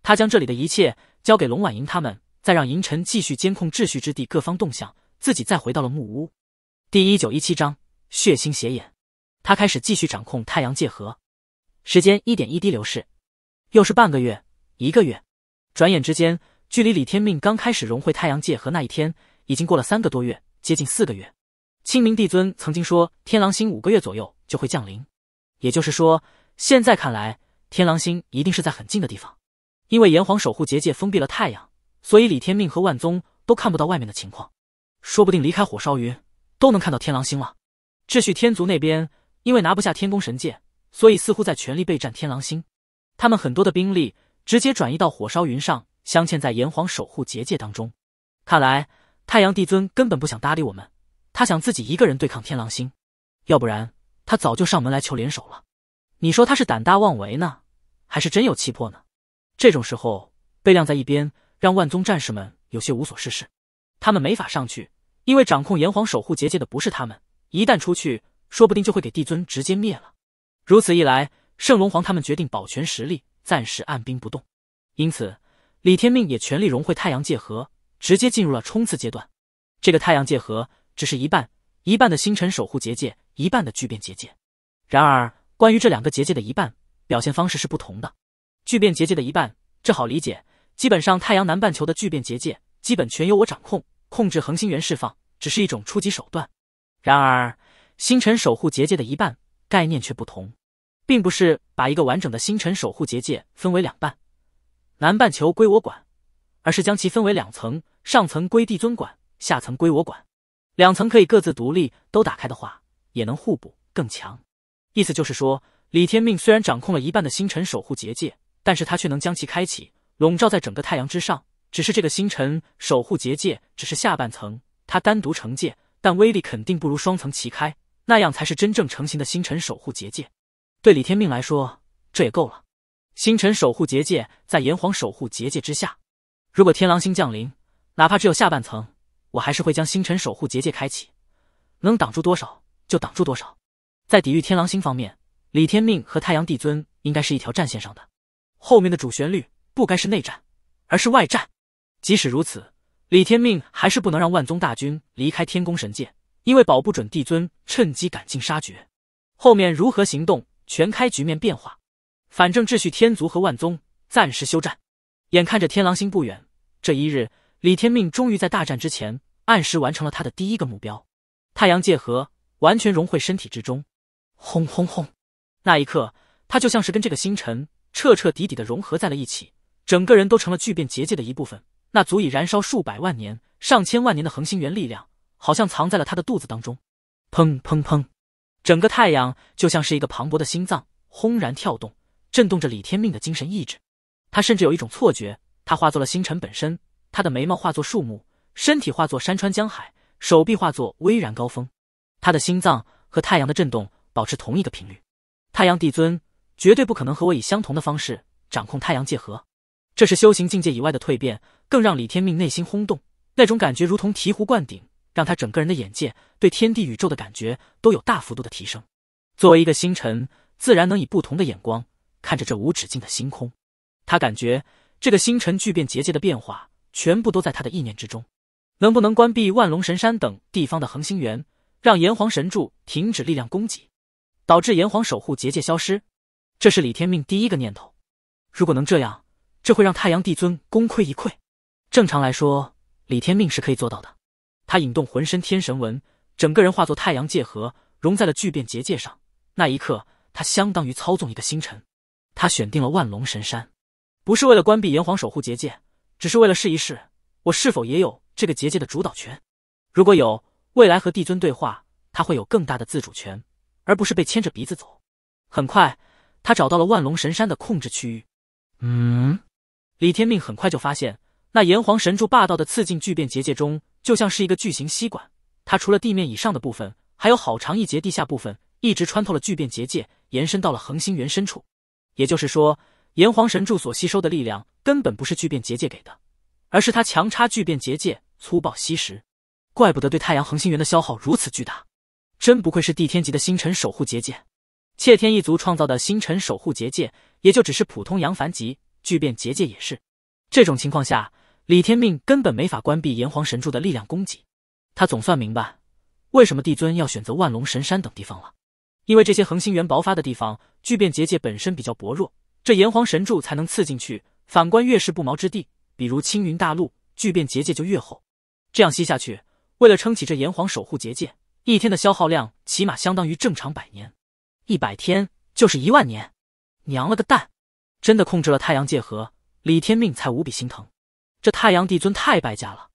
他将这里的一切交给龙婉莹他们，再让银尘继续监控秩序之地各方动向，自己再回到了木屋。第一九一七章血腥邪眼，他开始继续掌控太阳界河。时间一点一滴流逝，又是半个月，一个月，转眼之间，距离李天命刚开始融汇太阳界河那一天，已经过了三个多月，接近四个月。清明帝尊曾经说，天狼星五个月左右就会降临，也就是说，现在看来。天狼星一定是在很近的地方，因为炎黄守护结界封闭了太阳，所以李天命和万宗都看不到外面的情况。说不定离开火烧云都能看到天狼星了。秩序天族那边因为拿不下天宫神界，所以似乎在全力备战天狼星。他们很多的兵力直接转移到火烧云上，镶嵌在炎黄守护结界当中。看来太阳帝尊根本不想搭理我们，他想自己一个人对抗天狼星，要不然他早就上门来求联手了。你说他是胆大妄为呢，还是真有气魄呢？这种时候被晾在一边，让万宗战士们有些无所事事。他们没法上去，因为掌控炎黄守护结界的不是他们？一旦出去，说不定就会给帝尊直接灭了。如此一来，圣龙皇他们决定保全实力，暂时按兵不动。因此，李天命也全力融汇太阳界核，直接进入了冲刺阶段。这个太阳界核只是一半，一半的星辰守护结界，一半的聚变结界。然而。关于这两个结界的一半，表现方式是不同的。聚变结界的一半，这好理解，基本上太阳南半球的聚变结界基本全由我掌控，控制恒星源释放只是一种初级手段。然而，星辰守护结界的一半概念却不同，并不是把一个完整的星辰守护结界分为两半，南半球归我管，而是将其分为两层，上层归帝尊管，下层归我管，两层可以各自独立，都打开的话也能互补更强。意思就是说，李天命虽然掌控了一半的星辰守护结界，但是他却能将其开启，笼罩在整个太阳之上。只是这个星辰守护结界只是下半层，他单独成界，但威力肯定不如双层齐开，那样才是真正成型的星辰守护结界。对李天命来说，这也够了。星辰守护结界在炎黄守护结界之下，如果天狼星降临，哪怕只有下半层，我还是会将星辰守护结界开启，能挡住多少就挡住多少。在抵御天狼星方面，李天命和太阳帝尊应该是一条战线上的。后面的主旋律不该是内战，而是外战。即使如此，李天命还是不能让万宗大军离开天宫神界，因为保不准帝尊趁机赶尽杀绝。后面如何行动，全开局面变化。反正秩序天族和万宗暂时休战。眼看着天狼星不远，这一日，李天命终于在大战之前按时完成了他的第一个目标——太阳界核完全融汇身体之中。轰轰轰！那一刻，他就像是跟这个星辰彻彻底底的融合在了一起，整个人都成了巨变结界的一部分。那足以燃烧数百万年、上千万年的恒星源力量，好像藏在了他的肚子当中。砰砰砰！整个太阳就像是一个磅礴的心脏，轰然跳动，震动着李天命的精神意志。他甚至有一种错觉，他化作了星辰本身。他的眉毛化作树木，身体化作山川江海，手臂化作巍然高峰。他的心脏和太阳的震动。保持同一个频率，太阳帝尊绝对不可能和我以相同的方式掌控太阳界核。这是修行境界以外的蜕变，更让李天命内心轰动。那种感觉如同醍醐灌顶，让他整个人的眼界对天地宇宙的感觉都有大幅度的提升。作为一个星辰，自然能以不同的眼光看着这无止境的星空。他感觉这个星辰巨变结界的变化，全部都在他的意念之中。能不能关闭万龙神山等地方的恒星源，让炎黄神柱停止力量供给？导致炎黄守护结界消失，这是李天命第一个念头。如果能这样，这会让太阳帝尊功亏一篑。正常来说，李天命是可以做到的。他引动浑身天神纹，整个人化作太阳界核，融在了巨变结界上。那一刻，他相当于操纵一个星辰。他选定了万龙神山，不是为了关闭炎黄守护结界，只是为了试一试我是否也有这个结界的主导权。如果有，未来和帝尊对话，他会有更大的自主权。而不是被牵着鼻子走。很快，他找到了万龙神山的控制区域。嗯，李天命很快就发现，那炎黄神柱霸道的刺进巨变结界中，就像是一个巨型吸管。它除了地面以上的部分，还有好长一节地下部分，一直穿透了巨变结界，延伸到了恒星源深处。也就是说，炎黄神柱所吸收的力量根本不是巨变结界给的，而是它强插巨变结界，粗暴吸食。怪不得对太阳恒星源的消耗如此巨大。真不愧是帝天级的星辰守护结界，窃天一族创造的星辰守护结界也就只是普通阳凡级，聚变结界也是。这种情况下，李天命根本没法关闭炎黄神柱的力量供给。他总算明白，为什么帝尊要选择万龙神山等地方了。因为这些恒星源薄发的地方，聚变结界本身比较薄弱，这炎黄神柱才能刺进去。反观越是不毛之地，比如青云大陆，聚变结界就越厚。这样吸下去，为了撑起这炎黄守护结界。一天的消耗量起码相当于正常百年，一百天就是一万年。娘了个蛋，真的控制了太阳界核，李天命才无比心疼。这太阳帝尊太败家了，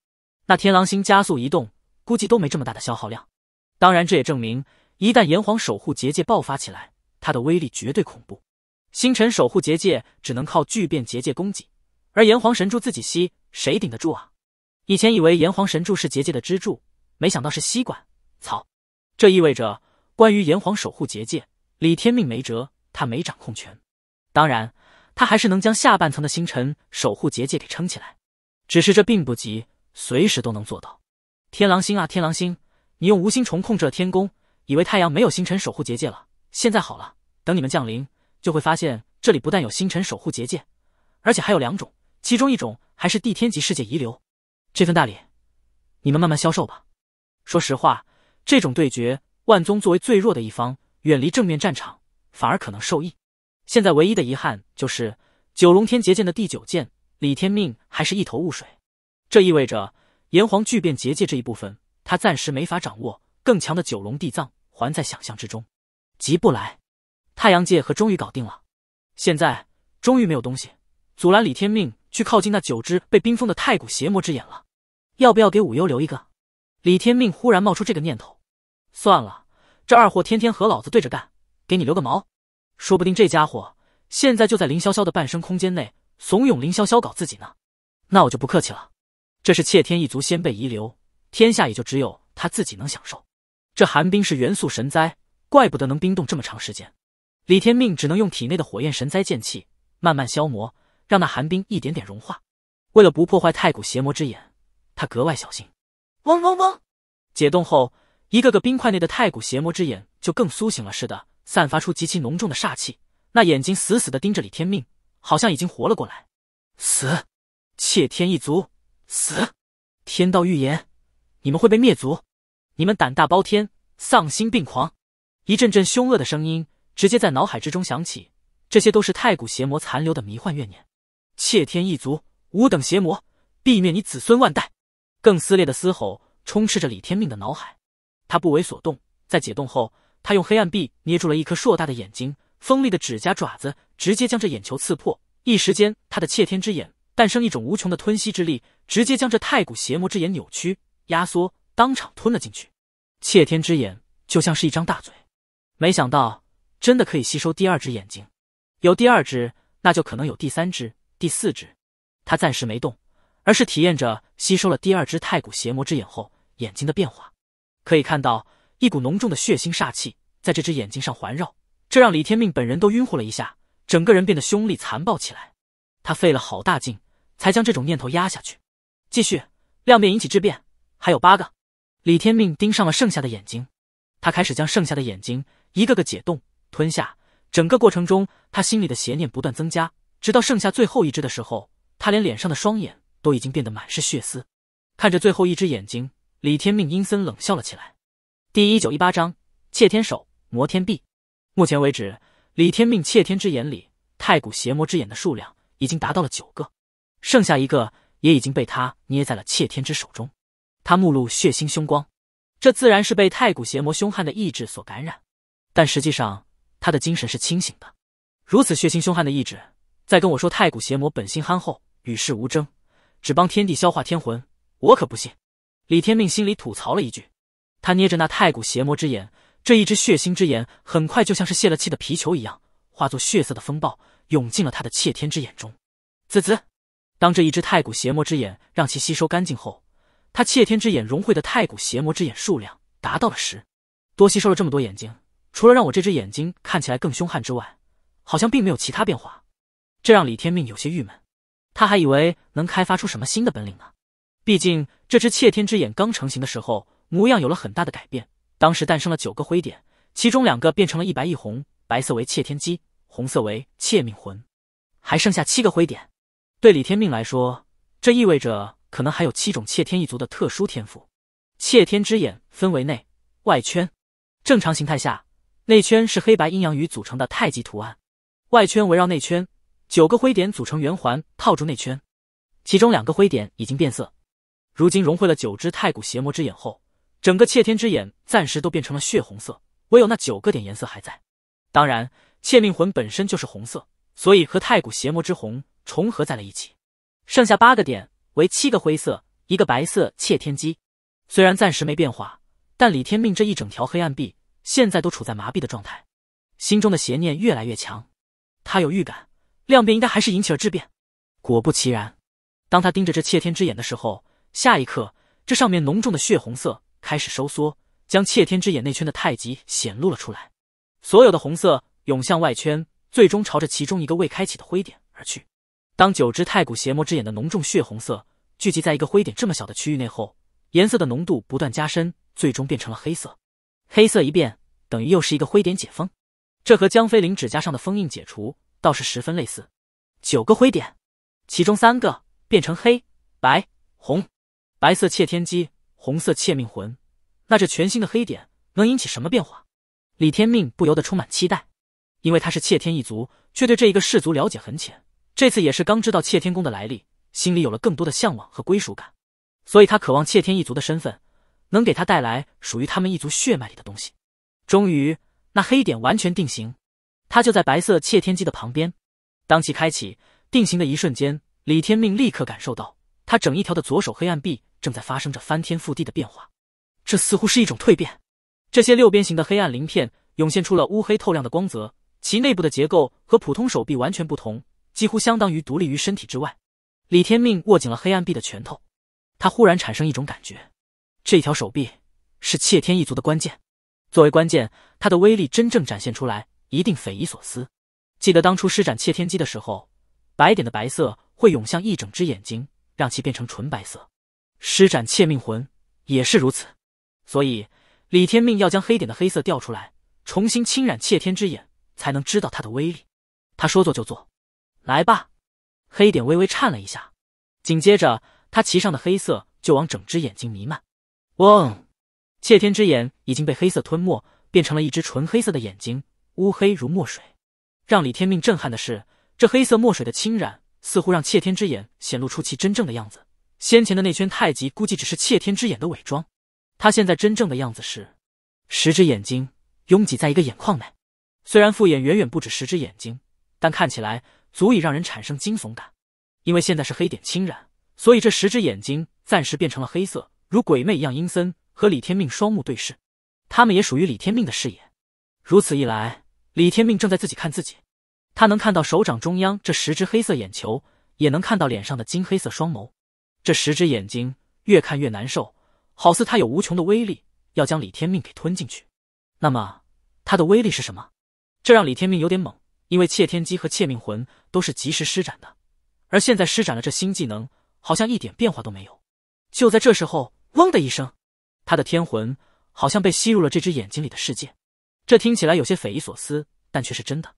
那天狼星加速移动，估计都没这么大的消耗量。当然，这也证明一旦炎黄守护结界爆发起来，它的威力绝对恐怖。星辰守护结界只能靠聚变结界供给，而炎黄神柱自己吸，谁顶得住啊？以前以为炎黄神柱是结界的支柱，没想到是吸管。操！这意味着关于炎黄守护结界，李天命没辙，他没掌控权。当然，他还是能将下半层的星辰守护结界给撑起来，只是这并不急，随时都能做到。天狼星啊，天狼星，你用无心虫控制了天宫，以为太阳没有星辰守护结界了。现在好了，等你们降临，就会发现这里不但有星辰守护结界，而且还有两种，其中一种还是地天级世界遗留。这份大礼，你们慢慢消受吧。说实话。这种对决，万宗作为最弱的一方，远离正面战场，反而可能受益。现在唯一的遗憾就是九龙天劫剑的第九剑，李天命还是一头雾水。这意味着炎黄巨变结界这一部分，他暂时没法掌握。更强的九龙地藏还在想象之中，急不来。太阳界和终于搞定了，现在终于没有东西阻拦李天命去靠近那九只被冰封的太古邪魔之眼了。要不要给武幽留一个？李天命忽然冒出这个念头，算了，这二货天天和老子对着干，给你留个毛，说不定这家伙现在就在林潇潇的半生空间内，怂恿林潇潇搞自己呢。那我就不客气了。这是窃天一族先辈遗留，天下也就只有他自己能享受。这寒冰是元素神灾，怪不得能冰冻这么长时间。李天命只能用体内的火焰神灾剑气慢慢消磨，让那寒冰一点点融化。为了不破坏太古邪魔之眼，他格外小心。嗡嗡嗡！解冻后，一个个冰块内的太古邪魔之眼就更苏醒了似的，散发出极其浓重的煞气。那眼睛死死的盯着李天命，好像已经活了过来。死！窃天一族，死！天道预言，你们会被灭族！你们胆大包天，丧心病狂！一阵阵凶恶的声音直接在脑海之中响起，这些都是太古邪魔残留的迷幻怨念。窃天一族，吾等邪魔必灭你子孙万代！更撕裂的嘶吼充斥着李天命的脑海，他不为所动。在解冻后，他用黑暗臂捏住了一颗硕大的眼睛，锋利的指甲爪子直接将这眼球刺破。一时间，他的窃天之眼诞生一种无穷的吞吸之力，直接将这太古邪魔之眼扭曲、压缩，当场吞了进去。窃天之眼就像是一张大嘴，没想到真的可以吸收第二只眼睛。有第二只，那就可能有第三只、第四只。他暂时没动。而是体验着吸收了第二只太古邪魔之眼后眼睛的变化，可以看到一股浓重的血腥煞气在这只眼睛上环绕，这让李天命本人都晕乎了一下，整个人变得凶戾残暴起来。他费了好大劲才将这种念头压下去，继续量变引起质变。还有八个，李天命盯上了剩下的眼睛，他开始将剩下的眼睛一个个解冻吞下。整个过程中，他心里的邪念不断增加，直到剩下最后一只的时候，他连脸上的双眼。都已经变得满是血丝，看着最后一只眼睛，李天命阴森冷笑了起来。第一九一八章窃天手魔天臂。目前为止，李天命窃天之眼里太古邪魔之眼的数量已经达到了九个，剩下一个也已经被他捏在了窃天之手中。他目露血腥凶光，这自然是被太古邪魔凶悍的意志所感染，但实际上他的精神是清醒的。如此血腥凶悍的意志，在跟我说太古邪魔本性憨厚，与世无争。只帮天地消化天魂，我可不信。李天命心里吐槽了一句。他捏着那太古邪魔之眼，这一只血腥之眼，很快就像是泄了气的皮球一样，化作血色的风暴，涌进了他的窃天之眼中。滋滋，当这一只太古邪魔之眼让其吸收干净后，他窃天之眼融汇的太古邪魔之眼数量达到了十。多吸收了这么多眼睛，除了让我这只眼睛看起来更凶悍之外，好像并没有其他变化，这让李天命有些郁闷。他还以为能开发出什么新的本领呢？毕竟这只窃天之眼刚成型的时候，模样有了很大的改变。当时诞生了九个灰点，其中两个变成了一白一红，白色为窃天机，红色为窃命魂，还剩下七个灰点。对李天命来说，这意味着可能还有七种窃天一族的特殊天赋。窃天之眼分为内、外圈，正常形态下，内圈是黑白阴阳鱼组成的太极图案，外圈围绕内圈。九个灰点组成圆环套住内圈，其中两个灰点已经变色。如今融汇了九只太古邪魔之眼后，整个窃天之眼暂时都变成了血红色，唯有那九个点颜色还在。当然，窃命魂本身就是红色，所以和太古邪魔之红重合在了一起。剩下八个点为七个灰色，一个白色。窃天机虽然暂时没变化，但李天命这一整条黑暗臂现在都处在麻痹的状态，心中的邪念越来越强。他有预感。量变应该还是引起了质变，果不其然，当他盯着这窃天之眼的时候，下一刻，这上面浓重的血红色开始收缩，将窃天之眼内圈的太极显露了出来，所有的红色涌向外圈，最终朝着其中一个未开启的灰点而去。当九只太古邪魔之眼的浓重血红色聚集在一个灰点这么小的区域内后，颜色的浓度不断加深，最终变成了黑色。黑色一变，等于又是一个灰点解封，这和江飞凌指甲上的封印解除。倒是十分类似，九个灰点，其中三个变成黑、白、红，白色窃天机，红色窃命魂，那这全新的黑点能引起什么变化？李天命不由得充满期待，因为他是窃天一族，却对这一个氏族了解很浅，这次也是刚知道窃天宫的来历，心里有了更多的向往和归属感，所以他渴望窃天一族的身份能给他带来属于他们一族血脉里的东西。终于，那黑点完全定型。他就在白色窃天机的旁边，当其开启定型的一瞬间，李天命立刻感受到他整一条的左手黑暗臂正在发生着翻天覆地的变化。这似乎是一种蜕变。这些六边形的黑暗鳞片涌现出了乌黑透亮的光泽，其内部的结构和普通手臂完全不同，几乎相当于独立于身体之外。李天命握紧了黑暗臂的拳头，他忽然产生一种感觉：这条手臂是窃天一族的关键。作为关键，它的威力真正展现出来。一定匪夷所思。记得当初施展窃天机的时候，白点的白色会涌向一整只眼睛，让其变成纯白色。施展窃命魂也是如此。所以李天命要将黑点的黑色调出来，重新侵染窃天之眼，才能知道它的威力。他说做就做，来吧。黑点微微颤了一下，紧接着他骑上的黑色就往整只眼睛弥漫。嗡，窃天之眼已经被黑色吞没，变成了一只纯黑色的眼睛。乌黑如墨水，让李天命震撼的是，这黑色墨水的侵染似乎让窃天之眼显露出其真正的样子。先前的那圈太极估计只是窃天之眼的伪装，他现在真正的样子是十只眼睛拥挤在一个眼眶内。虽然复眼远远不止十只眼睛，但看起来足以让人产生惊悚感。因为现在是黑点侵染，所以这十只眼睛暂时变成了黑色，如鬼魅一样阴森。和李天命双目对视，他们也属于李天命的视野。如此一来。李天命正在自己看自己，他能看到手掌中央这十只黑色眼球，也能看到脸上的金黑色双眸。这十只眼睛越看越难受，好似他有无穷的威力要将李天命给吞进去。那么他的威力是什么？这让李天命有点懵，因为窃天机和窃命魂都是及时施展的，而现在施展了这新技能，好像一点变化都没有。就在这时候，嗡的一声，他的天魂好像被吸入了这只眼睛里的世界。这听起来有些匪夷所思，但却是真的。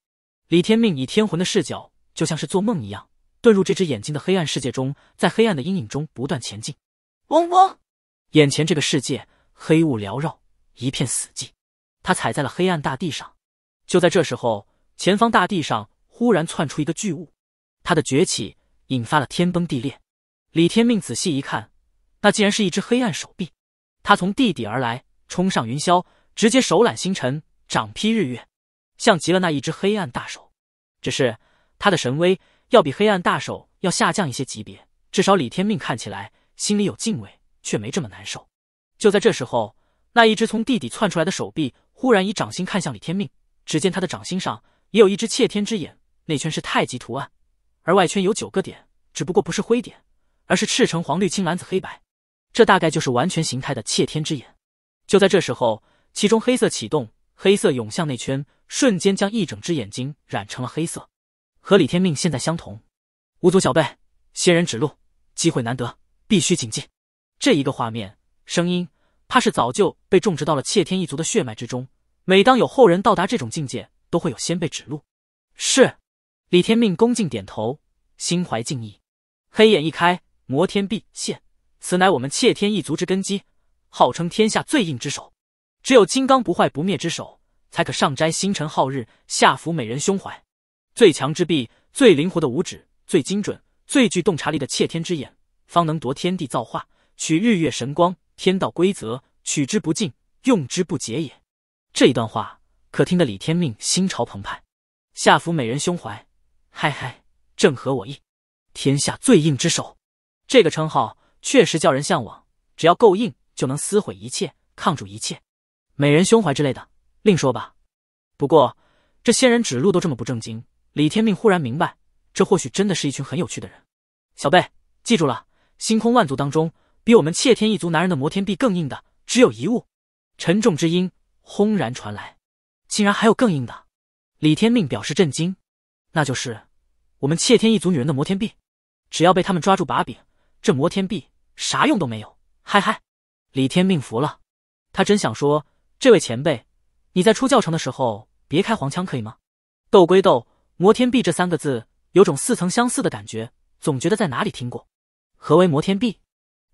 李天命以天魂的视角，就像是做梦一样，遁入这只眼睛的黑暗世界中，在黑暗的阴影中不断前进。嗡嗡，眼前这个世界黑雾缭绕，一片死寂。他踩在了黑暗大地上。就在这时候，前方大地上忽然窜出一个巨物，他的崛起引发了天崩地裂。李天命仔细一看，那竟然是一只黑暗手臂。他从地底而来，冲上云霄，直接手揽星辰。掌劈日月，像极了那一只黑暗大手，只是他的神威要比黑暗大手要下降一些级别。至少李天命看起来心里有敬畏，却没这么难受。就在这时候，那一只从地底窜出来的手臂忽然以掌心看向李天命，只见他的掌心上也有一只窃天之眼，内圈是太极图案，而外圈有九个点，只不过不是灰点，而是赤橙黄绿青蓝紫黑白。这大概就是完全形态的窃天之眼。就在这时候，其中黑色启动。黑色涌向内圈，瞬间将一整只眼睛染成了黑色。和李天命现在相同，五祖小辈，仙人指路，机会难得，必须谨记。这一个画面，声音，怕是早就被种植到了窃天一族的血脉之中。每当有后人到达这种境界，都会有先辈指路。是，李天命恭敬点头，心怀敬意。黑眼一开，摩天臂现，此乃我们窃天一族之根基，号称天下最硬之手。只有金刚不坏不灭之手，才可上摘星辰皓日，下抚美人胸怀。最强之臂，最灵活的五指，最精准、最具洞察力的窃天之眼，方能夺天地造化，取日月神光，天道规则，取之不尽，用之不竭也。这一段话可听得李天命心潮澎湃。下抚美人胸怀，嗨嗨，正合我意。天下最硬之手，这个称号确实叫人向往。只要够硬，就能撕毁一切，抗住一切。美人胸怀之类的，另说吧。不过这仙人指路都这么不正经，李天命忽然明白，这或许真的是一群很有趣的人。小贝，记住了，星空万族当中，比我们窃天一族男人的摩天臂更硬的，只有一物。沉重之音轰然传来，竟然还有更硬的！李天命表示震惊，那就是我们窃天一族女人的摩天臂。只要被他们抓住把柄，这摩天臂啥用都没有。嗨嗨，李天命服了，他真想说。这位前辈，你在出教程的时候别开黄腔可以吗？斗归斗，摩天臂这三个字有种似曾相似的感觉，总觉得在哪里听过。何为摩天臂？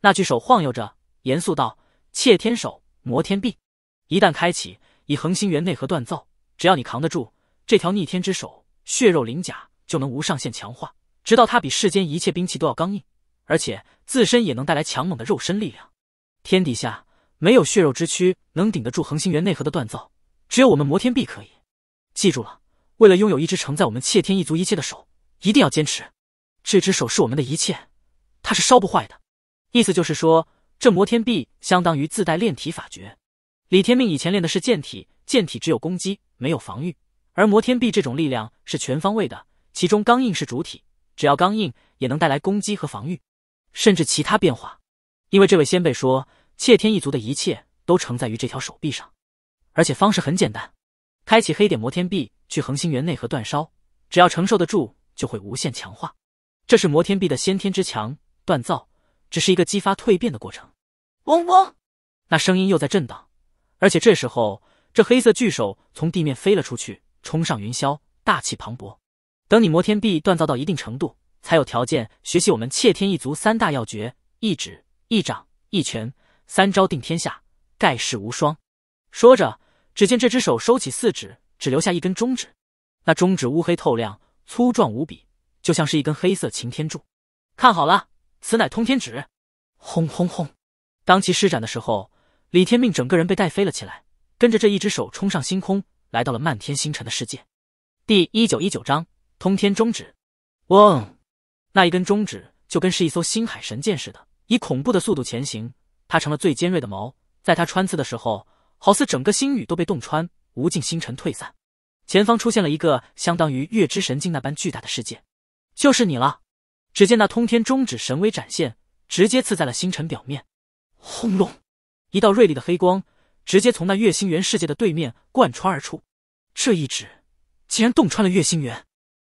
那巨手晃悠着，严肃道：“窃天手，摩天臂，一旦开启，以恒星元内核锻造，只要你扛得住这条逆天之手，血肉鳞甲就能无上限强化，直到它比世间一切兵器都要刚硬，而且自身也能带来强猛的肉身力量。天底下。”没有血肉之躯能顶得住恒星元内核的锻造，只有我们摩天臂可以。记住了，为了拥有一只承载我们窃天一族一切的手，一定要坚持。这只手是我们的一切，它是烧不坏的。意思就是说，这摩天臂相当于自带炼体法诀。李天命以前练的是剑体，剑体只有攻击，没有防御。而摩天臂这种力量是全方位的，其中刚硬是主体，只要刚硬也能带来攻击和防御，甚至其他变化。因为这位先辈说。窃天一族的一切都承载于这条手臂上，而且方式很简单：开启黑点摩天臂，去恒星园内核煅烧，只要承受得住，就会无限强化。这是摩天臂的先天之强，锻造只是一个激发蜕变的过程。嗡嗡，那声音又在震荡，而且这时候，这黑色巨手从地面飞了出去，冲上云霄，大气磅礴。等你摩天臂锻造到一定程度，才有条件学习我们窃天一族三大要诀：一指、一掌、一拳。三招定天下，盖世无双。说着，只见这只手收起四指，只留下一根中指。那中指乌黑透亮，粗壮无比，就像是一根黑色擎天柱。看好了，此乃通天指！轰轰轰！当其施展的时候，李天命整个人被带飞了起来，跟着这一只手冲上星空，来到了漫天星辰的世界。第一九一九章：通天中指。嗡！那一根中指就跟是一艘星海神剑似的，以恐怖的速度前行。它成了最尖锐的矛，在它穿刺的时候，好似整个星宇都被洞穿，无尽星辰退散，前方出现了一个相当于月之神境那般巨大的世界，就是你了。只见那通天中指神威展现，直接刺在了星辰表面，轰隆，一道锐利的黑光直接从那月星元世界的对面贯穿而出，这一指竟然洞穿了月星元，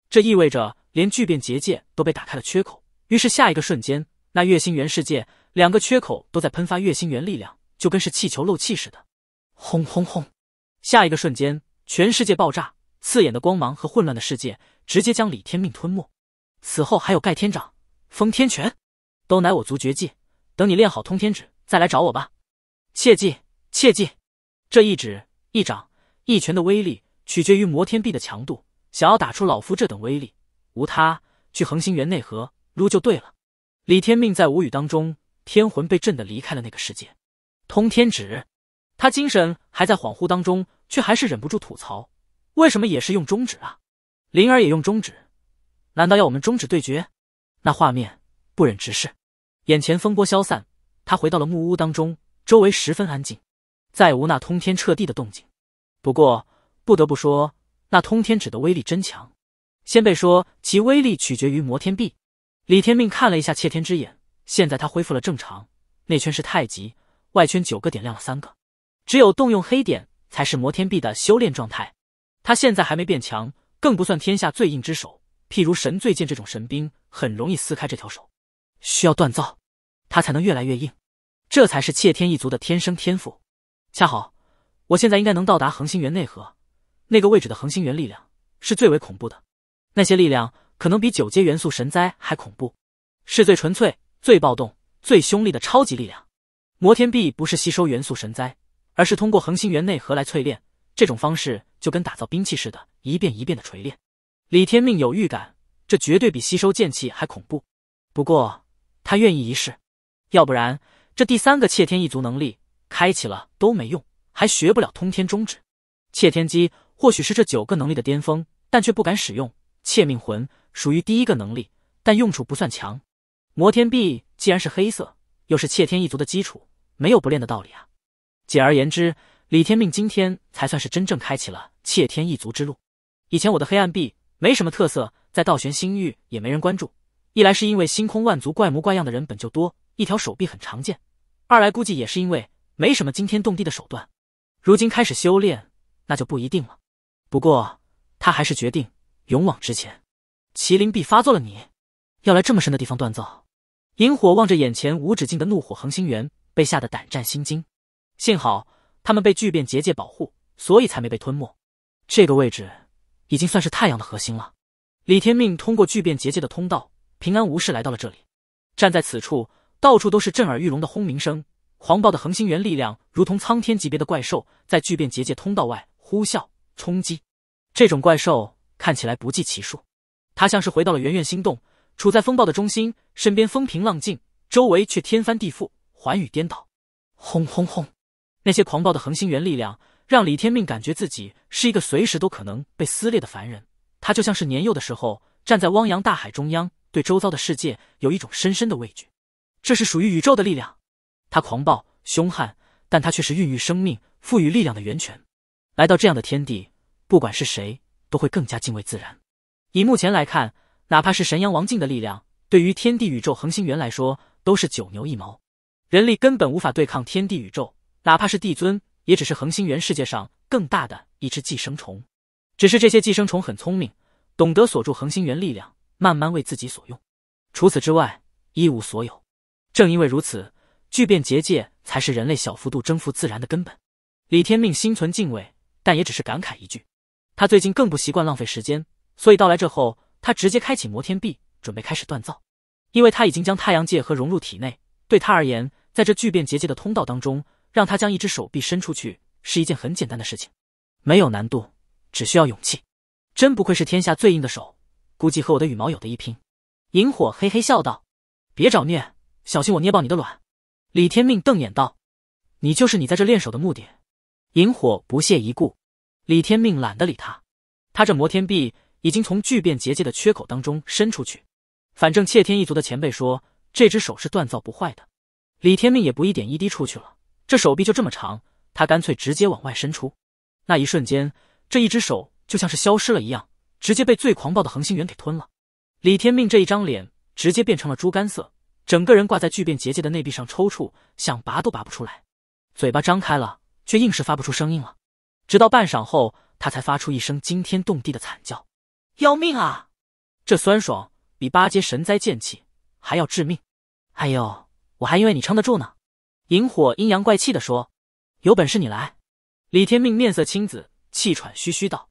这意味着连巨变结界都被打开了缺口。于是下一个瞬间，那月星元世界。两个缺口都在喷发月星元力量，就跟是气球漏气似的。轰轰轰！下一个瞬间，全世界爆炸，刺眼的光芒和混乱的世界直接将李天命吞没。此后还有盖天掌、封天拳，都乃我族绝技。等你练好通天指，再来找我吧。切记，切记！这一指、一掌、一拳的威力取决于摩天臂的强度。想要打出老夫这等威力，无他，去恒星元内核撸就对了。李天命在无语当中。天魂被震得离开了那个世界，通天指，他精神还在恍惚当中，却还是忍不住吐槽：为什么也是用中指啊？灵儿也用中指，难道要我们中指对决？那画面不忍直视。眼前风波消散，他回到了木屋当中，周围十分安静，再无那通天彻地的动静。不过不得不说，那通天指的威力真强。先辈说其威力取决于摩天壁。李天命看了一下窃天之眼。现在他恢复了正常，内圈是太极，外圈九个点亮了三个，只有动用黑点才是摩天壁的修炼状态。他现在还没变强，更不算天下最硬之手。譬如神最剑这种神兵，很容易撕开这条手，需要锻造，他才能越来越硬。这才是窃天一族的天生天赋。恰好，我现在应该能到达恒星元内核，那个位置的恒星元力量是最为恐怖的，那些力量可能比九阶元素神灾还恐怖，是最纯粹。最暴动、最凶厉的超级力量，摩天币不是吸收元素神灾，而是通过恒星元内核来淬炼。这种方式就跟打造兵器似的，一遍一遍的锤炼。李天命有预感，这绝对比吸收剑气还恐怖。不过他愿意一试，要不然这第三个窃天一族能力开启了都没用，还学不了通天中指。窃天机或许是这九个能力的巅峰，但却不敢使用。窃命魂属于第一个能力，但用处不算强。摩天币既然是黑色，又是窃天一族的基础，没有不练的道理啊！简而言之，李天命今天才算是真正开启了窃天一族之路。以前我的黑暗币没什么特色，在倒悬星域也没人关注。一来是因为星空万族怪模怪样的人本就多，一条手臂很常见；二来估计也是因为没什么惊天动地的手段。如今开始修炼，那就不一定了。不过他还是决定勇往直前。麒麟臂发作了，你要来这么深的地方锻造？萤火望着眼前无止境的怒火恒星源，被吓得胆战心惊。幸好他们被聚变结界保护，所以才没被吞没。这个位置已经算是太阳的核心了。李天命通过聚变结界的通道，平安无事来到了这里。站在此处，到处都是震耳欲聋的轰鸣声，狂暴的恒星源力量如同苍天级别的怪兽，在聚变结界通道外呼啸冲击。这种怪兽看起来不计其数，它像是回到了圆圆星洞。处在风暴的中心，身边风平浪静，周围却天翻地覆、寰宇颠倒。轰轰轰！那些狂暴的恒星源力量，让李天命感觉自己是一个随时都可能被撕裂的凡人。他就像是年幼的时候，站在汪洋大海中央，对周遭的世界有一种深深的畏惧。这是属于宇宙的力量，它狂暴凶悍，但它却是孕育生命、赋予力量的源泉。来到这样的天地，不管是谁，都会更加敬畏自然。以目前来看。哪怕是神阳王境的力量，对于天地宇宙恒星元来说都是九牛一毛，人力根本无法对抗天地宇宙。哪怕是帝尊，也只是恒星元世界上更大的一只寄生虫。只是这些寄生虫很聪明，懂得锁住恒星元力量，慢慢为自己所用。除此之外，一无所有。正因为如此，聚变结界才是人类小幅度征服自然的根本。李天命心存敬畏，但也只是感慨一句。他最近更不习惯浪费时间，所以到来这后。他直接开启摩天臂，准备开始锻造，因为他已经将太阳戒和融入体内。对他而言，在这巨变结界的通道当中，让他将一只手臂伸出去是一件很简单的事情，没有难度，只需要勇气。真不愧是天下最硬的手，估计和我的羽毛有的一拼。萤火嘿嘿笑道：“别找虐，小心我捏爆你的卵！”李天命瞪眼道：“你就是你在这练手的目的？”萤火不屑一顾，李天命懒得理他，他这摩天臂。已经从巨变结界的缺口当中伸出去。反正窃天一族的前辈说，这只手是锻造不坏的。李天命也不一点一滴出去了，这手臂就这么长，他干脆直接往外伸出。那一瞬间，这一只手就像是消失了一样，直接被最狂暴的恒星猿给吞了。李天命这一张脸直接变成了猪肝色，整个人挂在巨变结界的内壁上抽搐，想拔都拔不出来，嘴巴张开了，却硬是发不出声音了。直到半晌后，他才发出一声惊天动地的惨叫。要命啊！这酸爽比八阶神灾剑气还要致命。还有，我还因为你撑得住呢。萤火阴阳怪气的说：“有本事你来。”李天命面色青紫，气喘吁吁道：“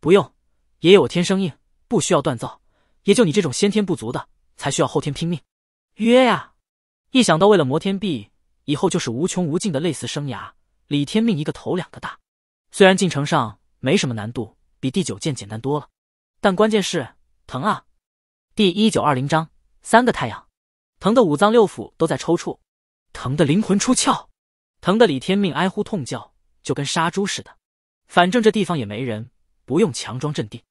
不用，爷爷我天生硬，不需要锻造，也就你这种先天不足的才需要后天拼命。”约呀！一想到为了摩天币，以后就是无穷无尽的类似生涯，李天命一个头两个大。虽然进程上没什么难度，比第九剑简单多了。但关键是疼啊！第一九二零章三个太阳，疼的五脏六腑都在抽搐，疼的灵魂出窍，疼的李天命哀呼痛叫，就跟杀猪似的。反正这地方也没人，不用强装镇定，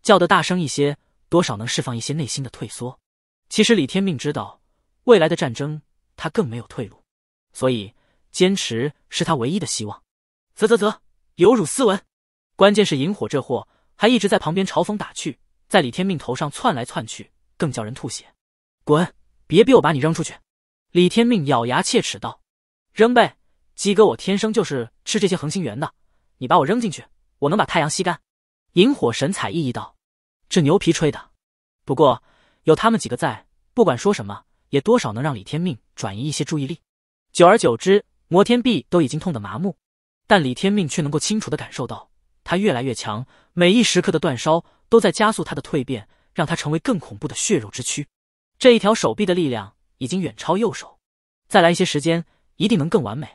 叫得大声一些，多少能释放一些内心的退缩。其实李天命知道，未来的战争他更没有退路，所以坚持是他唯一的希望。啧啧啧，有辱斯文。关键是萤火这货。还一直在旁边嘲讽打趣，在李天命头上窜来窜去，更叫人吐血。滚！别逼我把你扔出去！李天命咬牙切齿道：“扔呗，鸡哥，我天生就是吃这些恒星源的。你把我扔进去，我能把太阳吸干。”萤火神采奕奕道：“这牛皮吹的，不过有他们几个在，不管说什么，也多少能让李天命转移一些注意力。久而久之，摩天臂都已经痛得麻木，但李天命却能够清楚的感受到。”他越来越强，每一时刻的煅烧都在加速他的蜕变，让他成为更恐怖的血肉之躯。这一条手臂的力量已经远超右手，再来一些时间，一定能更完美，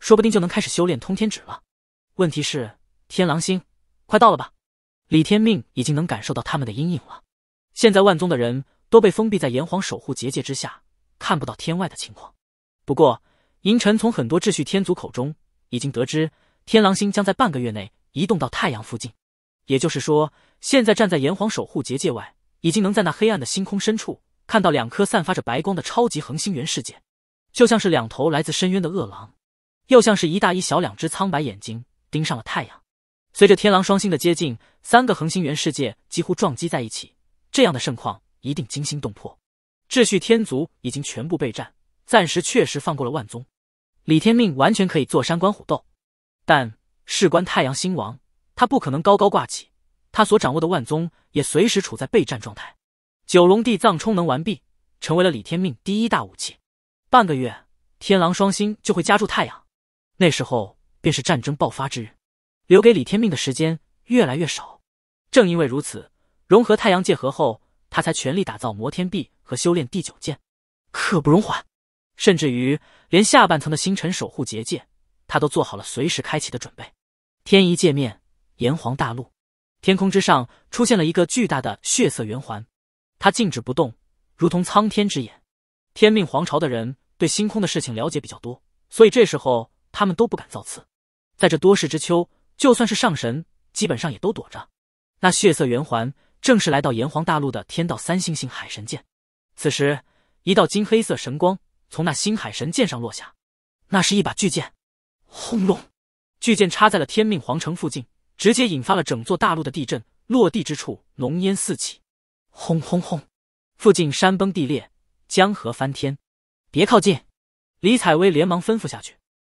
说不定就能开始修炼通天指了。问题是，天狼星快到了吧？李天命已经能感受到他们的阴影了。现在万宗的人都被封闭在炎黄守护结界之下，看不到天外的情况。不过，银尘从很多秩序天族口中已经得知，天狼星将在半个月内。移动到太阳附近，也就是说，现在站在炎黄守护结界外，已经能在那黑暗的星空深处看到两颗散发着白光的超级恒星源世界，就像是两头来自深渊的恶狼，又像是一大一小两只苍白眼睛盯上了太阳。随着天狼双星的接近，三个恒星源世界几乎撞击在一起，这样的盛况一定惊心动魄。秩序天族已经全部备战，暂时确实放过了万宗，李天命完全可以坐山观虎斗，但。事关太阳兴亡，他不可能高高挂起。他所掌握的万宗也随时处在备战状态。九龙地藏充能完毕，成为了李天命第一大武器。半个月，天狼双星就会夹住太阳，那时候便是战争爆发之日。留给李天命的时间越来越少。正因为如此，融合太阳界核后，他才全力打造摩天币和修炼第九剑，刻不容缓。甚至于，连下半层的星辰守护结界。他都做好了随时开启的准备。天一界面，炎黄大陆天空之上出现了一个巨大的血色圆环，它静止不动，如同苍天之眼。天命皇朝的人对星空的事情了解比较多，所以这时候他们都不敢造次。在这多事之秋，就算是上神，基本上也都躲着。那血色圆环正是来到炎黄大陆的天道三星星海神剑。此时，一道金黑色神光从那星海神剑上落下，那是一把巨剑。轰隆！巨剑插在了天命皇城附近，直接引发了整座大陆的地震。落地之处，浓烟四起。轰轰轰！附近山崩地裂，江河翻天。别靠近！李采薇连忙吩咐下去。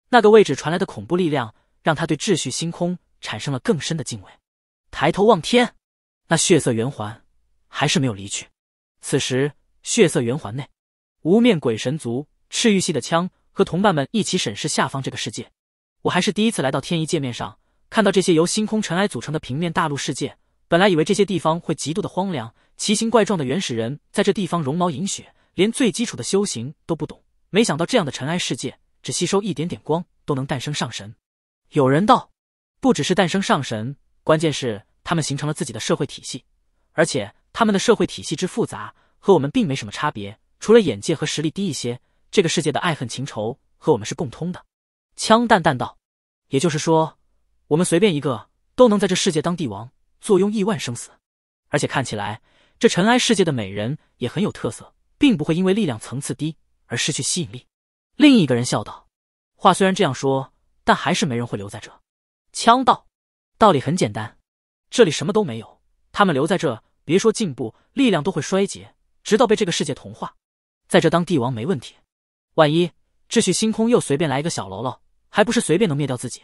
那个位置传来的恐怖力量，让她对秩序星空产生了更深的敬畏。抬头望天，那血色圆环还是没有离去。此时，血色圆环内，无面鬼神族赤玉系的枪和同伴们一起审视下方这个世界。我还是第一次来到天仪界面上，看到这些由星空尘埃组成的平面大陆世界。本来以为这些地方会极度的荒凉，奇形怪状的原始人在这地方茹毛饮血，连最基础的修行都不懂。没想到这样的尘埃世界，只吸收一点点光都能诞生上神。有人道，不只是诞生上神，关键是他们形成了自己的社会体系，而且他们的社会体系之复杂和我们并没什么差别，除了眼界和实力低一些。这个世界的爱恨情仇和我们是共通的。枪淡淡道。也就是说，我们随便一个都能在这世界当帝王，坐拥亿万生死。而且看起来，这尘埃世界的美人也很有特色，并不会因为力量层次低而失去吸引力。另一个人笑道：“话虽然这样说，但还是没人会留在这。”枪道道理很简单，这里什么都没有，他们留在这，别说进步，力量都会衰竭，直到被这个世界同化。在这当帝王没问题，万一秩序星空又随便来一个小喽啰。还不是随便能灭掉自己，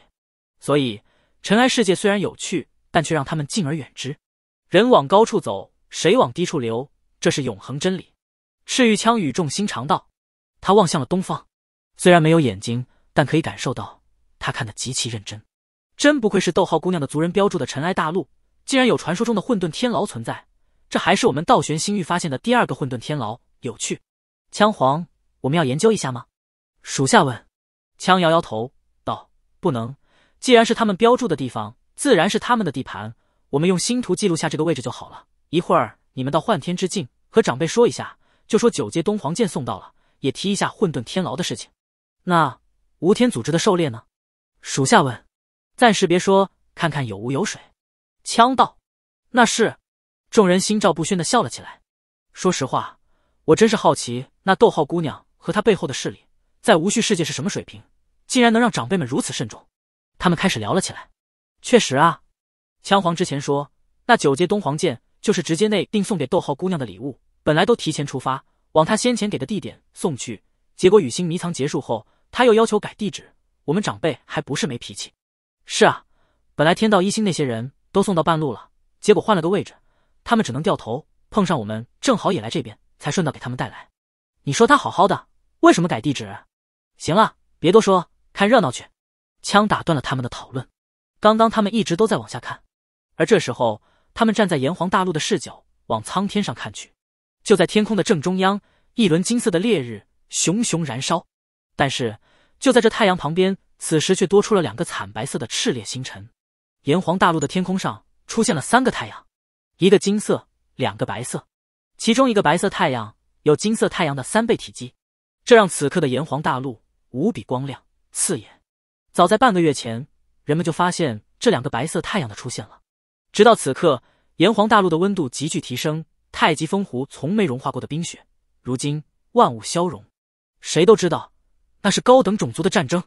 所以尘埃世界虽然有趣，但却让他们敬而远之。人往高处走，水往低处流，这是永恒真理。赤玉枪语重心长道。他望向了东方，虽然没有眼睛，但可以感受到他看得极其认真。真不愧是逗号姑娘的族人标注的尘埃大陆，竟然有传说中的混沌天牢存在。这还是我们道玄星域发现的第二个混沌天牢，有趣。枪皇，我们要研究一下吗？属下问。枪摇摇头道：“不能，既然是他们标注的地方，自然是他们的地盘。我们用星图记录下这个位置就好了。一会儿你们到幻天之境和长辈说一下，就说九阶东皇剑送到了，也提一下混沌天牢的事情。那无天组织的狩猎呢？”属下问：“暂时别说，看看有无有水。”枪道：“那是。”众人心照不宣的笑了起来。说实话，我真是好奇那逗号姑娘和她背后的势力，在无序世界是什么水平。竟然能让长辈们如此慎重，他们开始聊了起来。确实啊，枪皇之前说那九阶东皇剑就是直接内定送给逗号姑娘的礼物，本来都提前出发往她先前给的地点送去，结果雨欣迷藏结束后，他又要求改地址。我们长辈还不是没脾气。是啊，本来天道一星那些人都送到半路了，结果换了个位置，他们只能掉头，碰上我们正好也来这边，才顺道给他们带来。你说他好好的，为什么改地址？行了，别多说。看热闹去，枪打断了他们的讨论。刚刚他们一直都在往下看，而这时候他们站在炎黄大陆的视角往苍天上看去，就在天空的正中央，一轮金色的烈日熊熊燃烧。但是就在这太阳旁边，此时却多出了两个惨白色的炽烈星辰。炎黄大陆的天空上出现了三个太阳，一个金色，两个白色。其中一个白色太阳有金色太阳的三倍体积，这让此刻的炎黄大陆无比光亮。刺眼！早在半个月前，人们就发现这两个白色太阳的出现了。直到此刻，炎黄大陆的温度急剧提升，太极风湖从没融化过的冰雪，如今万物消融。谁都知道，那是高等种族的战争。